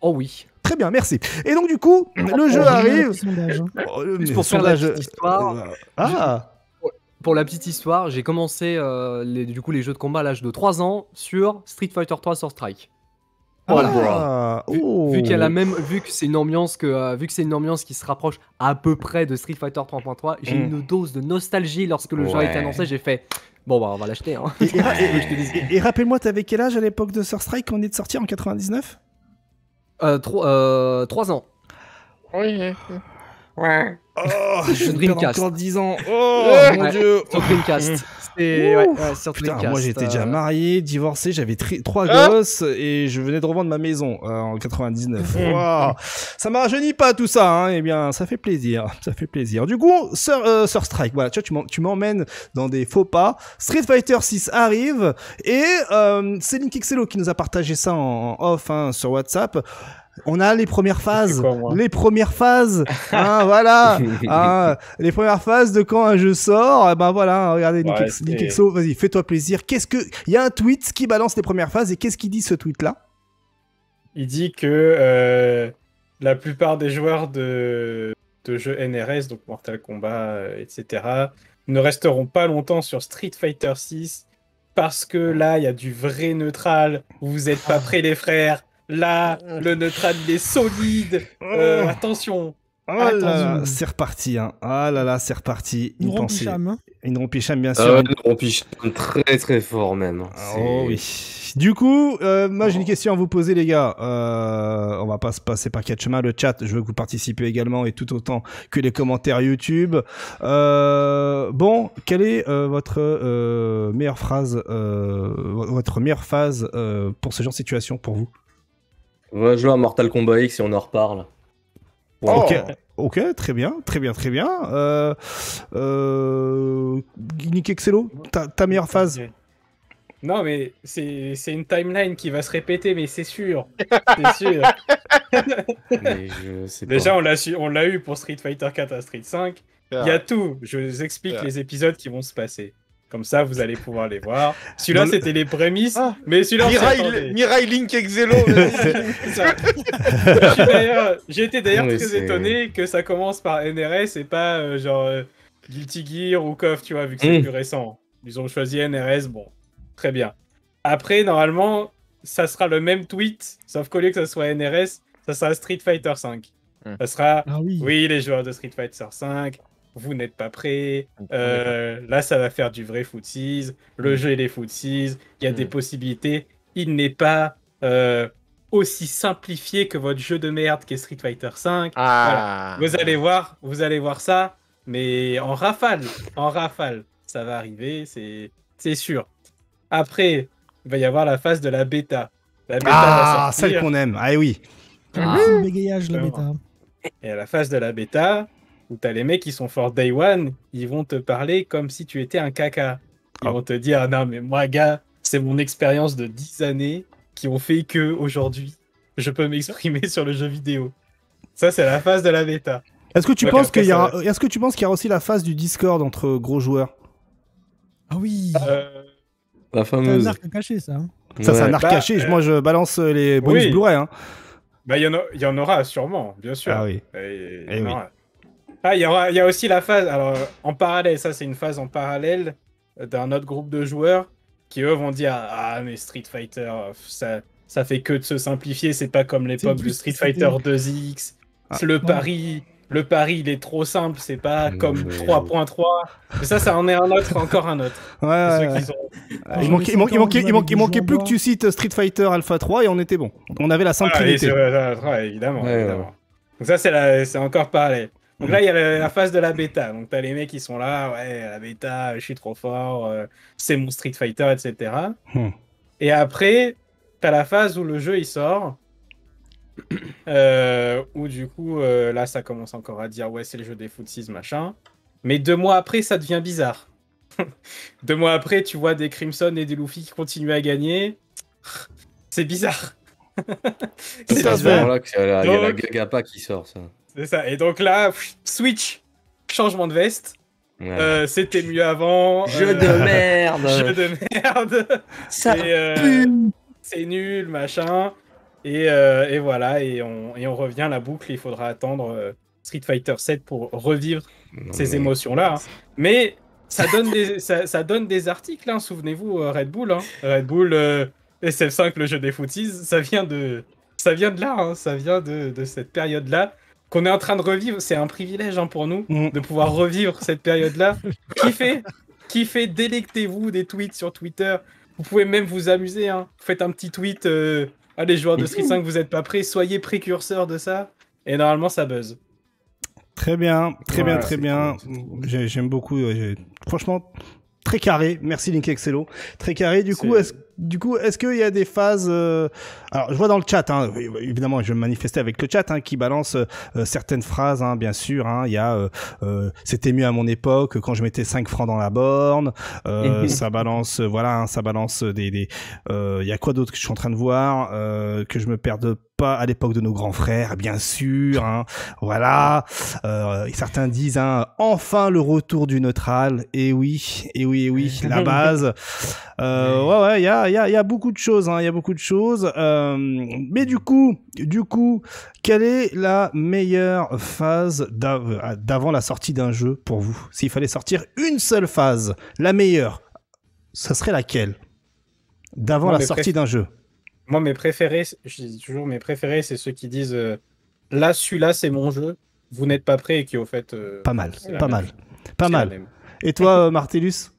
Oh oui. Très bien, merci. Et donc, du coup, le jeu arrive. Sondage, pour sondage. Ah! pour la petite histoire, j'ai commencé euh, les, du coup les jeux de combat à l'âge de 3 ans sur Street Fighter 3 sur Strike. Ah, voilà. vu, oh. la même, vu que c'est une ambiance que, euh, vu que c'est une ambiance qui se rapproche à peu près de Street Fighter 3.3, j'ai eu mm. une dose de nostalgie lorsque le jeu a été annoncé. J'ai fait bon bah on va l'acheter. Hein. [LAUGHS] Et, rappelle-moi, t'avais quel âge à l'époque de Sur Strike on est de sortir en 99 3 euh, ans. Oui. Ouais. Oh, encore 10 ans. [LAUGHS] Oh mon dieu. Sur Dreamcast. ouais, Moi j'étais déjà euh. marié, divorcé, j'avais trois ah. gosses et je venais de revendre ma maison euh, en 99. [LAUGHS] Ça Ça rajeunit pas tout ça, hein. Eh bien, ça fait plaisir. Ça fait plaisir. Du coup, Sir, euh, Strike, voilà, tu tu m'emmènes dans des faux pas. Street Fighter 6 arrive et euh, Céline Kixello qui nous a partagé ça en, en off hein, sur WhatsApp on a les premières phases, les premières phases, hein, [LAUGHS] voilà, [LAUGHS] hein. les premières phases de quand un jeu sort, eh ben voilà, hein, regardez, ouais, vas-y, fais-toi plaisir. Qu'est-ce que, il y a un tweet qui balance les premières phases et qu'est-ce qu'il dit ce tweet-là Il dit que euh, la plupart des joueurs de, jeux NRS, donc Mortal Kombat, euh, etc., ne resteront pas longtemps sur Street Fighter 6 parce que là, il y a du vrai neutral. Vous êtes pas ah. prêts, les frères là, le neutral est solide. Oh. Euh, attention. Oh c'est reparti. Hein. Ah là là, c'est reparti. Une rompicham. Une hein. bien ah sûr. une très très fort même. Ah, oh oui. Du coup, euh, moi j'ai une question à vous poser les gars. Euh, on va pas se passer par quatre chemins. Le chat, je veux que vous participiez également et tout autant que les commentaires YouTube. bon, quelle est votre meilleure phrase, votre meilleure phase pour ce genre de situation pour vous on va jouer à Mortal Kombat X et on en reparle. Ok, oh. très bien, très bien, très bien. Euh, euh, ta, meilleure phase non, mais c'est une timeline qui va se répéter, mais c'est sûr. Déjà, on l'a eu pour Street Fighter 4 à Street 5. Il y a ah. tout. Je vous explique ah. les épisodes qui vont se passer. Comme ça, vous allez pouvoir les voir. Celui-là, c'était les prémices, ah. mais celui-là, Mirai, Link Exelo. [LAUGHS] [LAUGHS] J'ai été d'ailleurs très étonné que ça commence par NRS et pas euh, genre euh, Guilty Gear ou KOF, tu vois, vu que c'est mm. plus récent. Ils ont choisi NRS, bon, très bien. Après, normalement, ça sera le même tweet, sauf qu'au lieu que ça soit NRS, ça sera Street Fighter 5. Mm. Ça sera, ah oui. oui, les joueurs de Street Fighter 5 vous n'êtes pas prêt, euh, là ça va faire du vrai footies, le mm. jeu et les footies, il y a des mm. possibilités, il n'est pas euh, aussi simplifié que votre jeu de merde qui est Street Fighter V. Ah. Vous allez voir, vous allez voir ça, mais en rafale, en rafale, ça va arriver, c'est, c'est sûr. Après, il va y avoir la phase de la bêta. La bêta ah, celle qu'on aime, ah oui. Ah. Ah, le de la bêta. Et à la phase de la bêta, où t'as les mecs qui sont forts day one, ils vont te parler comme si tu étais un caca. Ils ah. vont te dire, ah non, mais moi, gars, c'est mon expérience de 10 années qui ont fait que aujourd'hui, je peux m'exprimer [LAUGHS] sur le jeu vidéo. Ça, c'est la phase de la bêta. Est-ce que tu penses qu'il y a... ce que tu penses qu'il y a aussi la phase du Discord entre gros joueurs Ah oui. Euh, la fameuse. C'est un arc caché, ça. Hein. Ça, c'est un arc bah, caché. Moi, je balance euh, les bonus Blu-ray. Hein. Bah, il y, en aura sûrement, bien sûr. Ah oui. Eh oui. Ah, il y, y a aussi la phase, alors euh, en parallèle, ça c'est une phase en parallèle euh, d'un autre groupe de joueurs qui eux vont dire Ah, mais Street Fighter, euh, ça, ça fait que de se simplifier, c'est pas comme l'époque de Street Fighter 2X. Ah. le pari, le pari, il est trop simple, c'est pas comme 3.3. Mais... Ça, ça en est un autre, encore un autre. [LAUGHS] Ah, il manquait plus que tu cites Street Fighter Alpha 3 et on était bon. On avait la ah, simple évidemment. évidemment. Donc ça, c'est encore parallèle. Donc là, il y a la, phase de la bêta. Donc t'as les mecs qui sont là, ouais, la bêta, je suis trop fort, euh, c'est mon Street Fighter, etc. Hmm. Et après, t'as la phase où le jeu il sort, euh, où du coup, euh, là, ça commence encore à dire, ouais, c'est le jeu des footsies, machin. Mais deux mois après, ça devient bizarre. [LAUGHS] deux mois après, tu vois des Crimson et des Luffy qui continuent à gagner. C'est bizarre. [LAUGHS] c'est à ce moment-là y la, Gaga la qui sort, ça ça. Et donc là, switch, changement de veste. Euh, c'était mieux avant. Jeu euh, de [LAUGHS] merde. Jeu de merde. Ça euh, C'est nul, machin. Et, voilà, et on, revient à la boucle. Il faudra attendre Street Fighter 7 pour revivre ces émotions-là. Hein. Mais ça donne des, [LAUGHS] ça, donne des articles, hein. souvenez-vous, Red Bull. Hein. Red Bull, SF5, le jeu des footies, ça vient de, ça vient de là, ça vient de, de cette période-là qu'on est en train de revivre, c'est un privilège hein, pour nous mm. de pouvoir revivre cette période-là. [LAUGHS] kiffez, kiffez, délectez-vous des tweets sur Twitter. Vous pouvez même vous amuser. Hein. faites un petit tweet. Euh, allez, joueurs de Street 5, vous n'êtes pas prêts. Soyez précurseurs de ça. Et normalement, ça buzz. Très bien, très bien, très bien. J'aime beaucoup. franchement, très carré. Merci Link Excello. Très carré. Du coup, est-ce qu'il y a des phases euh, alors, je vois dans le chat, hein, évidemment, je vais me manifester avec le chat hein, qui balance euh, euh, certaines phrases, hein, bien sûr. Hein. Il y a euh, c'était mieux à mon époque quand je mettais 5 francs dans la borne. [LAUGHS] ça balance, voilà, hein, ça balance des. des il y a quoi d'autre que je suis en train de voir que je me perde pas à l'époque de nos grands frères, bien sûr. Hein, voilà. certains disent hein, enfin le retour du neutral. Et eh oui, et eh oui, et eh oui, la [LAUGHS] base. Euh, ouais, ouais, il y a, y, a, y a beaucoup de choses. Hein, il y a beaucoup de choses. Euh, euh, mais du coup, du coup, quelle est la meilleure phase d'avant la sortie d'un jeu pour vous S'il fallait sortir une seule phase, la meilleure, ça serait laquelle D'avant la sortie d'un jeu. Moi, mes préférés, je dis toujours mes préférés, c'est ceux qui disent euh, là, celui-là, c'est mon jeu, vous n'êtes pas prêt et qui, au fait. Euh, pas mal, pas mal, pas mal. Et toi, Martellus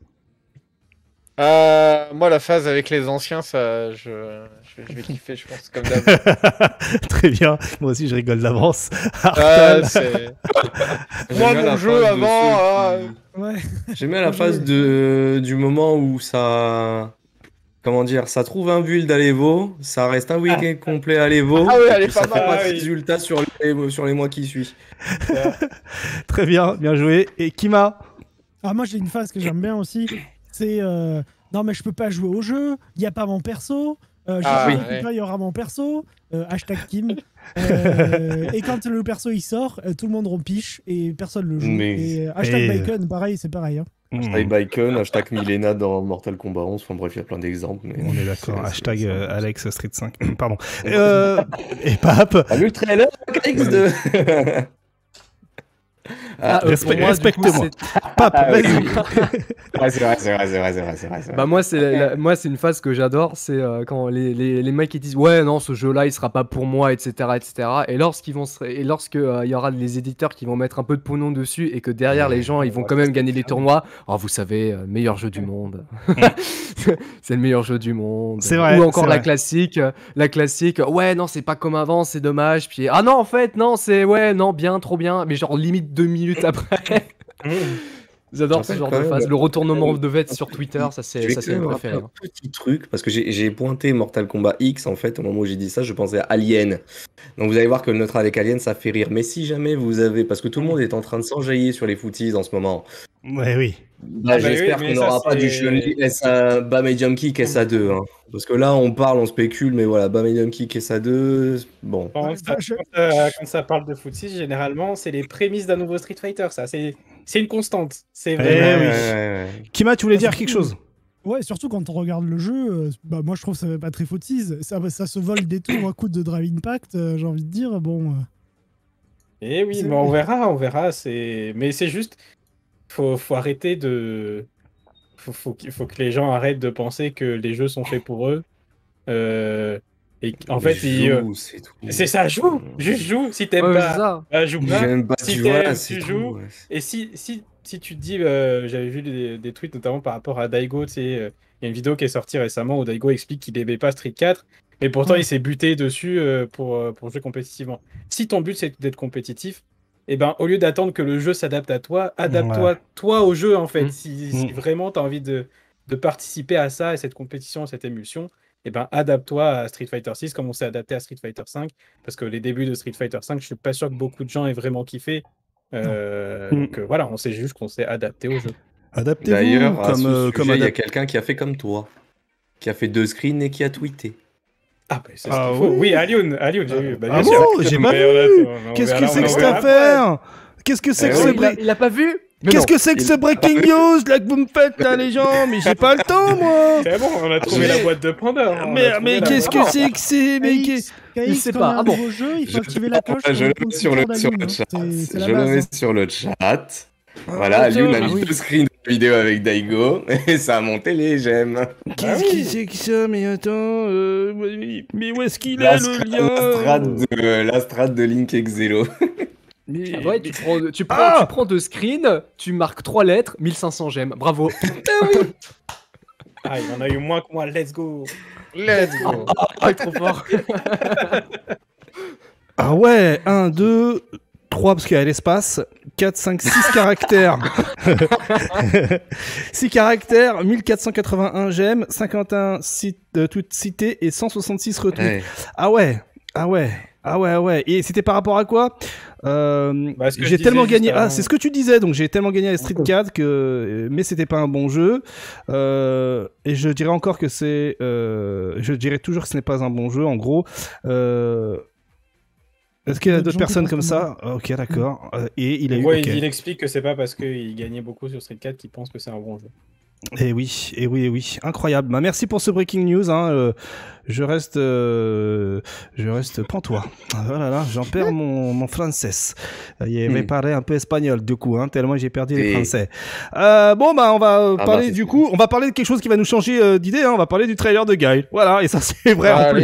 euh, moi, la phase avec les anciens, ça, je, vais [LAUGHS] kiffer, je pense, comme d'hab. [LAUGHS] Très bien. Moi aussi, je rigole d'avance. [LAUGHS] Euh, moi, mon jeu avant. Ouais. J'aimais la phase de, du moment où ça. Comment dire, ça trouve un build à l'Evo, ça reste un ah. week-end complet à l'Evo, ah, oui, elle pas ça mal, fait pas de résultats sur les, sur les mois qui suivent. Très bien, bien joué. Et Kima ah, Moi j'ai une phase que j'aime bien aussi, c'est euh, non, mais je peux pas jouer au jeu, il n'y a pas mon perso. Euh, ah, il y aura mon perso, euh, hashtag Kim. [LAUGHS] et quand le perso il sort, tout le monde rompiche et personne le joue. hashtag pareil, c'est pareil. Hein. Hashtag Bacon, hashtag Milena dans Mortal Kombat 11, enfin bref, il y a plein d'exemples. Mais... On est d'accord, hashtag Alex Street 5, [LAUGHS] pardon. et Pape ah, le trailer, Alex 2 [LAUGHS] Ah, euh, moi, respecte-moi. vas-y. vas-y, vas-y, vas-y, vas-y, Bah moi c'est moi c'est une phase que j'adore, c'est euh, quand les, les, les, mecs qui disent ouais non ce jeu là il sera pas pour moi etc etc et lorsqu'ils vont et lorsque euh, il y aura les éditeurs qui vont mettre un peu de pognon dessus et que derrière les gens ils vont quand même gagner les tournois. Oh vous savez meilleur jeu du monde. [LAUGHS] [LAUGHS] c'est le meilleur jeu du monde. C'est Ou encore la classique, la classique. Ouais non c'est pas comme avant c'est dommage puis ah non en fait non c'est ouais non bien trop bien mais genre limite deux minutes après. [LAUGHS] J'adore ce genre de phase. Le retournement euh, de vêtements sur Twitter, ça c'est préféré. Un hein. petit truc, parce que j'ai pointé Mortal Kombat X, en fait, au moment où j'ai dit ça, je pensais à Alien. Donc vous allez voir que le neutre avec Alien, ça fait rire. Mais si jamais vous avez, parce que tout le monde est en train de s'enjailler sur les footies en ce moment. Ouais, oui. Bah, ah bah j'espère qu'on n'aura pas du Chun-Li SA, Bam Kick SA2. Hein. Parce que là, on parle, on spécule, mais voilà, bas et Kick SA2. Bon. Ah, ça, quand, quand, ça parle de footies, généralement, c'est les prémices d'un nouveau Street Fighter, ça. C'est c'est une constante. C'est vrai. qui eh oui. ouais, tu ah, dire quelque chose Ouais, surtout quand on regarde le jeu, euh, bah moi je trouve ça va pas très fautise. Ça, ça se vole des tours à coup de Drive Impact, euh, j'ai envie de dire. Bon. Euh, eh oui, mais on verra, on verra. C'est, mais c'est juste, faut, faut arrêter de, faut, faut, faut que les gens arrêtent de penser que les jeux sont faits pour eux. Euh, et en fait, euh, c'est ça, joue, juste joue. Si t'aimes pas, bah, joue pas. Si tu, Et si, tu te dis, euh, j'avais vu des, tweets notamment par rapport à Daigo, euh, il y a une vidéo qui est sortie récemment où Daigo explique qu'il n'aimait pas Street 4, mais pourtant il s'est buté dessus pour, pour jouer compétitivement. Si ton but c'est d'être compétitif, et eh ben au lieu d'attendre que le jeu s'adapte à toi, adapte-toi toi au jeu en fait. Mm. Si, mm. vraiment tu as envie de, de participer à ça, à cette compétition, à cette émulsion et eh ben, adapte-toi à Street Fighter 6 comme on s'est adapté à Street Fighter 5, parce que les débuts de Street Fighter 5, je suis pas sûr que beaucoup de gens aient vraiment kiffé. Euh, donc euh, voilà, on sait juste qu'on s'est adapté au jeu. adaptez D'ailleurs, euh, comme, il y a quelqu'un qui a fait comme toi, qui a fait deux screens et qui a tweeté. Ah, bah, c'est ce oui. Ah faut. Oui, Alioun, j'ai bah, ah bon, j'ai Qu'est-ce que c'est que cette affaire Qu'est-ce que c'est eh que ce bruit Il a pas vu Qu'est-ce que c'est que ce breaking [LAUGHS] news là que vous me faites là les gens Mais j'ai pas le temps moi C'est [LAUGHS] eh bon, on a trouvé la boîte de Pandore Mais, mais qu'est-ce que c'est que c'est Mais qu'est-ce il sait pas. Ah bon. Jeu, il faut activer la cloche. Je le mets sur le, chat. Je le mets sur le chat. Voilà, lui, il a mis deux screen de vidéo avec Daigo [LAUGHS] et ça a monté les j'aime. Qu'est-ce ah que c'est que ça Mais attends, euh, mais où est-ce qu'il a, le lien La strat de Link Exelo. Ah tu prends, ah tu deux screens, tu marques trois lettres, 1500 j'aime. Bravo. [LAUGHS] Eh ah, ah, il en a eu moins que moi. Let's go. Let's go. [LAUGHS] Ah, trop fort. [LAUGHS] ah ouais, 1, 2, 3 parce qu'il y a l'espace. 4, 5, 6 caractères. 6 caractères, 1481 j'aime, 51 sites toutes citées et 166 euh, retours Ah ouais, ah ouais. Ah ouais, ouais. Et c'était par rapport à quoi euh, bah, j'ai tellement gagné. Ah, c'est ce que tu disais. Donc j'ai tellement gagné à Street 4 que, euh, mais c'était pas un bon jeu. Euh, et je dirais encore que c'est, je dirais toujours que ce n'est pas un bon jeu. En gros. Est-ce qu'il y a d'autres personnes comme ça Ok, d'accord. Et il il, explique que c'est pas parce qu'il gagnait beaucoup sur Street 4 qu'il pense que c'est un bon jeu. Et eh oui, et eh oui, et eh oui, incroyable. Bah, merci pour ce breaking news. Hein, je reste, euh, je reste Prends-toi. Voilà, ah, oh j'en perds mon, mon français. Ah, il me hmm. paraît un peu espagnol du coup, hein, tellement j'ai perdu Le les français. Euh, bon bah on va euh, ah, bah, parler du coup, on va parler de quelque chose qui va nous changer d'idée. Hein. on va parler du trailer de Guy. Voilà, et ça c'est vrai en plus.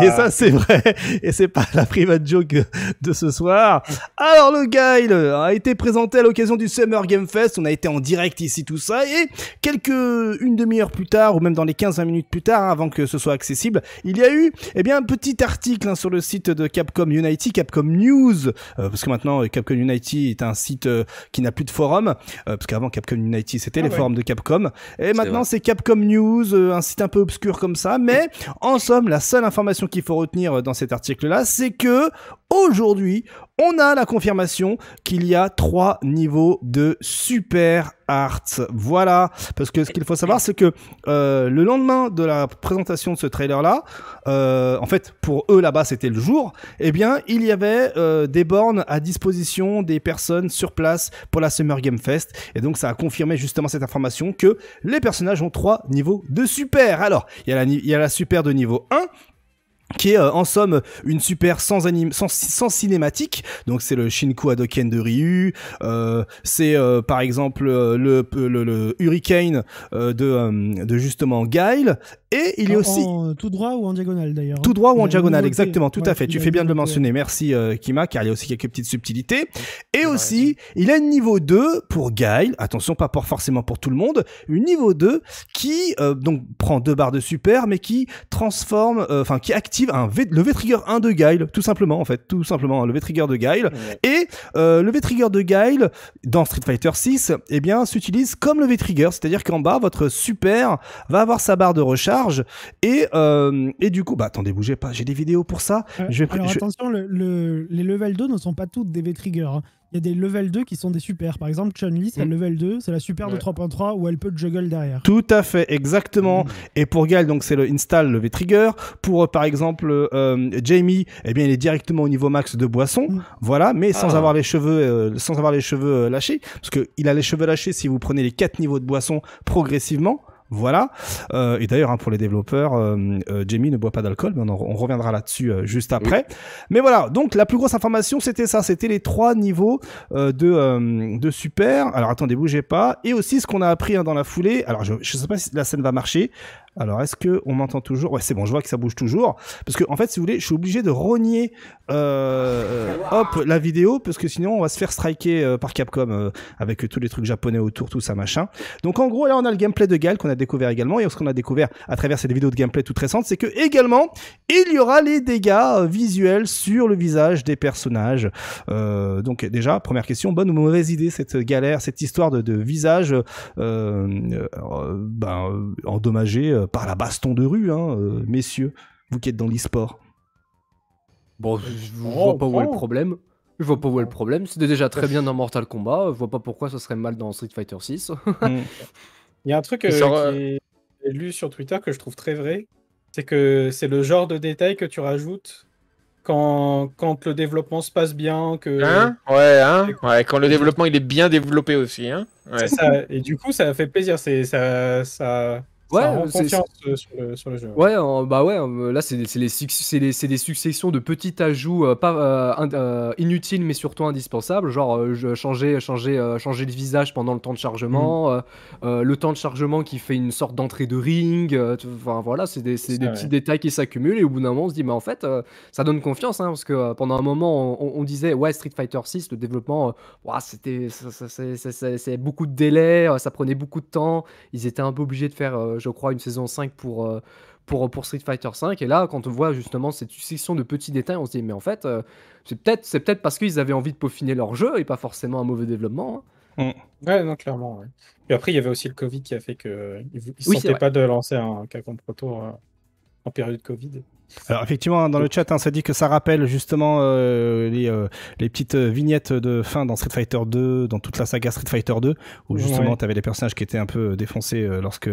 et ça c'est vrai. Et c'est pas la private joke de ce soir. Alors le Guile a été présenté à l'occasion du Summer Game Fest. On a été en direct ici tout ça et quelques une demi-heure plus tard ou même dans les 15-20 minutes plus tard avant que ce soit accessible il y a eu eh bien, un petit article hein, sur le site de Capcom Unity, Capcom News, euh, parce que maintenant euh, Capcom Unity est un site euh, qui n'a plus de forum, parce qu'avant Capcom Unity c'était ah les forums de Capcom, et maintenant c'est Capcom News, un site un peu obscur comme ça, mais en somme la seule information qu'il faut retenir dans cet article-là, c'est que aujourd'hui, on a la confirmation qu'il y a trois niveaux de super art. Voilà, parce que ce qu'il faut savoir, c'est que euh, le lendemain de la présentation de ce trailer-là, euh, en fait, pour eux là-bas, c'était le jour. Eh bien, il y avait euh, des bornes à disposition des personnes sur place pour la Summer Game Fest, et donc ça a confirmé justement cette information que les personnages ont trois niveaux de super. Alors, il y, a la, il y a la super de niveau 1 qui est euh, en somme une super sans, anime, sans, cinématique. Donc c'est le Shinku Adoken de Ryu, euh, c'est euh, par exemple le, Hurricane de, de justement Guile, et il est aussi... tout droit ou en diagonale d'ailleurs. Hein? Tout droit ou en diagonale, exactement, tout à fait. Tu fais bien de le mentionner, merci Kima, car il y a aussi quelques petites subtilités. Et aussi, il a un niveau 2 pour Guile, attention pas pour, forcément pour tout le monde, une niveau 2 qui donc prend deux barres de super, mais qui transforme, enfin qui active le V-Trigger 1 de Guile, tout simplement en fait, tout simplement, hein, le V-Trigger de Guile. Et euh, le V-Trigger de Guile, dans Street Fighter 6, eh bien, s'utilise comme le V-Trigger, c'est-à-dire qu'en bas, votre super va avoir sa barre de recharge et, euh, et du coup, bah attendez, bougez pas, j'ai des vidéos pour ça. je attention, les level 2 ne sont pas toutes des V-Triggers. Hein il y a des level 2 qui sont des super. Par exemple, Chun-Li, c'est le mm. level 2, c'est la super de 3.3 où elle peut juggle derrière. Tout à fait, exactement. Mm. Et pour Gal, donc c'est le install, le V-trigger. Pour, euh, par exemple, euh, Jamie, eh bien, il est directement au niveau max de boisson. Mm. Voilà, mais ah. euh, sans avoir les cheveux, sans avoir les cheveux lâchés. Parce que il a les cheveux lâchés si vous prenez les quatre niveaux de boisson progressivement. Voilà. Euh, et d'ailleurs, hein, pour les développeurs, euh, euh, Jamie ne boit pas d'alcool, mais on, reviendra là-dessus juste après. Mais voilà, donc la plus grosse information, c'était ça, c'était les trois niveaux de, de super. Alors attendez, bougez pas. Et aussi ce qu'on a appris hein, dans la foulée. Alors je ne sais pas si la scène va marcher. Alors, est-ce que on m'entend toujours Ouais, c'est bon, je vois que ça bouge toujours. Parce que, en fait, si vous voulez, je suis obligé de rogner, euh, hop, la vidéo, parce que sinon, on va se faire striker euh, par Capcom euh, avec tous les trucs japonais autour, tout ça, machin. Donc, en gros, là, on a le gameplay de Gal qu'on a découvert également. Et ce qu'on a découvert à travers cette vidéo de gameplay toute récente, c'est que également, il y aura les dégâts visuels sur le visage des personnages. donc, déjà, première question, bonne ou mauvaise idée cette galère, cette histoire de, visage, ben, endommagé euh, par la baston de rue, hein, euh, messieurs, vous qui êtes dans l'e-sport. Bon, euh, je, vois pas où est le problème. Je vois pas où est le problème. C'était déjà très bien [LAUGHS] dans Mortal Kombat. Je vois pas pourquoi ça serait mal dans Street Fighter 6. [LAUGHS] Mm. Il y a un truc que j'ai lu sur Twitter que je trouve très vrai. C'est que c'est le genre de détail que tu rajoutes quand, quand le développement se passe bien. Que... Hein ouais, hein ouais, quand le développement il est bien développé aussi. Hein Et du coup, ça fait plaisir. Ça, ça, Ouais, confiance sur jeu. Ouais, bah ouais, là c'est des, des successions de petits ajouts pas inutiles mais surtout indispensables, genre changer changer changer le visage pendant le temps de chargement, le temps de chargement qui fait une sorte d'entrée de ring, enfin voilà, c'est des, des petits détails qui s'accumulent et au bout d'un moment on se dit mais en fait ça donne confiance parce que pendant un moment on, disait ouais Street Fighter 6 le développement c'était c'est beaucoup de délais, ça prenait beaucoup de temps, ils étaient un peu obligés de faire je crois, une saison 5 pour, euh, pour, euh, pour Street Fighter V, Et là, quand on voit justement cette succession de petits détails, on se dit, mais en fait, euh, c'est peut-être peut, être parce qu'ils avaient envie de peaufiner leur jeu et pas forcément un mauvais développement. Hein. Mm. Ouais, non, clairement. Et après, il y avait aussi le Covid qui a fait qu'ils ils sentaient pas de lancer un Capcom tour en période Covid. Alors effectivement, dans le chat, hein, ça dit que ça rappelle justement euh, euh, les, petites euh, vignettes de fin dans Street Fighter 2, dans toute la saga Street Fighter 2, où justement tu avais les personnages qui étaient un peu défoncés lorsque,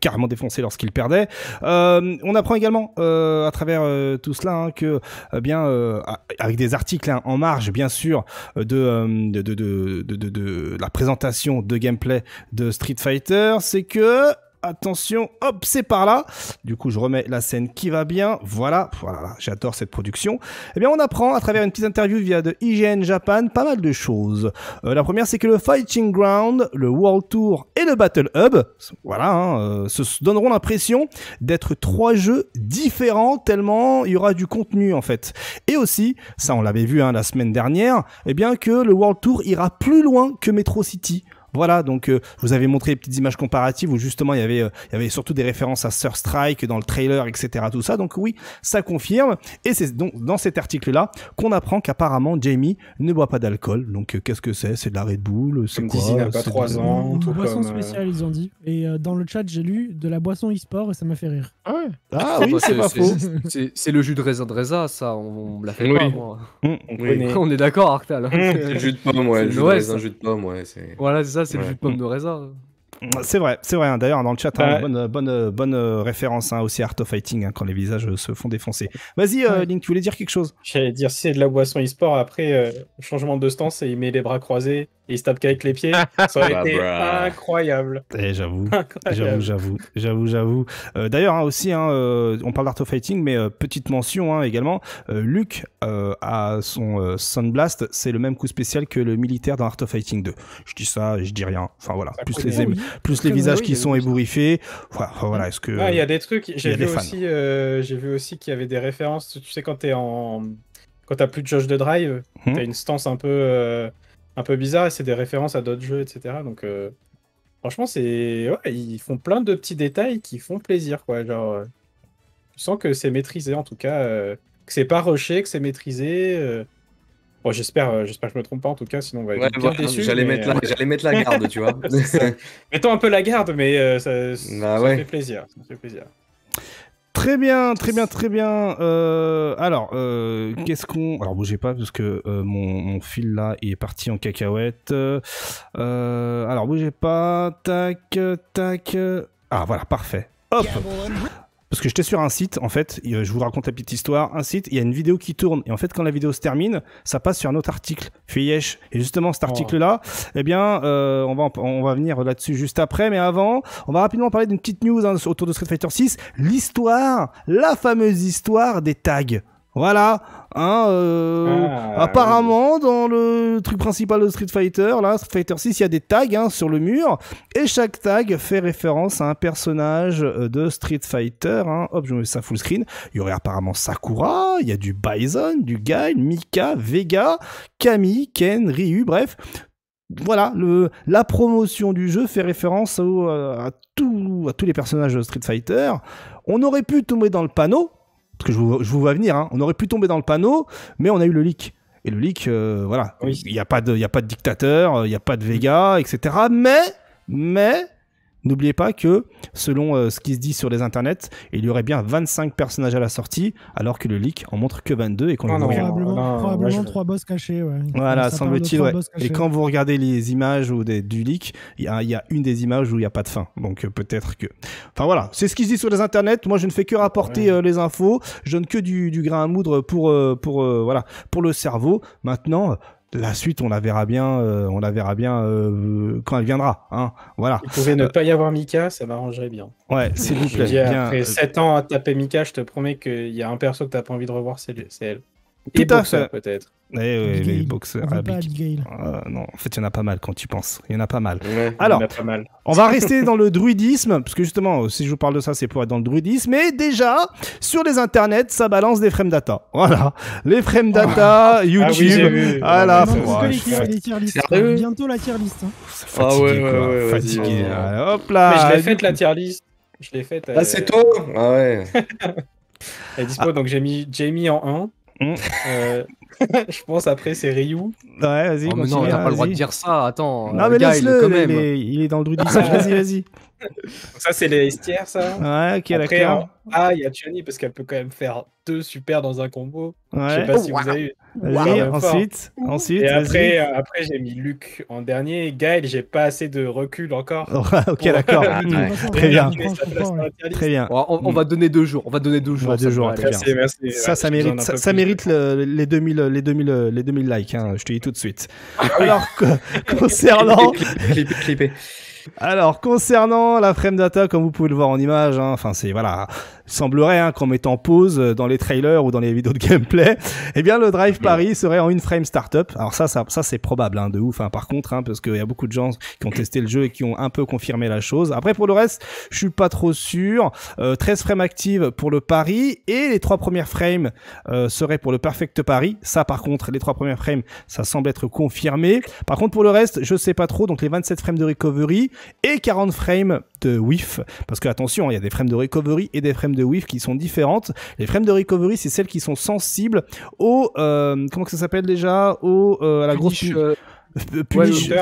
carrément défoncés lorsqu'ils perdaient. on apprend également à travers tout cela hein, que, bien, avec des articles hein, en marge, bien sûr, de de, de, de, de, la présentation de gameplay de Street Fighter, c'est que attention, hop, c'est par là. Du coup, je remets la scène qui va bien. Voilà, voilà, j'adore cette production. Eh bien, on apprend à travers une petite interview via de IGN Japan pas mal de choses. Euh, la première, c'est que le Fighting Ground, le World Tour et le Battle Hub, voilà, hein, euh, se donneront l'impression d'être trois jeux différents tellement il y aura du contenu en fait. Et aussi, ça on l'avait vu hein, la semaine dernière, eh bien que le World Tour ira plus loin que Metro City. Voilà, donc euh, vous avez montré des petites images comparatives où justement il y avait euh, y avait surtout des références à Sir Strike dans le trailer, etc. Tout ça, donc oui, ça confirme. Et c'est donc dans cet article-là qu'on apprend qu'apparemment Jamie ne boit pas d'alcool. Donc euh, qu'est-ce que c'est C'est de la Red Bull, c'est quoi ans. Une boisson spéciale, ils ont dit. Et dans le chat, j'ai lu de la boisson e-sport et ça m'a fait rire. Ah, ah oui, c'est pas faux. C'est le jus de raisin de raisin, ça, on, l'a fait hum, on, [LAUGHS] est d'accord, Arctal. Hum. [LAUGHS] jus de pomme, ouais. Jus de raisin, jus de pomme, ouais. Voilà, c'est ça c'est le de pomme de raisin. C'est vrai, c'est vrai. Hein. D'ailleurs, dans le chat, hein, bah, bonne, bonne, bonne euh, référence hein, aussi à Art of Fighting quand les visages euh, se font défoncer. Vas-y, euh, Link, tu voulais dire quelque chose J'allais dire, si c'est de la boisson e-sport, après, changement de stance et il met les bras croisés il se tape qu'avec les pieds. Ça aurait [LAUGHS] bah, été eh, [LAUGHS] incroyable. J'avoue, j'avoue, j'avoue, j'avoue, euh, D'ailleurs, hein, aussi, hein, euh, on parle d'Art of Fighting, mais euh, petite mention hein, également. Luc a son Sunblast, c'est le même coup spécial que le militaire dans Art of Fighting 2. Je dis ça, je dis rien. Enfin voilà, bah, plus les, plus les visages qui sont ébouriffés. Voilà, est-ce que. Il y a des trucs. J'ai vu, aussi, j'ai vu aussi qu'il y avait des références. Tu sais, quand t'es en. Quand t'as plus de jauge de drive, hmm. t'as une stance un peu un peu bizarre et c'est des références à d'autres jeux, etc. Donc, euh, franchement, c'est ils font plein de petits détails qui font plaisir, quoi. Genre, sans euh, je sens que c'est maîtrisé, en tout cas, euh, que c'est pas rushé, que c'est maîtrisé. Bon, j'espère, j'espère que je me trompe pas, en tout cas, sinon on va J'allais mettre, la garde, tu vois. [LAUGHS] Mettons un peu la garde, mais ça, bah fait plaisir, ça fait plaisir. Très bien, très bien, très bien. Euh, alors, euh, mm. qu'est-ce qu'on... Alors, bougez pas parce que euh, mon, mon, fil là il est parti en cacahuète. alors, bougez pas. Tac, tac. Ah, voilà, parfait. Hop parce que j'étais sur un site, en fait, je vous raconte la petite histoire, un site, il y a une vidéo qui tourne, et en fait, quand la vidéo se termine, ça passe sur un autre article, Fuyesh. Et justement, cet oh. article-là, eh bien, euh, on, va, on va venir là-dessus juste après, mais avant, on va rapidement parler d'une petite news hein, autour de Street Fighter 6, l'histoire, la fameuse histoire des tags. Voilà. Hein, euh, ah, apparemment, dans le truc principal de Street Fighter, là, Street Fighter 6, il y a des tags hein, sur le mur. Et chaque tag fait référence à un personnage euh, de Street Fighter. Hein. Hop, je mets ça full screen. Il y aurait apparemment Sakura, il y a du Bison, du Guy, Mika, Vega, Camille, Ken, Ryu, bref. Voilà, la promotion du jeu fait référence euh, à tous les personnages de Street Fighter. On aurait pu tomber dans le panneau, parce que je vous, vois venir, hein. on aurait pu tomber dans le panneau, mais on a eu le leak. Et le leak, euh, voilà, il n'y a, pas de, a pas de dictateur, euh, il n'y a pas de Vega, etc. Mais, mais, N'oubliez pas que, selon euh, ce qui se dit sur les internets, il y aurait bien 25 personnages à la sortie, alors que le leak en montre que 22 et qu'on a ah Probablement, ah boss cachés, Voilà, semble-t-il, Et quand vous regardez les images ou des, du leak, il y, a, une des images où il n'y a pas de fin. Donc euh, peut-être que. Enfin voilà, c'est ce qui se dit sur les internets. Moi, je ne fais que rapporter euh, les infos. Je donne que du, grain à moudre pour, pour, voilà, pour le cerveau. Maintenant, la suite, on la verra bien, euh, on la verra bien euh, quand elle viendra. Hein. Voilà. Il pouvait ne euh, pas y avoir Mika, ça m'arrangerait bien. Ouais, s'il vous plaît. Après 7 ans à taper Mika, je te promets qu'il y a un perso que t'as pas envie de revoir, c'est elle. Tout et peut-être. Eh les boxeurs. Ah, non, en fait, il y en a pas mal quand tu penses. Il y en a pas mal. Alors, on va rester dans le druidisme, parce que justement, si je vous parle de ça, c'est pour être dans le druidisme. Mais déjà, sur les internets, ça balance des frame data. Voilà. Les frame ah. data, YouTube. Ah oui, voilà. Ah hein. Bientôt la tier list. Fatigué, hein. ah ouais, ouais, Fatigué. Hop là. Mais je l'ai faite, la tier list. Je l'ai faite. Bah, euh, c'est tôt Ah ouais. [LAUGHS] Elle est dispo, donc j'ai mis Jamie en 1. Mm. Euh, [LAUGHS] je pense après c'est Ryu. Ouais, vas-y. Oh, non, t'as pas le droit de dire ça. Attends. Non, mais laisse-le. Il est dans le druidisme. [LAUGHS] vas-y, vas-y ça, c'est les estières, ça. Ouais, ok, d'accord. Ah, il y a Chani parce qu'elle peut quand même faire deux super dans un combo. Ouais. Je sais pas si oh, vous avez eu. ensuite, ensuite. Et après, euh, après j'ai mis Luc en dernier. Gaël, j'ai pas assez de recul encore. [LAUGHS] ok, d'accord. [LAUGHS] Très bien. Très bien. on, va donner deux jours. On va donner deux jours. On deux jours. Merci, Ça, ça mérite, ça, mérite le, les 2000, les 2000, les 2000 likes. Hein, je te dis tout de suite. Ah Alors, [LAUGHS] concernant, clipé, alors, concernant la frame data, comme vous pouvez le voir en image, hein, enfin, c'est, voilà, semblerait hein, qu'en mettant pause euh, dans les trailers ou dans les vidéos de gameplay, eh bien le Drive Paris serait en une frame startup. Alors ça, ça, ça c'est probable hein, de ouf. Hein, par contre, hein, parce qu'il y a beaucoup de gens qui ont testé le jeu et qui ont un peu confirmé la chose. Après pour le reste, je suis pas trop sûr. 13 euh, frames actives pour le Paris et les trois premières frames euh, seraient pour le Perfect Paris. Ça par contre, les trois premières frames, ça semble être confirmé. Par contre pour le reste, je sais pas trop. Donc les 27 frames de recovery et 40 frames wif euh, whiff, parce que attention, il y a des frames de recovery et des frames de whiff qui sont différentes. Les frames de recovery, c'est celles qui sont sensibles au euh, comment que ça s'appelle déjà, au euh, la grosse punish,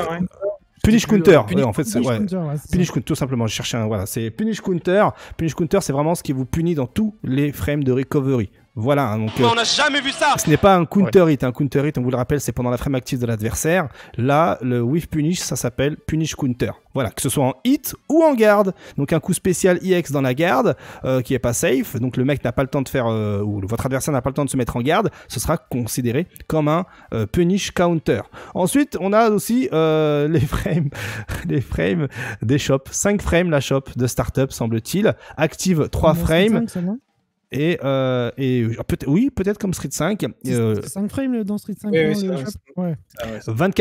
Punish Counter, Punish, en fait, c'est Counter, Punish Counter, tout simplement. Je cherchais un, voilà, c'est Punish Counter. Punish Counter, c'est vraiment ce qui vous punit dans tous les frames de recovery. Voilà, hein, donc euh, on n'a jamais vu ça. Ce n'est pas un counter hit, un counter hit, on vous le rappelle, c'est pendant la frame active de l'adversaire. Là, le whiff punish, ça s'appelle punish counter. Voilà, que ce soit en hit ou en garde. Donc un coup spécial EX dans la garde euh, qui est pas safe, donc le mec n'a pas le temps de faire euh, ou votre adversaire n'a pas le temps de se mettre en garde, ce sera considéré comme un punish counter. Ensuite, on a aussi [LAUGHS] les frames les frames des shops, 5 frames la shop de startup semble-t-il, active 3 frames. Et, euh, et euh, peut oui, peut-être comme Street 5. 5 euh, dans Street 5. 24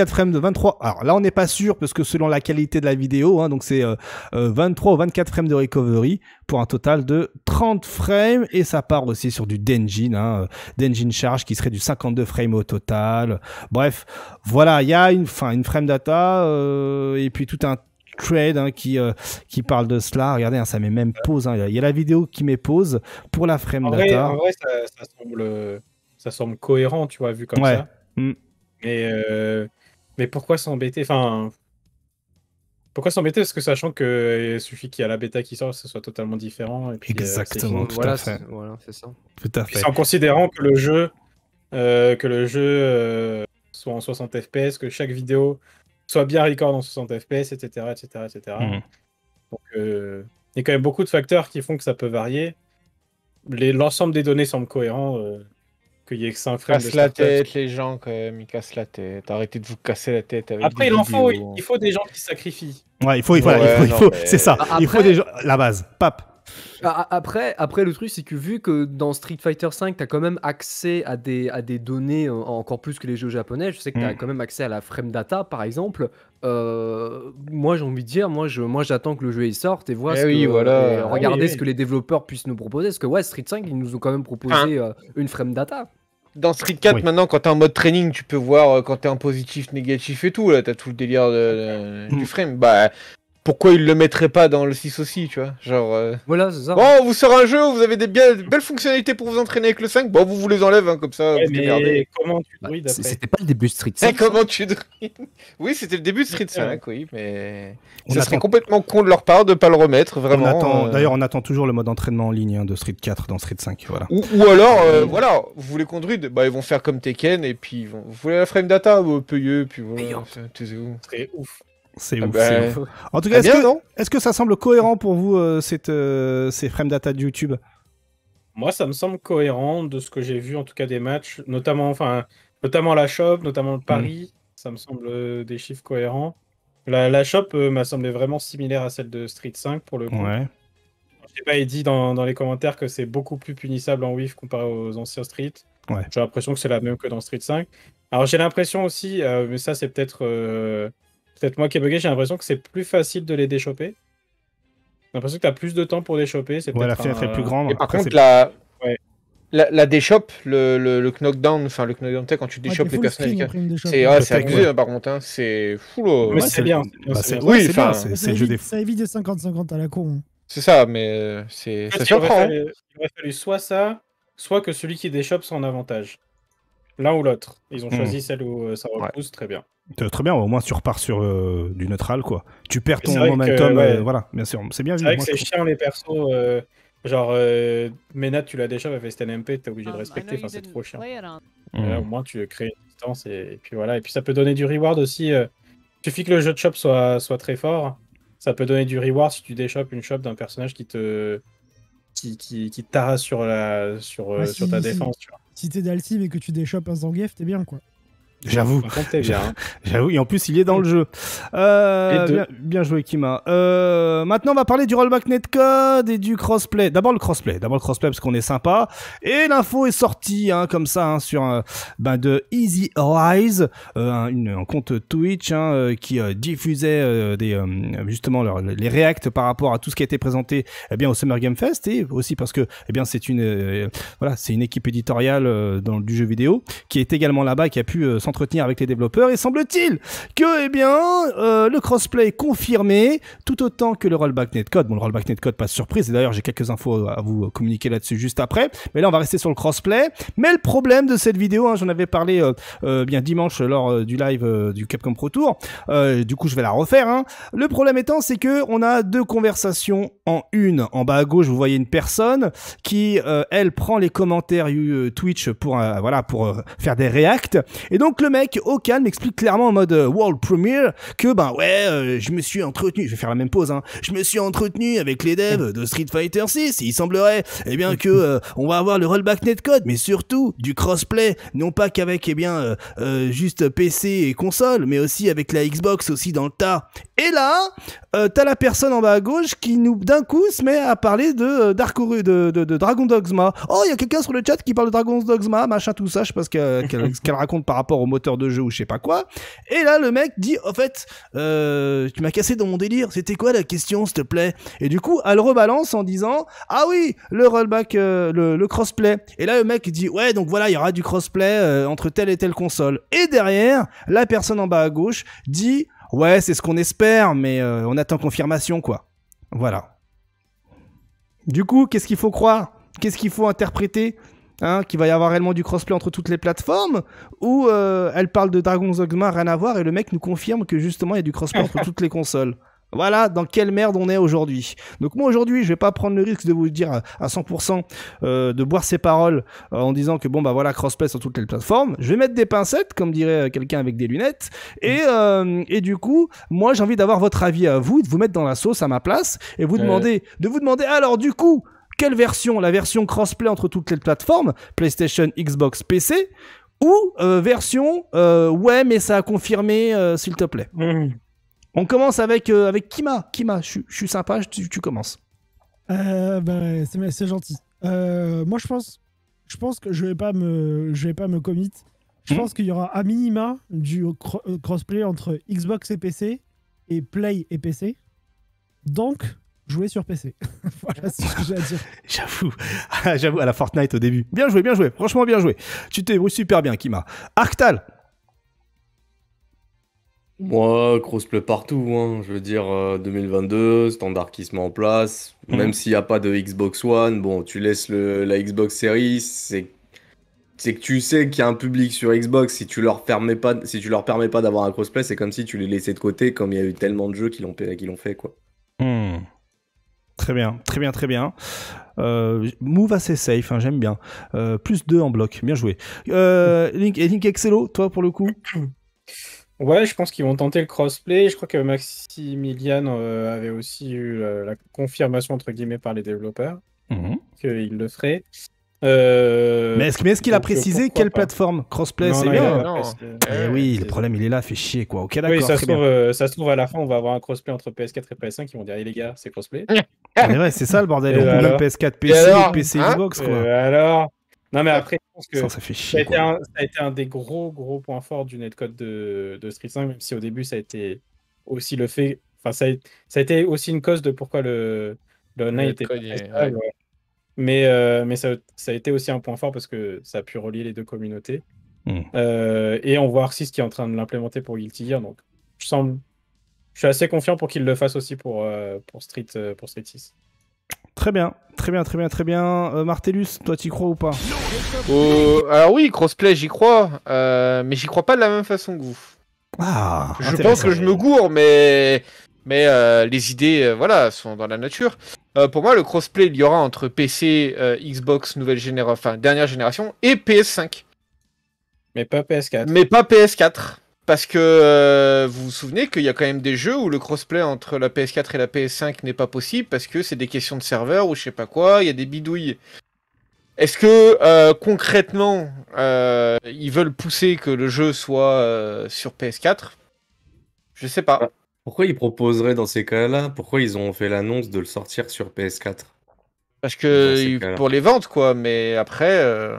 ah frames de 23. Alors là, on n'est pas sûr parce que selon la qualité de la vidéo, hein, donc c'est 23 euh, ou 24 frames de recovery pour un total de 30 frames et ça part aussi sur du dengine hein, charge qui serait du 52 frames au total. Bref, voilà, il y a une, fin, une frame data et puis tout un Trade hein, qui, euh, qui parle de cela. Regardez, hein, ça met même pause. Hein. Il y a la vidéo qui met pause pour la frame en data. En vrai, ça, semble, cohérent, tu vois, vu comme ça. Mm. Mais, euh, mais pourquoi s'embêter Enfin, pourquoi s'embêter Parce que sachant que suffit qu'il y a la bêta qui sort, ce soit totalement différent. Euh, Exactement, tout voilà, à fait. c'est ça. en considérant que le jeu, que le jeu soit en 60 FPS, que chaque vidéo soit bien record en 60 fps, etc. etc., etc. Donc, euh, il y a quand même beaucoup de facteurs qui font que ça peut varier. L'ensemble des données semble cohérent. Euh, qu'il y ait que 5 frames. Casse la tête, les gens, quand même. Ils cassent la tête. Arrêtez de vous casser la tête. Avec Après, il en faut, il faut des gens qui sacrifient. Ouais, il faut, il faut, il faut, c'est ça. Il faut des gens. La base, pape. Bah, après, après, le truc, c'est que vu que dans Street Fighter V, tu as quand même accès à des, à des données euh, encore plus que les jeux japonais, je sais que tu as mm. quand même accès à la frame data, par exemple. Euh, moi, j'ai envie de dire, moi, je, moi, j'attends que le jeu y sorte et voir eh ce que, ah regarder ce que les développeurs puissent nous proposer. Parce que, ouais, Street 5, ils nous ont quand même proposé euh, une frame data dans Street 4 maintenant quand t'es en mode training tu peux voir quand t'es en positif négatif et tout là t'as tout le délire du mm. frame bah pourquoi ils le mettraient pas dans le 6 aussi, tu vois Genre. Euh. Voilà, c'est ça. Bon, vous serez un jeu, vous avez des, belles fonctionnalités pour vous entraîner avec le 5. Bon, vous vous les enlève, hein, comme ça. vous comment tu bah, C'était pas le début de Street 5. [LAUGHS] comment tu Oui, c'était le début de Street 5, oui, mais. ça serait complètement con de leur part de pas le remettre, vraiment. Euh. D'ailleurs, on attend toujours le mode entraînement en ligne hein, de Street 4 dans Street 5, voilà. Ou, alors, euh, voilà, vous voulez qu'on druide bah, ils vont faire comme Tekken et puis ils vont... Vous voulez la frame data bah, Payeux, puis voilà. C'est ouf. C'est ah bah, En tout ah cas, est-ce que, ça semble cohérent pour vous, euh, cette, euh, ces frame data de YouTube Moi, ça me semble cohérent de ce que j'ai vu, en tout cas des matchs, notamment, enfin, notamment la shop, notamment le pari. Mm. Ça me semble euh, des chiffres cohérents. La, la shop m'a semblé vraiment similaire à celle de Street 5 pour le coup. Ouais. Je pas, dit dans, dans les commentaires que c'est beaucoup plus punissable en WIF comparé aux anciens Street. Ouais. J'ai l'impression que c'est la même que dans Street 5. Alors j'ai l'impression aussi, mais ça c'est peut-être Peut-être moi qui ai bugué, j'ai l'impression que c'est plus facile de les déchoper. J'ai l'impression que tu as plus de temps pour les C'est ouais, la fenêtre est plus grande. par contre, la... Ouais. la... La, déchope, le, le, knockdown, enfin le knockdown, quand tu déchopes les personnages, ah, hein, hein, c'est ouais, abusé par contre, c'est fou Mais bah, c'est bien. oui, c'est le des Ça évite des 50-50 à la con. Hein. C'est ça, mais euh, c'est ça surprend. Il aurait fallu soit ça, soit que celui qui déchoppe soit en avantage. L'un ou l'autre. Ils ont hmm. choisi celle où euh, ça repousse, très bien. Très bien, au moins tu repars sur euh, du neutral, quoi. Tu perds ton momentum, euh, voilà, bien c'est bien vu. C'est c'est chiant les persos, euh, genre Ménat, tu l'as déjà, elle fait NMP t'es obligé de ah, respecter, enfin c'est trop chiant. Mm. au moins tu crées une distance et, puis voilà, et puis ça peut donner du reward aussi. suffit que le jeu de shop soit, soit très fort, ça peut donner du reward si tu déchopes une shop d'un personnage qui te qui, qui, sur, la, sur, sur ta défense. Si, si t'es d'Altive et que tu déchopes un Zangief, t'es bien, quoi. J'avoue. Hein. [LAUGHS] J'avoue. Et en plus, il est dans le jeu. Euh, bien, joué, Kima. Euh, maintenant, on va parler du rollback netcode et du crossplay. D'abord le crossplay. D'abord le crossplay parce qu'on est sympa. Et l'info est sortie, hein, comme ça, hein, sur euh, ben, de Easy Rise, euh, un, compte Twitch hein, euh, qui diffusait des, justement les reacts par rapport à tout ce qui a été présenté, eh bien, au Summer Game Fest et aussi parce que, eh bien, c'est une, voilà, c'est une équipe éditoriale dans du jeu vidéo qui est également là-bas qui a pu s'en entretenir avec les développeurs et semble-t-il que eh bien euh, le crossplay est confirmé tout autant que le rollback netcode. Bon le rollback netcode pas de surprise et d'ailleurs j'ai quelques infos à vous communiquer là-dessus juste après. Mais là on va rester sur le crossplay. Mais le problème de cette vidéo, hein, j'en avais parlé euh, euh bien dimanche lors euh, du live du Capcom Pro Tour. du coup je vais la refaire. Hein. Le problème étant c'est que on a deux conversations en une. En bas à gauche vous voyez une personne qui elle prend les commentaires Twitch pour voilà pour faire des reacts. et donc le mec, au calme, explique clairement en mode euh, world premiere que, ben ouais, euh, je me suis entretenu, je vais faire la même pause, hein, je me suis entretenu avec les devs de Street Fighter 6, il semblerait, et eh bien, que euh, on va avoir le rollback netcode, mais surtout du crossplay, non pas qu'avec, eh bien, juste PC et console, mais aussi avec la Xbox aussi dans le tas. Et là, t'as la personne en bas à gauche qui nous, d'un coup, se met à parler de, Dark de, de, Dragon Dogma. Oh, il y a quelqu'un sur le chat qui parle de Dragon Dogma, machin, tout ça, je sais [LAUGHS] qu'elle raconte par rapport au moteur de jeu ou je sais pas quoi. Et là, le mec dit, en fait, euh, tu m'as cassé dans mon délire. C'était quoi la question, s'il te plaît Et du coup, elle rebalance en disant, ah oui, le rollback, euh, le, crossplay. Et là, le mec dit, ouais, donc voilà, il y aura du crossplay euh, entre telle et telle console. Et derrière, la personne en bas à gauche dit, ouais, c'est ce qu'on espère, mais on attend confirmation, quoi. Voilà. Du coup, qu'est-ce qu'il faut croire Qu'est-ce qu'il faut interpréter hein, qu'il va y avoir réellement du crossplay entre toutes les plateformes, ou euh, elle parle de Dragon's Dogma, rien à voir, et le mec nous confirme que justement il y a du crossplay entre [LAUGHS] toutes les consoles. Voilà dans quelle merde on est aujourd'hui. Donc moi aujourd'hui, je vais pas prendre le risque de vous dire à 100% euh, de boire ses paroles euh, en disant que bon bah voilà crossplay sur toutes les plateformes. Je vais mettre des pincettes, comme dirait quelqu'un avec des lunettes. Mm. Et, du coup, moi j'ai envie d'avoir votre avis à vous, de vous mettre dans la sauce à ma place et vous demander, de vous demander alors du coup quelle version La version crossplay entre toutes les plateformes, PlayStation, Xbox, PC, ou euh, version euh, ouais mais ça a confirmé euh, s'il te plaît. On commence avec avec Kima. Kima, je suis sympa, tu, commences. Ben, c'est gentil. moi je pense je pense que je vais pas me je vais pas me commit. Je hmm. pense qu'il y aura à minima du crossplay entre Xbox et PC et Play et PC. Donc jouer sur PC. [LAUGHS] j'ai à [LAUGHS] J'avoue, ah, j'avoue, à la Fortnite au début. Bien joué, bien joué, franchement bien joué. Tu t'es super bien, Kima. Arctal moi, crossplay partout, hein. je veux dire, 2022, euh, standard qui se met en place. Mhm. Même s'il n'y a pas de Xbox One, bon, tu laisses la Xbox Series, c'est que tu sais qu'il y a un public sur Xbox, si tu leur permets pas, si tu leur permets pas d'avoir un crossplay, c'est comme si tu les laissais de côté, comme il y a eu tellement de jeux qui l'ont, qui l'ont fait, quoi. Hmm. Très bien, très bien, très bien. Euh, move assez safe, hein, j'aime bien. Euh, plus 2 en bloc, bien joué. Euh, Link, Excello, toi pour le coup [COUGHS] Ouais, je pense qu'ils vont tenter le crossplay. Je crois que Maximilian euh, avait aussi eu la, confirmation entre guillemets par les développeurs mm qu'ils le feraient. Euh, mais est-ce qu'il a précisé quelle plateforme Crossplay, c'est bien. Eh oui, le problème, il est là, fait chier quoi. Ok, Oui, euh, ça, se trouve, à la fin, on va avoir un crossplay entre PS4 et PS5. Ils vont dire, les gars, c'est crossplay. [LAUGHS] ouais, c'est ça le bordel. Le PS4, PC, et PC, hein Xbox alors. Non, mais après, ça, fait chier, ça, a, été un, des gros, gros points forts du netcode de, de Street 5, même si au début, ça a été aussi le fait. Enfin, ça a, été aussi une cause de pourquoi le, le était. Mais, euh, mais ça, a été aussi un point fort parce que ça a pu relier les deux communautés. Hmm. Euh, et on voit Arcis qui est en train de l'implémenter pour Guilty Gear. Donc, je, semble... je suis assez confiant pour qu'il le fasse aussi pour, euh, pour, Street, pour 6. Très bien, très bien, très bien, très bien. Martellus, toi, y crois ou pas Alors, oui, crossplay, j'y crois. mais j'y crois pas de la même façon que vous. Ah, je pense que je me gourre, mais mais euh, les idées euh, voilà sont dans la nature. Euh, pour moi, le crossplay il y aura entre PC, Xbox nouvelle génération, enfin dernière génération et PS5. Mais pas PS4. Mais pas PS4 parce que vous vous souvenez qu'il y a quand même des jeux où le crossplay entre la PS4 et la PS5 n'est pas possible parce que c'est des questions de serveur ou je sais pas quoi, il y a des bidouilles. Est-ce que concrètement ils veulent pousser que le jeu soit sur PS4 Je sais pas. Bah, pourquoi ils proposeraient dans ces cas-là Pourquoi ils ont fait l'annonce de le sortir sur PS4 Parce que pour les ventes, quoi, mais après. Euh, ouais,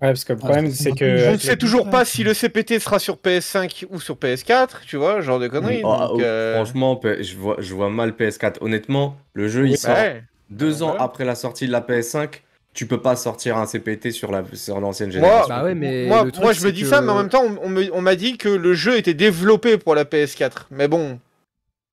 parce que le ah, problème, c'est que. Je ne sais toujours pas si le CPT sera sur PS5 ou sur PS4, tu vois, genre de conneries. Ah, oh, euh, franchement, je vois, je vois mal PS4. Honnêtement, le jeu, il sort deux ans après la sortie de la PS5 tu peux pas sortir un CPT sur la sur l'ancienne génération. Moi, bah mais moi, je me dis ça, mais en même temps, on, m'a dit que le jeu était développé pour la PS4. Mais bon,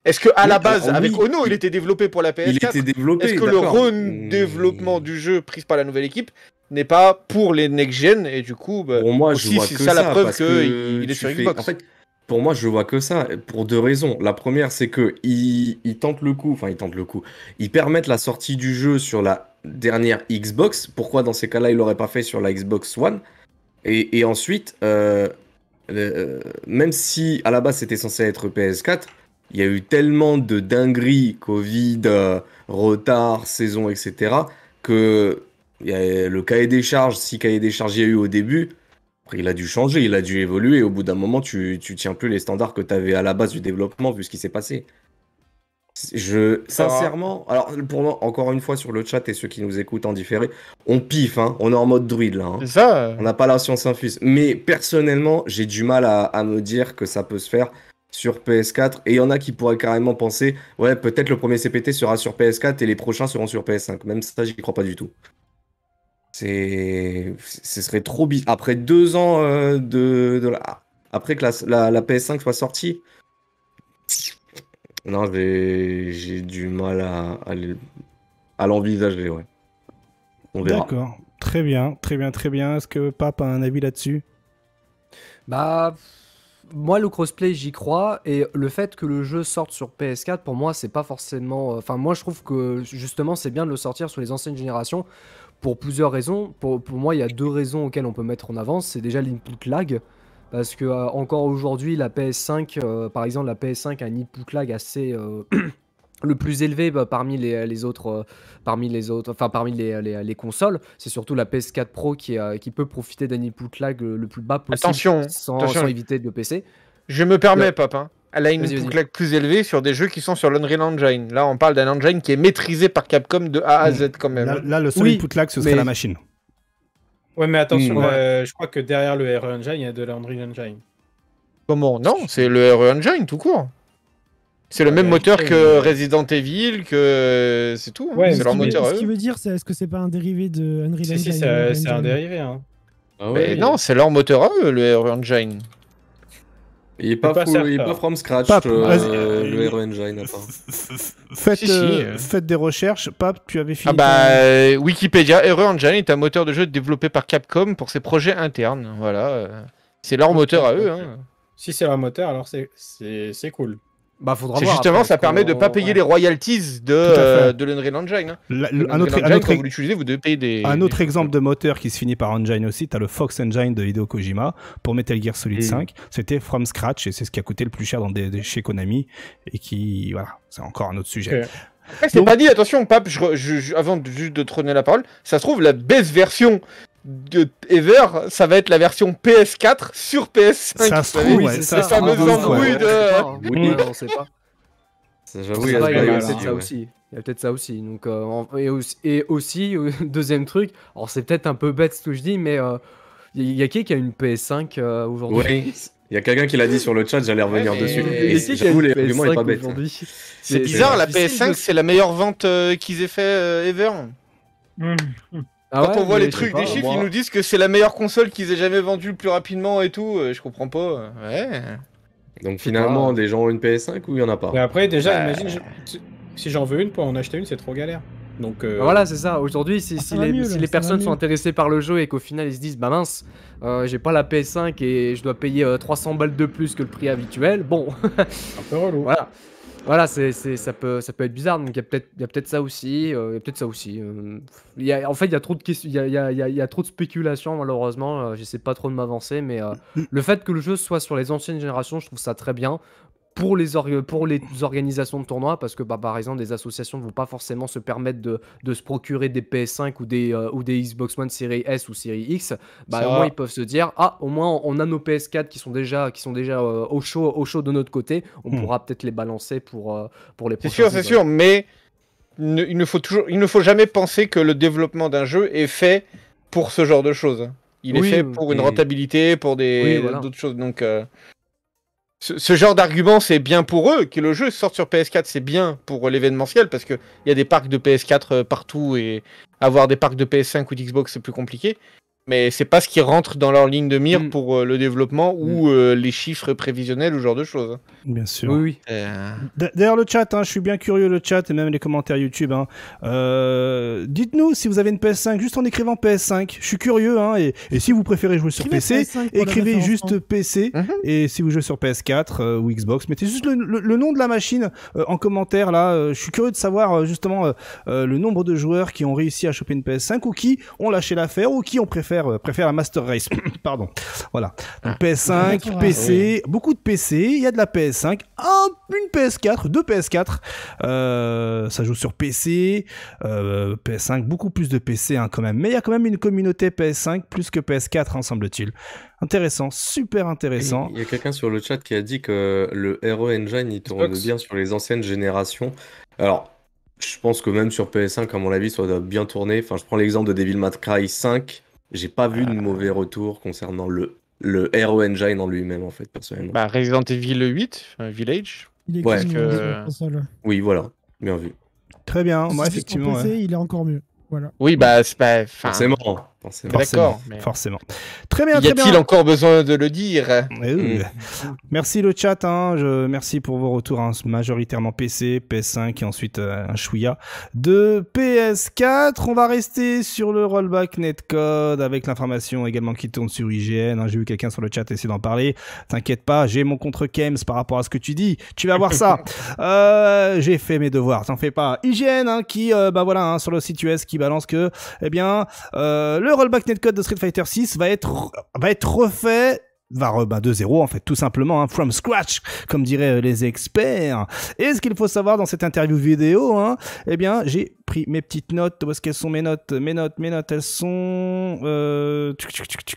est-ce que à la euh, base, avec Ono, il, était développé pour la PS4 Il était développé. Est-ce que le redéveloppement mmh. du jeu pris par la nouvelle équipe n'est pas pour les next gen et du coup, bah, moi, aussi, je ça, la preuve qu'il que est sur Xbox. En fait, pour moi, je vois que ça, pour deux raisons. La première, c'est que ils, tentent le coup, enfin, ils tentent le coup. Ils permettent la sortie du jeu sur la dernière Xbox. Pourquoi, dans ces cas-là, ils l'auraient pas fait sur la Xbox One et, ensuite, euh, euh, même si à la base c'était censé être PS4, il y a eu tellement de dingueries, Covid, euh, retard, saison, etc., que le cahier des charges, si cahier des charges il y a eu au début, il a dû changer, il a dû évoluer. Au bout d'un moment, tu, tu tiens plus les standards que tu avais à la base du développement vu ce qui s'est passé. Je, sincèrement, alors pour moi, encore une fois sur le chat et ceux qui nous écoutent en différé, on piffe, hein, on est en mode druide là. Hein. C'est ça. On n'a pas la science infuse. Mais personnellement, j'ai du mal à, à, me dire que ça peut se faire sur PS4. Et il y en a qui pourraient carrément penser, ouais, peut-être le premier CPT sera sur PS4 et les prochains seront sur PS5. Même ça, j'y crois pas du tout. C'est, ce serait trop bizarre. Après deux ans euh, de, la... après que la, PS5 soit sortie, non, j'ai du mal à, à l'envisager, ouais. On verra. D'accord. Très bien, très bien, très bien. Est-ce que Pape a un avis là-dessus Bah, moi, le crossplay, j'y crois. Et le fait que le jeu sorte sur PS4, pour moi, c'est pas forcément. Euh, enfin, moi, je trouve que justement, c'est bien de le sortir sur les anciennes générations pour plusieurs raisons. Pour, pour, moi, il y a deux raisons auxquelles on peut mettre en avance. C'est déjà l'input lag, parce que euh, encore aujourd'hui, la PS5, euh, par exemple, la PS5 a un input lag assez euh, [CLEARS THROAT] le plus élevé bah, parmi les, les autres, parmi les autres, enfin parmi les, les, les consoles. C'est surtout la PS4 Pro qui, qui peut profiter d'un input lag le, plus bas possible, attention, sans, sans éviter de le PC. Je me permets, Pop. papa. Hein elle a une plus élevée sur des jeux qui sont sur l'Unreal Engine. Là, on parle d'un engine qui est maîtrisé par Capcom de A à hmm. Z quand même. Là, le seul putlac, lag, ce serait la machine. Ouais, mais attention, hmm. euh, je crois que derrière le RE Engine, il y a de l'Unreal Engine. Comment Non, c'est le RE Engine tout court. C'est le même bah, moteur que euh, Resident Evil, que euh, c'est tout. Hein. c'est leur ce moteur. ce qui veut dire, est-ce que c'est pas un dérivé de Unreal Engine c'est, c'est un dérivé. Hein. Ah ouais. Mais non, c'est leur moteur eux, le RE Engine. Il est pas, pas, il pas from scratch euh, le Hero euh, Engine. faites, des recherches. Pape, tu avais fini. Ah bah, euh, Wikipédia, Hero Engine est un moteur de jeu développé par Capcom pour ses projets internes. Voilà, c'est leur moteur à eux. Hein. Si c'est leur moteur, alors c'est cool. Bah, faudra voir justement, ça permet de ne pas payer les royalties de, euh, de l'Unreal Engine. Hein. un autre, l'utilisez, vous devez payer des. Un autre exemple de moteur qui se finit par Engine aussi, tu as le Fox Engine de Hideo Kojima pour Metal Gear Solid 5. C'était From Scratch et c'est ce qui a coûté le plus cher dans des, chez Konami et qui. Voilà, c'est encore un autre sujet. Eh, c'est pas dit, attention, Pape, avant de, te de trôner la parole, ça se trouve, la baisse version de ever, ça va être la version PS4 sur PS5. Ça se trouve, ouais, ça, ça, fameux embrouille de. Oui, on sait pas. J'avoue, il y a peut-être ça aussi. Il y a peut-être ça aussi. Donc, euh, et aussi, euh, [LAUGHS] deuxième truc, alors c'est peut-être un peu bête ce que je dis, mais il euh, y a qui qui a une PS5 aujourd'hui Oui. Il y a quelqu'un qui l'a dit sur le chat, j'allais revenir dessus. Et, est pas bête. C'est bizarre, la PS5, c'est la meilleure vente qu'ils aient fait ever. Mmh. Ah Quand on voit les trucs, les des chiffres, ils nous disent que c'est la meilleure console qu'ils aient jamais vendue le plus rapidement et tout. Euh, je comprends pas. Ouais. Donc finalement, des gens ont une PS5 ou il y en a pas Mais après, déjà, bah. imagine, si j'en veux une pour en acheter une, c'est trop galère. Donc euh, Voilà, c'est ça. Aujourd'hui, si, ah, les, personnes sont intéressées par le jeu et qu'au final ils se disent, bah mince, euh, j'ai pas la PS5 et je dois payer 300 balles de plus que le prix habituel, bon. un peu relou. [LAUGHS] Voilà. Voilà, c'est, ça, peut, ça peut être bizarre. Donc, il y a peut-être peut ça aussi. il y a peut-être ça aussi. Euh, euh. il y a, en fait, il y a trop de Il y a, y a, y a trop de spéculations, malheureusement. Euh, j'essaie pas trop de m'avancer. Mais mm. le fait que le jeu soit sur les anciennes générations, je trouve ça très bien pour les, pour les organisations de tournois, parce que bah, par exemple, des associations ne vont pas forcément se permettre de, de se procurer des PS5 ou des, euh, ou des Xbox One série S ou série X, bah, au moins ils peuvent se dire Ah, au moins on a nos PS4 qui sont déjà, qui sont déjà euh, au, chaud, au chaud de notre côté, on hmm. pourra peut-être les balancer pour, euh, pour les C'est sûr, c'est sûr, mais il, ne faut toujours, il ne faut jamais penser que le développement d'un jeu est fait pour ce genre de choses. Il est fait pour une rentabilité, pour des d'autres choses. Donc, ce, genre d'argument, c'est bien pour eux que le jeu sorte sur PS4, c'est bien pour l'événementiel parce qu'il y a des parcs de PS4 euh, partout et avoir des parcs de PS5 ou d'Xbox, c'est plus compliqué mais c'est pas ce qui rentre dans leur ligne de mire mm. pour euh, le développement ou mm. euh, les chiffres prévisionnels ou ce genre de choses. Hein. Bien sûr. Oui, oui. Euh, d'ailleurs, le chat, hein, je suis bien curieux, le chat et même les commentaires YouTube. Hein. Dites-nous si vous avez une PS5 juste en écrivant PS5. Je suis curieux. et, si vous préférez jouer sur PC, écrivez juste PC. Mhm. Et si vous jouez sur PS4 ou Xbox, mettez juste le, le nom de la machine en commentaire. là. je suis curieux de savoir justement le nombre de joueurs qui ont réussi à choper une PS5 ou qui ont lâché l'affaire ou qui ont préféré préfère, un euh, la Master Race. [COUGHS] Pardon. Voilà. PS5, ah, PC, beaucoup de PC. Il y a de la PS5, une PS4, deux PS4. Euh, ça joue sur PC, euh, PS5, beaucoup plus de PC hein, quand même. Mais il y a quand même une communauté PS5 plus que PS4, ensemble, hein, semble-t-il. Intéressant, super intéressant. Il y a quelqu'un sur le chat qui a dit que le Hero Engine il tourne bien sur les anciennes générations. Alors, je pense que même sur PS5, à mon avis, ça doit bien tourner. Enfin, je prends l'exemple de Devil May Cry 5. J'ai pas vu de euh. mauvais retour concernant le, le Hero Engine en lui-même, en fait, personnellement. Bah, Resident Evil 8, euh, Village. Il est ouais. Oui, voilà. Bien vu. Très bien. Moi, effectivement. Il est encore mieux. Voilà. Oui, bah, c'est pas. Forcément. Forcément. Forcément. Forcément. Très bien. y a-t-il encore besoin de le dire eh oui. Mm. Merci le chat. Hein. Je... Merci pour vos retours hein. majoritairement PC, PS5 et ensuite euh, un chouïa de PS4. On va rester sur le rollback netcode avec l'information également qui tourne sur IGN. Hein. J'ai vu quelqu'un sur le chat essayer d'en parler. T'inquiète pas, j'ai mon contre Kems par rapport à ce que tu dis. Tu vas voir ça. [LAUGHS] euh, j'ai fait mes devoirs. T'en fais pas. IGN hein, qui, euh, bah voilà, sur le site US qui balance que, eh bien, euh, le rollback netcode de Street Fighter 6 va être, va être refait va rebondir bah, de 0 en fait tout simplement un hein, from scratch comme diraient euh, les experts et ce qu'il faut savoir dans cette interview vidéo hein, eh bien j'ai pris mes petites notes où est qu'elles sont mes notes mes notes mes notes elles sont euh...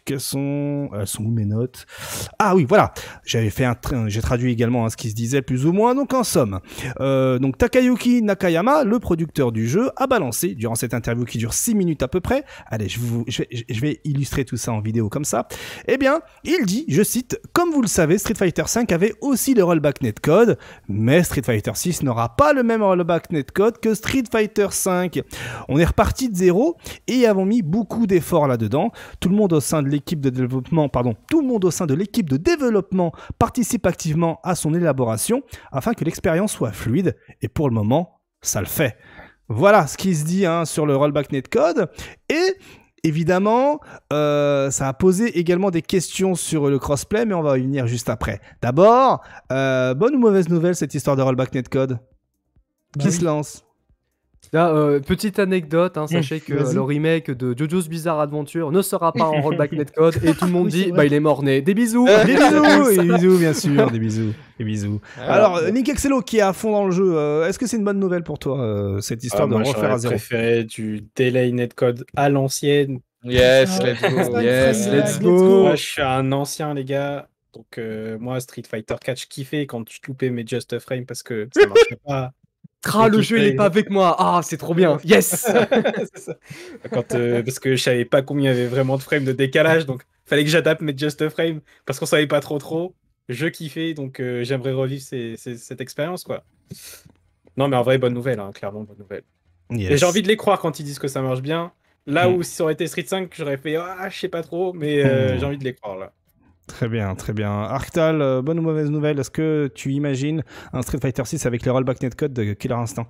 elles sont elles sont mes notes ah oui voilà j'avais fait un euh, j'ai traduit également hein, ce qui se disait plus ou moins donc en somme euh, donc Takayuki Nakayama le producteur du jeu a balancé durant cette interview qui dure 6 minutes à peu près allez je vous je vais, je vais illustrer tout ça en vidéo comme ça eh bien il dit je cite, Comme vous le savez, Street Fighter V avait aussi le rollback netcode, mais Street Fighter 6 n'aura pas le même rollback netcode que Street Fighter V. On est reparti de zéro et avons mis beaucoup d'efforts là-dedans. Tout le monde au sein de l'équipe de développement, pardon, tout le monde au sein de l'équipe de développement participe activement à son élaboration afin que l'expérience soit fluide et pour le moment, ça le fait. Voilà ce qui se dit hein, sur le rollback netcode et Évidemment, euh, ça a posé également des questions sur le crossplay, mais on va y venir juste après. D'abord, euh, bonne ou mauvaise nouvelle cette histoire de rollback netcode bah Qui se lance euh, petite anecdote, hein, sachez que le remake de JoJo's Bizarre Adventure ne sera pas en rollback [LAUGHS] netcode et tout le monde dit bah il est mort-né. Des bisous, [LAUGHS] des bisous, des bisous bien sûr, des bisous, des bisous. Alors, euh, Nick Axello qui est à fond dans le jeu, euh, est-ce que c'est une bonne nouvelle pour toi cette histoire ah, de refaire à du delay netcode à l'ancienne. Yes, ah, let's go. yes, let's go. Moi, je suis un ancien les gars. Donc moi Street Fighter Catch kiffais quand tu loupais mes Just a Frame parce que ça marchait pas Tra, le jeu, il est pas avec moi. Ah, c'est trop bien. [LAUGHS] Yes Quand, euh, Parce que je savais pas combien il y avait vraiment de frames de décalage, donc fallait que j'adapte mes just a frame parce qu'on savait pas trop trop. Je kiffais, donc euh, j'aimerais revivre cette expérience, quoi. Non, mais en vrai, bonne nouvelle, hein, clairement, bonne nouvelle. j'ai envie de les croire quand ils disent que ça marche bien. Là mm. où si ça aurait été Street 5, j'aurais fait, ah, je sais pas trop, mais euh, mm. j'ai envie de les croire, là. Très bien, très bien. Arctal, euh, bonne ou mauvaise nouvelle Est-ce que tu imagines un Street Fighter 6 avec le rollback netcode de Killer Instinct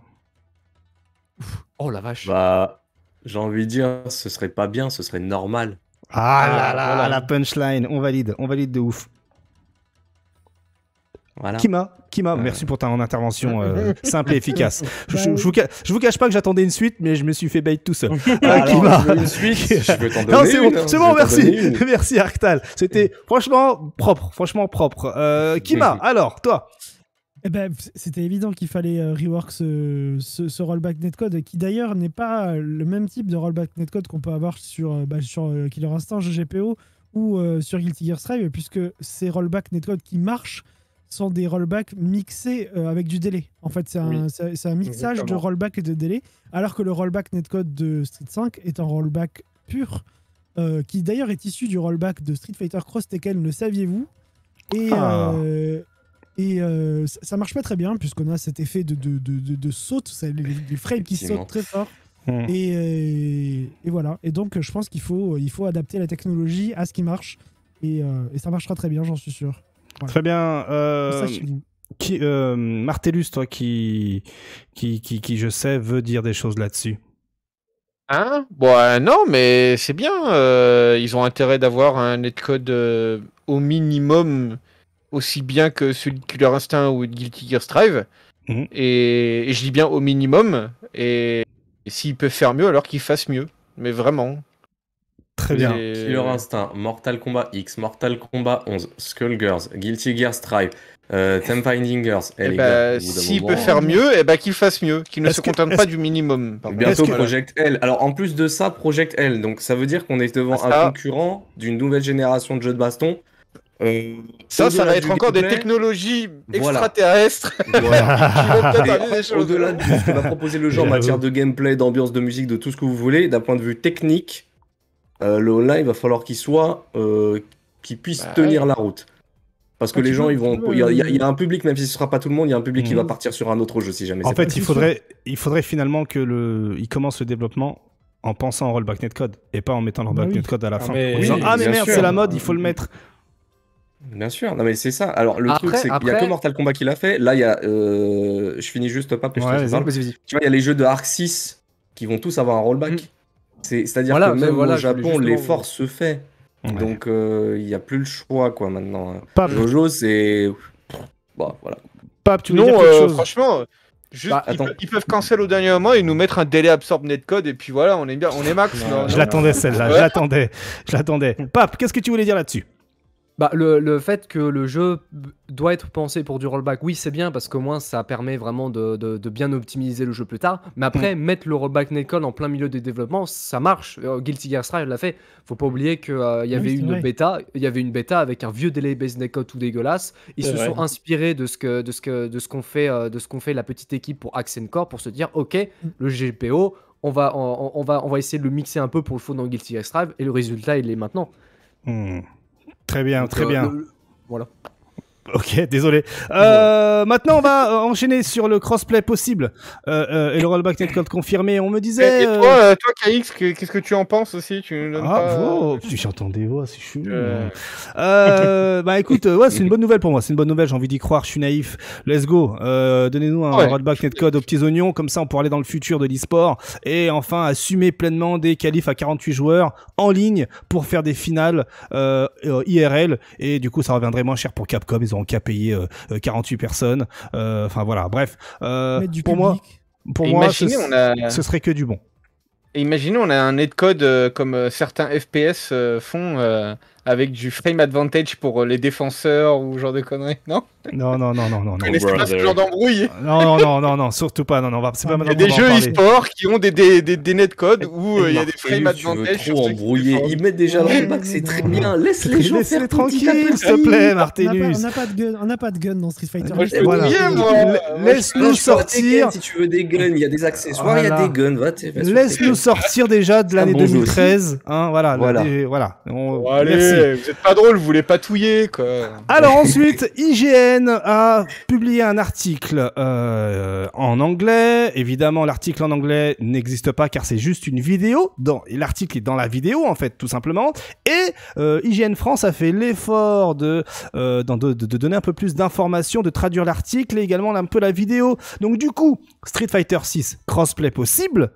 Oh la vache Bah, j'ai envie de dire, ce serait pas bien, ce serait normal. Ah, là ah, là, la punchline, on valide, on valide de ouf. Kima, Kima, merci pour ta intervention euh, [LAUGHS] simple et efficace. Bah je, je, vous, cache pas que j'attendais une suite, mais je me suis fait bait tout seul. [LAUGHS] Euh, Kima. suite, [LAUGHS] je vais t'en donner. c'est bon, hein, merci. Merci Arctal. C'était franchement propre, franchement propre. Euh, Kima, alors, toi eh ben, c'était évident qu'il fallait rework ce, rollback netcode, qui d'ailleurs n'est pas le même type de rollback netcode qu'on peut avoir sur, bah, sur Killer Instinct, GPO ou sur Guilty Gear Strive, puisque ces rollback netcode qui marchent sont des rollbacks mixés euh, avec du délai. En fait, c'est un, mixage de rollback et de délai, alors que le rollback netcode de Street 5 est un rollback pur, euh, qui d'ailleurs est issu du rollback de Street Fighter Cross Tekken, le saviez-vous Et, ah. euh, ça marche pas très bien, puisqu'on a cet effet de, saute, du frame frames qui saute très fort. Hmm. Et, voilà. Et donc, je pense qu'il faut, adapter la technologie à ce qui marche. et ça marchera très bien, j'en suis sûr. Très bien. Euh, qui, euh, Martellus, toi qui, qui, qui, je sais, veut dire des choses là-dessus. Hein Bon, non, mais c'est bien. Euh, ils ont intérêt d'avoir un netcode au minimum aussi bien que celui de Killer Instinct ou de Guilty Gear Strive. Mhm. et, je dis bien au minimum. Et, s'il peut faire mieux, alors qu'ils fassent mieux. Mais vraiment. Très bien. Killer Instinct, Mortal Kombat X, Mortal Kombat 11, Skullgirls, Guilty Gear Strive, euh, [LAUGHS] Time Finding Girls eh, eh bah, S'il peut faire hein. mieux, et eh ben bah, qu'il fasse mieux, qu'il ne se contente pas du minimum. Bientôt Project L. Alors en plus de ça, Project L, donc ça veut dire qu'on est devant ah, un concurrent d'une nouvelle génération de jeux de baston. ça, ça va être encore des technologies extraterrestres [LAUGHS] voilà. [LAUGHS] Au-delà de ce que va proposer le jeu en matière de gameplay, d'ambiance, de musique, de tout ce que vous voulez, d'un point de vue technique, euh, le live il va falloir qu'il soit, euh, qu'il puisse bah tenir la route. Parce que ah, les gens, ils vont. Euh, il y, a, un public, même si ce sera pas tout le monde, il y a un public qui va mhm. partir sur un autre jeu si jamais. En fait, il faudrait, il faudrait finalement que le, il commence le développement en pensant en rollback netcode et pas en mettant le rollback bah netcode à la ah, fin. ah mais merde, c'est la mode, il faut le mhm. mettre. Bien sûr, non mais c'est ça. Alors le truc, c'est qu'il y a que Mortal Kombat qui l'a fait. Là, il y a, je finis juste pas, Tu vois, il y a les jeux de Arc 6 qui vont tous avoir un rollback. Mhm. C'est-à-dire que même au Japon, l'effort se fait. Donc, euh, il y n'y a plus le choix, quoi, maintenant. Hein. Pape. c'est. bon, bah, voilà. Pape, tu non, quelque euh, chose franchement. Juste, bah, ils, peuvent, cancel au dernier moment et nous mettre un délai absorb code et puis voilà, on est bien, on est max. je l'attendais celle-là, j'attendais je l'attendais, je l'attendais. Pape, qu'est-ce que tu voulais dire là-dessus bah, le, fait que le jeu doit être pensé pour du rollback, oui, c'est bien parce qu'au moins ça permet vraiment de, de, bien optimiser le jeu plus tard. Mais après, mm. mettre le rollback netcode en plein milieu des développements, ça marche. Euh, Guilty Gear Strive l'a fait. Faut pas oublier qu'il euh, y avait une bêta, il y avait une bêta avec un vieux délai base Netcode tout dégueulasse. Ils se sont inspirés de ce que de ce que de ce qu'on fait euh, de ce qu'on fait la petite équipe pour Core pour se dire, ok, mm. le GPO, on va on, va on va essayer de le mixer un peu pour le fond dans Guilty Gear Strive et le résultat il est maintenant. Mm. Très bien, très euh, bien. voilà. Ok, désolé. Euh, maintenant, on va euh, enchaîner sur le crossplay possible euh, euh, et le rollback netcode confirmé. On me disait. Et, toi, euh, euh, toi, KX, qu'est-ce que tu en penses aussi Tu ah, pas... j'entends des voix, c'est chou. bah écoute, ouais, c'est une bonne nouvelle pour moi. C'est une bonne nouvelle. J'ai envie d'y croire. Je suis naïf. Let's go. Donnez-nous un rollback netcode aux petits oignons, comme ça, on pourra aller dans le futur de l'e-sport et enfin assumer pleinement des qualifs à 48 joueurs en ligne pour faire des finales IRL et du coup, ça reviendrait moins cher pour Capcom. Ils ont qui a payé 48 euh, euh, personnes. Euh, enfin voilà, bref. pour moi, pour moi, ce, serait que du bon. imaginez, on a un netcode comme certains FPS font avec du frame advantage pour euh, les défenseurs ou genre de conneries, non Non, non, non, non, non. Mais oh, c'est pas ce genre d'embrouille. Non, non, non, non, surtout pas. Non, non, c'est pas Il y a des jeux e-sport qui ont des, des, des, des netcodes où euh, il y a des frame advantage. Trop Ils mettent déjà leur pack, c'est très bien. Laisse les gens faire tranquilles, s'il te plaît, Martellus. On n'a pas, de gun, on n'a pas de gun dans Street Fighter. Laisse-nous sortir. Si tu veux des guns, il y a des accessoires, il y a des guns. Laisse-nous sortir déjà de l'année 2013. Hein, voilà, voilà vous êtes pas drôle, vous voulez patouiller, quoi. Alors ensuite, IGN a publié un article euh, en anglais. Évidemment, l'article en anglais n'existe pas car c'est juste une vidéo. Dans l'article est dans la vidéo en fait, tout simplement. Et euh, IGN France a fait l'effort euh, de, de, donner un peu plus d'informations, de traduire l'article et également un peu la vidéo. Donc du coup, Street Fighter 6 crossplay possible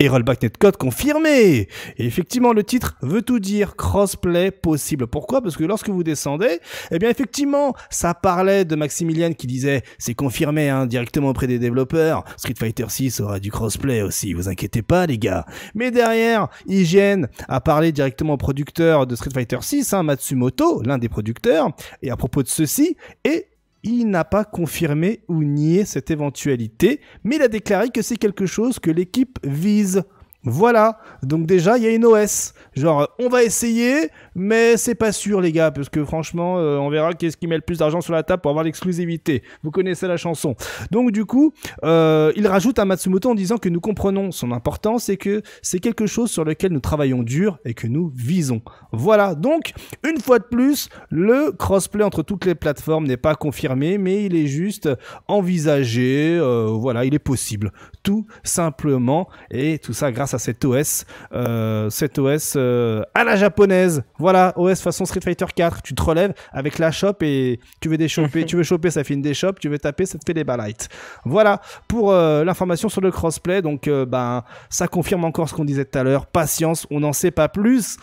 et rollback netcode confirmé Et effectivement, le titre veut tout dire, crossplay possible. Pourquoi Parce que lorsque vous descendez, eh bien effectivement, ça parlait de Maximilian qui disait, c'est confirmé hein, directement auprès des développeurs, Street Fighter 6 aura du crossplay aussi, vous inquiétez pas les gars. Mais derrière, IGN a parlé directement au producteur de Street Fighter 6, hein, Matsumoto, l'un des producteurs, et à propos de ceci, et il n'a pas confirmé ou nié cette éventualité, mais il a déclaré que c'est quelque chose que l'équipe vise. Voilà, donc déjà il y a une OS. Genre on va essayer, mais c'est pas sûr les gars, parce que franchement euh, on verra qu'est-ce qui met le plus d'argent sur la table pour avoir l'exclusivité. Vous connaissez la chanson. Donc du coup, euh, il rajoute à Matsumoto en disant que nous comprenons son importance et que c'est quelque chose sur lequel nous travaillons dur et que nous visons. Voilà, donc une fois de plus, le crossplay entre toutes les plateformes n'est pas confirmé, mais il est juste envisagé. Euh, voilà, il est possible, tout simplement, et tout ça grâce à cette OS, euh, OS euh, à la japonaise. Voilà, OS façon Street Fighter 4. Tu te relèves avec la shop et tu veux déchoper [LAUGHS] tu veux choper, ça fait une des Tu veux taper, ça te fait des balites. Voilà pour euh, l'information sur le crossplay. Donc, euh, ben, ça confirme encore ce qu'on disait tout à l'heure. Patience, on n'en sait pas plus,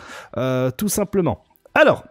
tout simplement. Alors,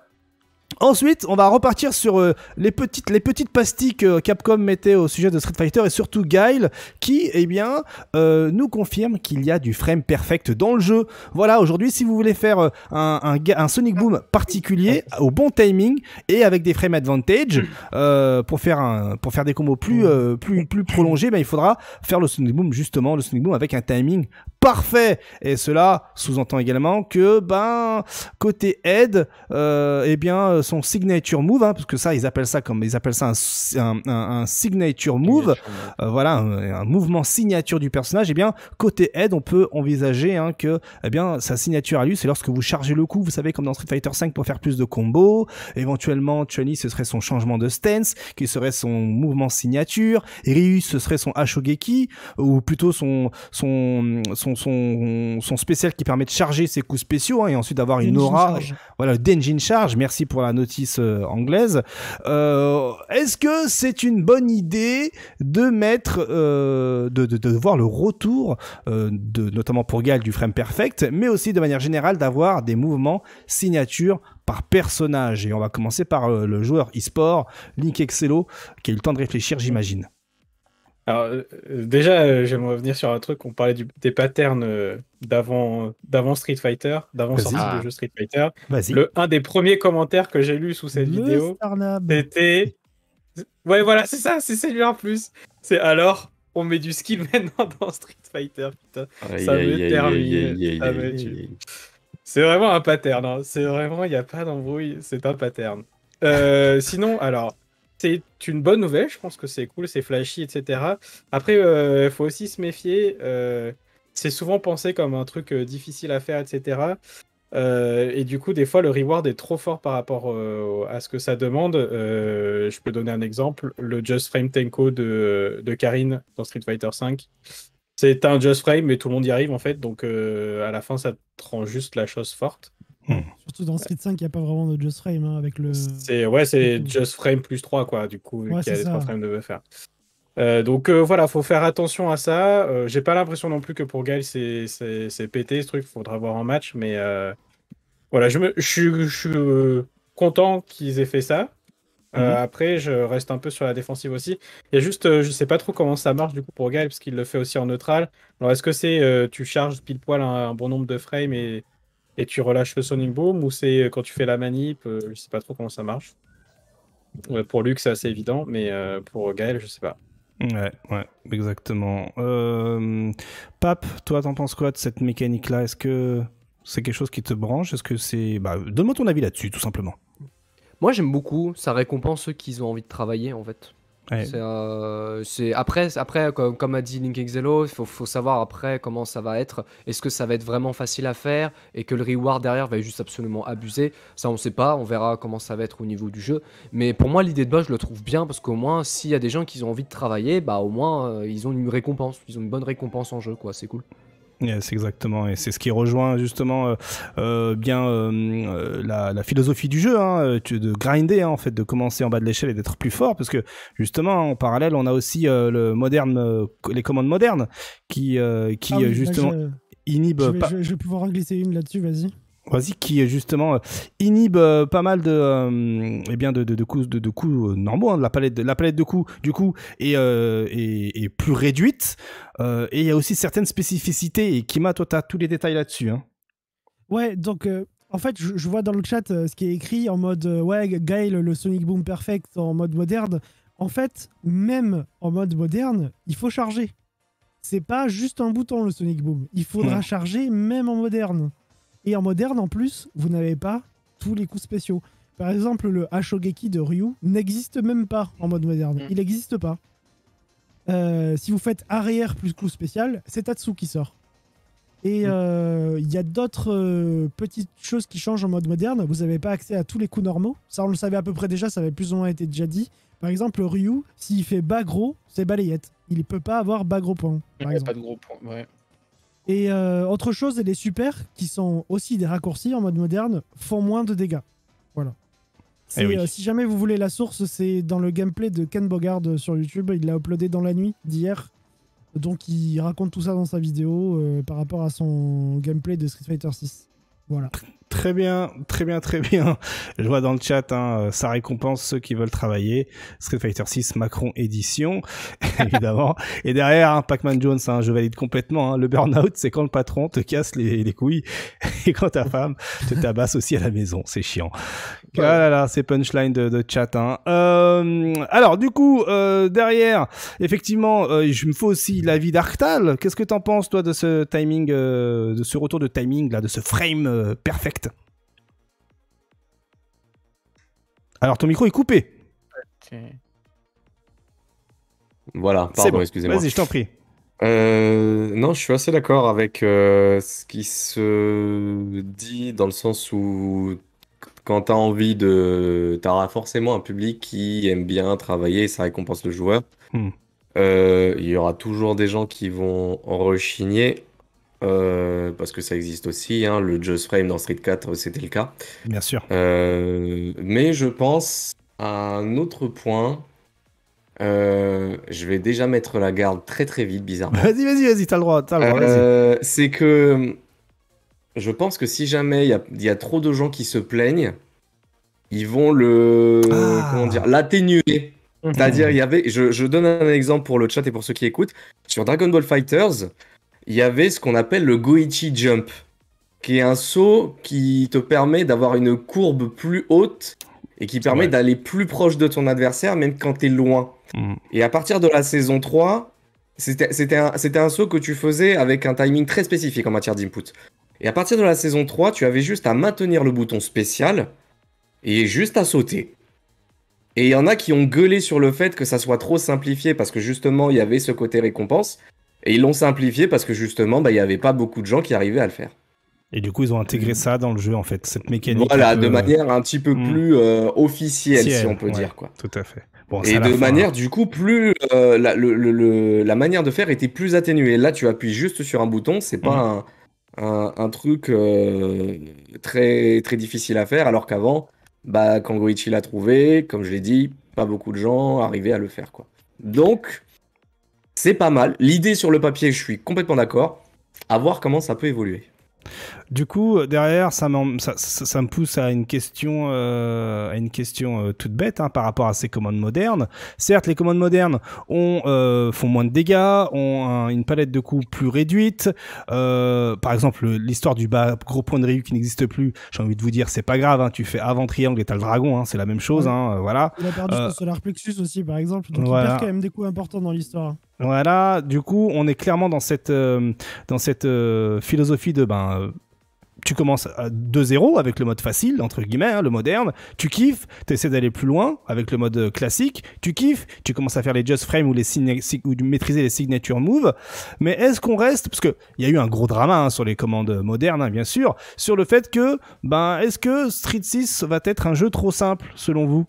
Ensuite, on va repartir sur euh, les, petites, les petites pastilles que Capcom mettait au sujet de Street Fighter et surtout Guile qui, eh bien, euh, nous confirme qu'il y a du frame perfect dans le jeu. Voilà, aujourd'hui, si vous voulez faire euh, un, Sonic Boom particulier au bon timing et avec des frames advantage pour, faire un, pour faire des combos plus, plus, plus prolongés, ben, il faudra faire le Sonic Boom justement, le Sonic Boom avec un timing parfait. Et cela sous-entend également que, ben, côté Ed euh, eh bien, euh, son signature move, hein, parce que ça, ils appellent ça comme, ils appellent ça un, signature move, euh, voilà, un, mouvement signature du personnage. Eh bien, côté Ed on peut envisager hein, que, eh bien, sa signature à lui, c'est lorsque vous chargez le coup, vous savez, comme dans Street Fighter 5 pour faire plus de combos. Éventuellement, chun ce serait son changement de stance, qui serait son mouvement signature. Ryu, ce serait son Ashogeki, ou plutôt son, son, son son, son, spécial qui permet de charger ses coups spéciaux hein, et ensuite d'avoir une aura. d'engine Voilà, Charge, merci pour la notice euh, anglaise. Euh, est-ce que c'est une bonne idée de mettre, euh, de, voir le retour, de, notamment pour Gal, du frame perfect, mais aussi de manière générale d'avoir des mouvements signature par personnage Et on va commencer par le joueur e-sport, Link Excello, qui a eu le temps de réfléchir, j'imagine. Alors, euh, déjà, euh, j'aimerais revenir sur un truc. On parlait des patterns euh, d'avant, d'avant Street Fighter, d'avant sortie jeu Street Fighter. Le, un des premiers commentaires que j'ai lu sous cette vidéo, était... [LAUGHS] Ouais, voilà, c'est ça, c'est celui en plus. C'est alors, on met du skill [LAUGHS] maintenant dans Street Fighter. Putain, ça veut terminer. Ah, c'est vraiment un pattern. Hein. C'est vraiment, il n'y a pas d'embrouille. C'est un pattern. sinon, alors c'est une bonne nouvelle, je pense que c'est cool, c'est flashy, etc. Après, il euh, faut aussi se méfier. Euh, c'est souvent pensé comme un truc euh, difficile à faire, etc. et du coup, des fois, le reward est trop fort par rapport à ce que ça demande. je peux donner un exemple le Just Frame Tenko de, de Karine dans Street Fighter V. C'est un Just Frame, mais tout le monde y arrive en fait. Donc à la fin, ça te rend juste la chose forte. Hmm. Surtout dans Street 5, il n'y a pas vraiment de Just Frame hein, avec le. C'est, ouais, c'est Just Frame plus 3, quoi, du coup, ouais, y a les 3 frames de buffer. Euh, donc voilà, euh, voilà, faut faire attention à ça. Euh, j'ai pas l'impression non plus que pour Gaël c'est, c'est, pété ce truc, faudra voir en match, mais voilà, je, me, je, suis content qu'ils aient fait ça. Mhm. Après, je reste un peu sur la défensive aussi. Il y a juste, je sais pas trop comment ça marche du coup pour Gaël, parce qu'il le fait aussi en neutral. Alors est-ce que c'est tu charges pile poil un, un bon nombre de frames et et tu relâches le Sonic Boom ou c'est euh, quand tu fais la manip, je euh, je sais pas trop comment ça marche. pour Luc, c'est assez évident, mais euh, pour Gaël, je sais pas. Ouais, exactement. Pape, toi, t'en penses quoi de cette mécanique-là Est-ce que c'est quelque chose qui te branche Est-ce que c'est. Bah, Donne-moi ton avis là-dessus, tout simplement. Moi, j'aime beaucoup. Ça récompense ceux qui ont envie de travailler, en fait. Euh, après, après comme, a dit Linkexelo, il faut, savoir après comment ça va être. Est-ce que ça va être vraiment facile à faire et que le reward derrière va être juste absolument abusé Ça, on ne sait pas. On verra comment ça va être au niveau du jeu. Mais pour moi, l'idée de base, je le trouve bien parce qu'au moins, s'il y a des gens qui ont envie de travailler, bah au moins euh, ils ont une récompense, ils ont une bonne récompense en jeu, quoi. C'est cool. C'est exactement. Et c'est ce qui rejoint justement euh, euh, bien euh, la, philosophie du jeu, hein, de grinder hein, en fait, de commencer en bas de l'échelle et d'être plus fort, parce que justement en parallèle, on a aussi le moderne, les commandes modernes qui qui ah justement inhibe inhibent. pas... je, je vais pouvoir en glisser une là-dessus, vas-y. Vas-y, qui justement euh, inhibe euh, pas mal de, euh, eh bien de, de, de, coups, de, de coups normaux, hein, de la palette, de, la palette de coups du coup est, est, est plus réduite. et il y a aussi certaines spécificités. Et Kima, toi, tu as tous les détails là-dessus. Hein. Ouais, donc en fait, je, vois dans le chat ce qui est écrit en mode ouais, Gail, le Sonic Boom Perfect en mode moderne. En fait, même en mode moderne, il faut charger. C'est pas juste un bouton le Sonic Boom. Il faudra charger même en moderne. Et en moderne, en plus, vous n'avez pas tous les coups spéciaux. Par exemple, le Hashogeki de Ryu n'existe même pas en mode moderne. Mm. Il n'existe pas. Euh, si vous faites arrière plus coup spécial, c'est Tatsu qui sort. Et mm. euh, il y a d'autres euh, petites choses qui changent en mode moderne. Vous n'avez pas accès à tous les coups normaux. Ça, on le savait à peu près déjà, ça avait plus ou moins été déjà dit. Par exemple, Ryu, s'il fait bas gros, c'est balayette. Il ne peut pas avoir bas gros point. Il n'y a Pas de gros points, ouais. Et euh, autre chose, les super, qui sont aussi des raccourcis en mode moderne, font moins de dégâts. Voilà. Et eh euh, si jamais vous voulez la source, c'est dans le gameplay de Ken Bogard euh, sur YouTube. Il l'a uploadé dans la nuit d'hier. Donc il raconte tout ça dans sa vidéo par rapport à son gameplay de Street Fighter 6. Voilà. Très bien, très bien, très bien. [LAUGHS] Je vois dans le chat, hein, euh, ça récompense ceux qui veulent travailler. Street Fighter 6 Macron édition, [LAUGHS] évidemment. Et derrière, hein, Pac-Man Jones, hein, je valide complètement. Hein. le burn-out, c'est quand le patron te casse les, les couilles [LAUGHS] et quand ta femme te tabasse aussi à la maison. C'est chiant. Ah là là, de, chat. Hein. Euh, alors, du coup, euh, derrière, effectivement, euh, je me fais aussi l'avis d'Arctal. Qu'est-ce que t'en penses, toi, de ce timing, de ce retour de timing, là, de ce frame perfect Alors, ton micro est coupé. Voilà, pardon, excusez-moi. Vas-y, je t'en prie. non, je suis assez d'accord avec ce qui se dit dans le sens où quand tu as envie de. Tu auras forcément un public qui aime bien travailler et ça récompense le joueur. Hmm. Euh, il y aura toujours des gens qui vont rechigner. Euh, parce que ça existe aussi, hein. le Just Frame dans Street 4, c'était le cas. Bien sûr. Euh, mais je pense à un autre point. je vais déjà mettre la garde très très vite, bizarrement. Vas-y, vas-y, vas-y, t'as le droit. droit c'est que je pense que si jamais il y, a trop de gens qui se plaignent, ils vont le ah. comment dire l'atténuer. Mhm. C'est-à-dire, il y avait, je, donne un exemple pour le chat et pour ceux qui écoutent. Sur Dragon Ball Fighters, il y avait ce qu'on appelle le Goichi Jump, qui est un saut qui te permet d'avoir une courbe plus haute et qui permet d'aller plus proche de ton adversaire, même quand tu es loin. Mhm. Et à partir de la saison 3, c'était un saut que tu faisais avec un timing très spécifique en matière d'input. Et à partir de la saison 3, tu avais juste à maintenir le bouton spécial et juste à sauter. Et il y en a qui ont gueulé sur le fait que ça soit trop simplifié parce que justement il y avait ce côté récompense. Et ils l'ont simplifié parce que justement bah, il y n'y avait pas beaucoup de gens qui arrivaient à le faire. Et du coup, ils ont intégré euh. ça dans le jeu, en fait, cette mécanique. Voilà, de euh, manière un petit peu hmm. plus euh, officielle, si on peut dire. quoi. Tout à fait. et de hein. manière, du coup, plus la, le, la, manière de faire était plus atténuée. Là, tu appuies juste sur un bouton, c'est pas hmm. un un, truc euh, très, très difficile à faire, alors qu'avant, bah, quand Goichi l'a trouvé, comme je l'ai dit, pas beaucoup de gens arrivaient à le faire. Quoi. Donc, c'est pas mal. L'idée sur le papier, je suis complètement d'accord. À voir comment ça peut évoluer. Du coup, euh, derrière, ça, me pousse à une question, euh, à une question euh, toute bête hein, par rapport à ces commandes modernes. Certes, les commandes modernes font moins de dégâts, ont une palette de coups plus réduite. par exemple, l'histoire du bas, gros point de Ryu qui n'existe plus, j'ai envie de vous dire, c'est pas grave, hein, tu fais avant triangle et t'as le dragon, hein, c'est la même chose. voilà. Il a perdu son solar plexus aussi, par exemple. Donc il perd quand même des coups importants dans l'histoire. Voilà, du coup, on est clairement dans cette, dans cette philosophie de ben, tu commences à 2-0 avec le mode facile, entre guillemets, hein, le moderne, tu kiffes, tu essaies d'aller plus loin avec le mode euh, classique, tu kiffes, tu commences à faire les just frames ou, les ou maîtriser les signature moves, mais est-ce qu'on reste, parce qu'il y a eu un gros drama hein, sur les commandes modernes, hein, bien sûr, sur le fait que, ben, est-ce que Street 6 va être un jeu trop simple, selon vous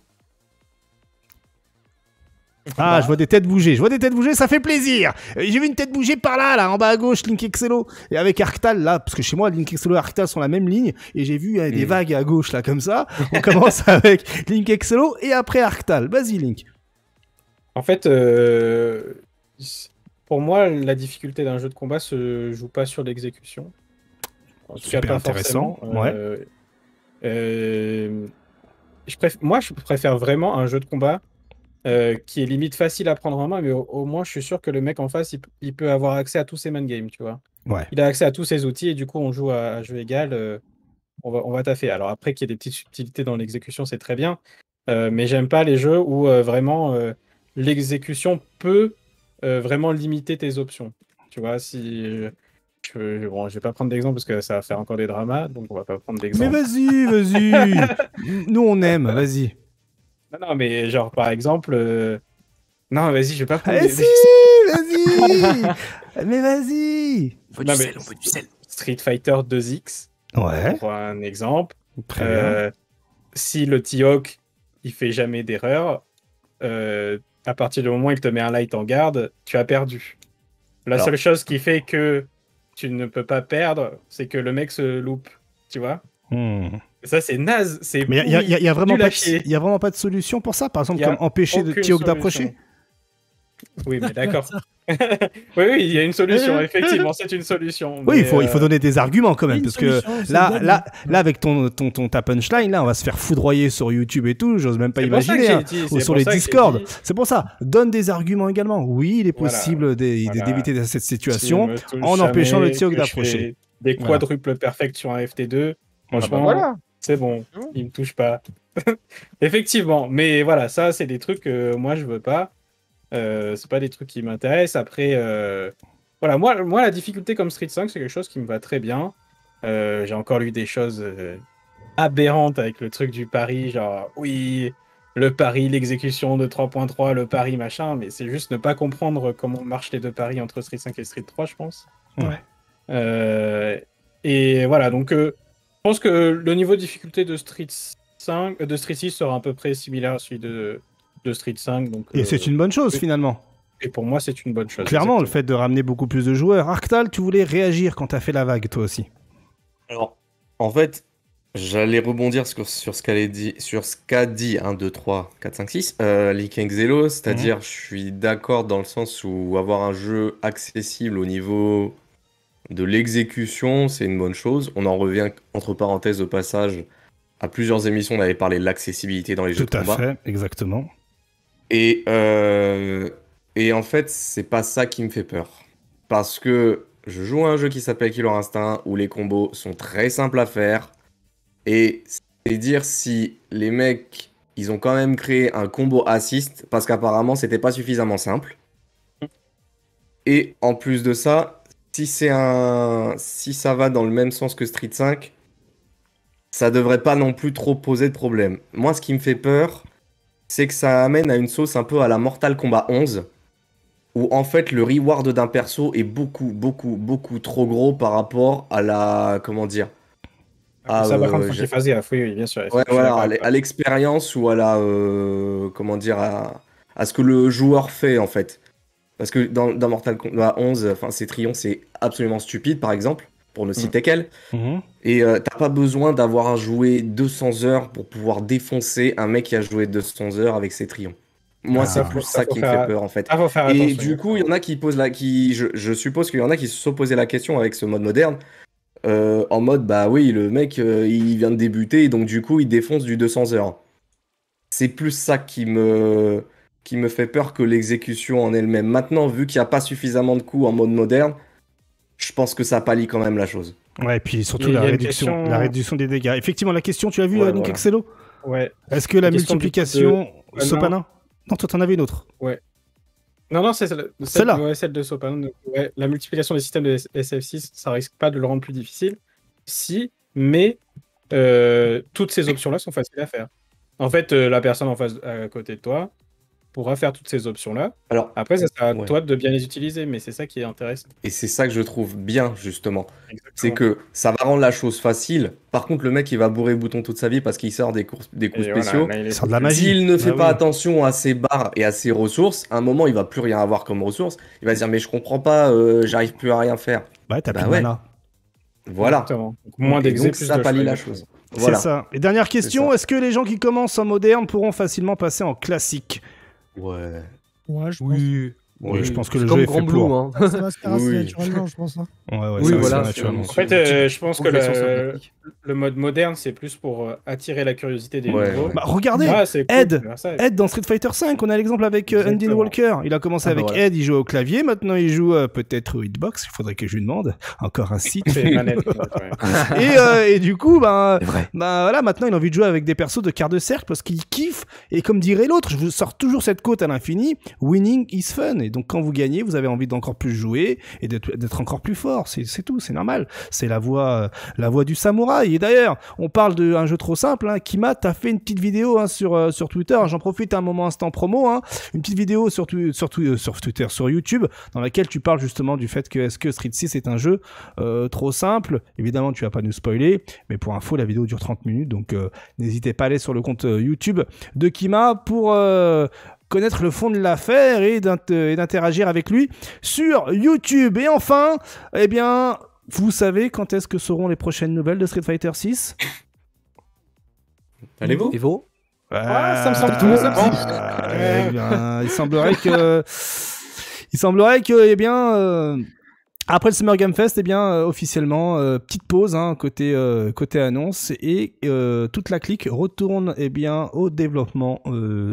ah, bah. je vois des têtes bouger, je vois des têtes bouger, ça fait plaisir. Euh, j'ai vu une tête bouger par là, là, en bas à gauche, Link Excello, et avec Arctal là, parce que chez moi, Link Excello et Arctal sont la même ligne, et j'ai vu euh, des vagues à gauche là, comme ça. On commence [LAUGHS] avec Link Excello et après Arctal. Vas-y, Link. En fait, euh, pour moi, la difficulté d'un jeu de combat se joue pas sur l'exécution. Super intéressant. Ouais. je moi, je préfère vraiment un jeu de combat euh, qui est limite facile à prendre en main, mais au, moins je suis sûr que le mec en face, il, peut avoir accès à tous ses man games, tu vois. Il a accès à tous ses outils et du coup on joue à, jeu égal, euh, on, va, on taffer. Alors après qu'il y ait des petites subtilités dans l'exécution, c'est très bien, euh, mais j'aime pas les jeux où vraiment l'exécution peut vraiment limiter tes options. Tu vois, si... Je, je vais pas prendre d'exemple parce que ça va faire encore des dramas, donc on va pas prendre d'exemple. Mais vas-y, vas-y [LAUGHS] Nous on aime, vas-y non, mais genre, par exemple. Euh, non, vas-y, je vais pas prendre. Eh vas-y [LAUGHS] Mais vas-y du sel, on du sel. Street Fighter 2X. Ouais. Pour un exemple. Euh, si le T-Hawk, il fait jamais d'erreur, euh, à partir du moment où il te met un light en garde, tu as perdu. La seule chose qui fait que tu ne peux pas perdre, c'est que le mec se loupe. Tu vois hmm. Ça, c'est naze. C'est Mais il n'y a, y a, vraiment pas de, a vraiment pas de solution pour ça. Par exemple, comme empêcher de Tiok d'approcher. Oui, mais d'accord. [LAUGHS] oui, oui, il y a une solution, [LAUGHS] effectivement, c'est une solution. Oui, il faut, il faut euh, donner des arguments quand même, parce que là, là, là, avec ton, ton, ta punchline, là, on va se faire foudroyer sur YouTube et tout, j'ose même pas imaginer, hein. ou sur les Discord. C'est pour ça, donne des arguments également. Oui, il est possible d'éviter cette situation en empêchant le tiog d'approcher. Des quadruples voilà. perfects sur un FT2, franchement, je ah pense bah voilà. C'est ah bon, il me touche pas. [LAUGHS] Effectivement, mais voilà, ça, c'est des trucs que moi, je veux pas. Euh, c'est pas des trucs qui m'intéressent. Après, euh, voilà, moi, moi, la difficulté comme Street 5, c'est quelque chose qui me va très bien. Euh, j'ai encore lu des choses aberrantes avec le truc du pari, genre, oui, le pari, l'exécution de 3.3, le pari, machin, mais c'est juste ne pas comprendre comment marchent les deux paris entre Street 5 et Street 3, je pense. et voilà, donc pense que le niveau de difficulté de Street 5, euh, de Street 6 sera à peu près similaire à celui de, de Street 5. Donc, et c'est euh, une bonne chose finalement. Et pour moi, c'est une bonne chose. Clairement, le fait de ramener beaucoup plus de joueurs. Arctal, tu voulais réagir quand t'as fait la vague, toi aussi. Alors, en fait, j'allais rebondir sur, sur ce qu'a dit, sur ce qu'a dit 1, 2, 3, 4, 5, 6, euh, Link c'est-à-dire, mhm. je suis d'accord dans le sens où avoir un jeu accessible au niveau de l'exécution, c'est une bonne chose. On en revient, entre parenthèses, au passage, à plusieurs émissions, on avait parlé de l'accessibilité dans les jeux de combat. Tout à fait, exactement. Et, euh, et en fait, c'est pas ça qui me fait peur. Parce que je joue à un jeu qui s'appelle Killer Instinct, où les combos sont très simples à faire. Et c'est dire si les mecs, ils ont quand même créé un combo assist, parce qu'apparemment, c'était pas suffisamment simple. Et en plus de ça, si c'est un, si ça va dans le même sens que Street 5, ça devrait pas non plus trop poser de problème. Moi, ce qui me fait peur, c'est que ça amène à une sauce un peu à la Mortal Kombat 11, où en fait le reward d'un perso est beaucoup, beaucoup, beaucoup trop gros par rapport à la, comment dire, ah, ah, euh, à l'expérience ou à la. Euh, comment dire à, ce que le joueur fait, en fait. Parce que dans, Mortal Kombat 11, enfin, ces trions, c'est absolument stupide, par exemple, pour ne citer mm. qu'elle. Mm-hmm. Et euh, t'as pas besoin d'avoir joué 200 heures pour pouvoir défoncer un mec qui a joué 200 heures avec ses trions. Moi, ah. c'est plus ça, qui me fait peur, en fait. et du coup, il y en a qui posent la... Qui... Je, suppose qu'il y en a qui se sont la question avec ce mode moderne. Euh, en mode, bah oui, le mec, euh, il vient de débuter, donc du coup, il défonce du 200 heures. C'est plus ça qui me qui me fait peur que l'exécution en elle-même. Maintenant, vu qu'il n'y a pas suffisamment de coups en mode moderne, je pense que ça pallie quand même la chose. Ouais, et puis surtout la réduction, la réduction des dégâts. Effectivement, la question, tu as vu, ouais, euh, Nick Ouais. Est-ce que la, multiplication Sopana Non, toi, t'en avais une autre. Ouais. Non, non, c'est celle, celle, de Sopanin. Ouais, la multiplication des systèmes de SF6, ça risque pas de le rendre plus difficile. Si, mais euh, toutes ces options-là sont faciles à faire. En fait, euh, la personne en face à côté de toi, pourra faire toutes ces options-là. Alors après, sera à toi de bien les utiliser, mais c'est ça qui est intéressant. Et c'est ça que je trouve bien justement, c'est que ça va rendre la chose facile. Par contre, le mec il va bourrer le bouton toute sa vie parce qu'il sort des, cours, des coups spéciaux. la magie. S'il ne ah fait pas attention à ses barres et à ses ressources, à un moment il va plus rien avoir comme ressources. Il va se dire mais je comprends pas, euh, j'arrive plus à rien faire. Ouais, bah, t'as bah, Voilà. moins d'exemple donc, ça pallie la chose. C'est ça. Et dernière question, est-ce que les gens qui commencent en moderne pourront facilement passer en classique Ouais. oui. Oui, je pense que le jeu est fait Ça naturellement, je pense. Hein. Ouais, ouais, oui, voilà. En fait, euh, je pense que le, le mode moderne, c'est plus pour euh, attirer la curiosité des nouveaux. Bah, regardez, ah, Ed, dans Street Fighter V, on a l'exemple avec euh, Andy Walker. Il a commencé avec Ed, il joue au clavier, maintenant il joue euh, peut-être au hitbox. Il faudrait que je lui demande. Encore un site. [LAUGHS] et, et, du coup, bah, bah, voilà, maintenant il a envie de jouer avec des persos de quart de cercle parce qu'il kiffe. Et comme dirait l'autre, je vous sors toujours cette côte à l'infini. Winning is fun. Et donc quand vous gagnez, vous avez envie d'encore plus jouer et d'être encore plus fort. C'est tout, c'est normal. C'est la voix, la du samouraï. Et d'ailleurs, on parle d'un jeu trop simple. Hein. Kima, t'as fait une petite vidéo hein, sur euh, sur Twitter. J'en profite un moment instant promo. Hein. Une petite vidéo sur euh, sur, Twitter, sur YouTube, dans laquelle tu parles justement du fait que est-ce que Street 6 est un jeu euh, trop simple. Évidemment, tu vas pas nous spoiler, mais pour info, la vidéo dure 30 minutes, donc n'hésitez pas à aller sur le compte YouTube de Kima pour connaître le fond de l'affaire et d'interagir avec lui sur YouTube. Et enfin, eh bien, vous savez quand est-ce que seront les prochaines nouvelles de Street Fighter 6 Allez-vous ça me semble tout eh il semblerait que il semblerait que eh bien euh, après le Summer Game Fest, eh bien, euh, officiellement, euh, petite pause hein, côté, euh, côté annonce et toute la clique retourne eh bien, au développement,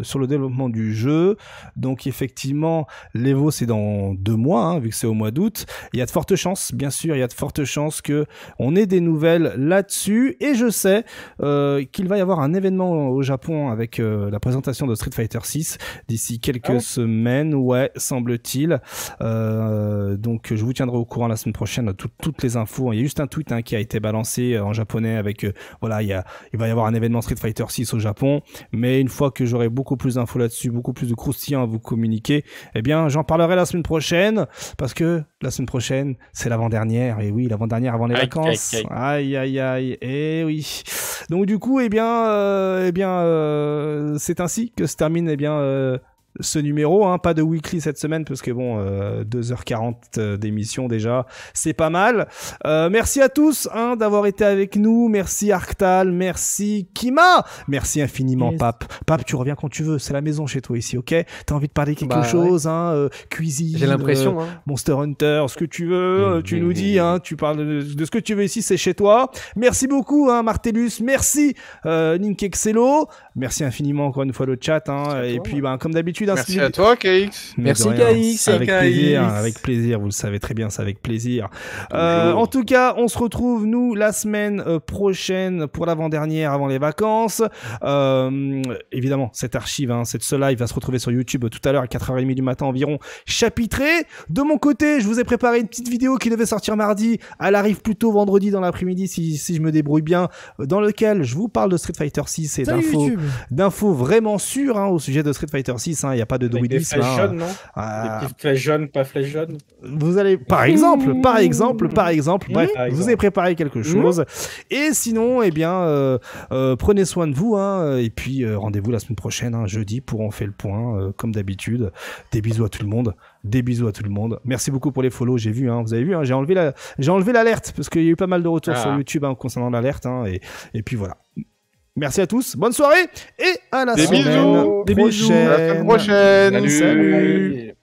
sur le développement du jeu. Donc effectivement, l'Evo, c'est dans deux mois, hein, vu que c'est au mois d'août. Il y a de fortes chances, bien sûr, il y a de fortes chances que on ait des nouvelles là-dessus. Et je sais qu'il va y avoir un événement au Japon avec la présentation de Street Fighter 6 d'ici quelques ah semaines, ouais, semble-t-il. donc je vous tiendrai au au courant la semaine prochaine de toutes les infos. Il y a juste un tweet hein, qui a été balancé euh, en japonais avec euh, voilà, il, il va y avoir un événement Street Fighter 6 au Japon. Mais une fois que j'aurai beaucoup plus d'infos là-dessus, beaucoup plus de croustillants à vous communiquer, eh bien, j'en parlerai la semaine prochaine parce que la semaine prochaine, c'est l'avant-dernière. Et oui, l'avant-dernière avant les vacances. Aïe, aïe, aïe. Et eh oui. Donc, du coup, eh bien, euh, eh bien, c'est ainsi que se termine, eh bien, ce numéro. Hein. Pas de weekly cette semaine parce que bon, 2h40 euh, euh, d'émission déjà, c'est pas mal. Euh, merci à tous hein, d'avoir été avec nous. Merci Arctal, merci Kima, merci infiniment Pape. Pape, tu reviens quand tu veux. C'est la maison chez toi ici, ok T'as envie de parler quelque bah chose, hein, cuisine. J'ai l'impression. Hein. Monster Hunter, ce que tu veux, mmh, tu mmh, nous mmh, dis. Hein, tu parles de, ce que tu veux ici, c'est chez toi. Merci beaucoup, hein, Martellus. Merci euh, Merci infiniment encore une fois le chat. et puis, ben, comme d'habitude Merci à toi, KX. Merci, KX. Avec plaisir, avec plaisir. Vous le savez très bien, c'est avec plaisir. Euh, en tout cas, on se retrouve, nous, la semaine euh, prochaine pour l'avant-dernière avant les vacances. Euh, évidemment, cette archive, hein, cette ce live va se retrouver sur YouTube tout à l'heure à 4h30 du matin environ, chapitré. De mon côté, je vous ai préparé une petite vidéo qui devait sortir mardi. Elle arrive plutôt vendredi dans l'après-midi si, si je me débrouille bien, dans lequel je vous parle de Street Fighter 6 et d'infos vraiment sûres hein, au sujet de Street Fighter 6. Hein, il n'y a pas de druidisme. Des flèches hein. jaunes, non ah. Des flèches jaunes, pas flèches jaunes. Vous allez, par exemple, par exemple, par exemple, mmh. bref, vous avez préparé quelque mmh. chose. Et sinon, eh bien, euh, euh, prenez soin de vous, hein, et puis euh, rendez-vous la semaine prochaine, hein, jeudi, pour en faire le point, comme d'habitude. Des bisous à tout le monde. Des bisous à tout le monde. Merci beaucoup pour les follow. J'ai vu, hein, vous avez vu, hein, j'ai enlevé la, j'ai enlevé l'alerte parce qu'il y a eu pas mal de retours ah. sur YouTube hein, concernant l'alerte. Hein, et, et puis voilà. Merci à tous, bonne soirée et à la, semaine, Prochaine. Des bisous. À la semaine prochaine. Salut.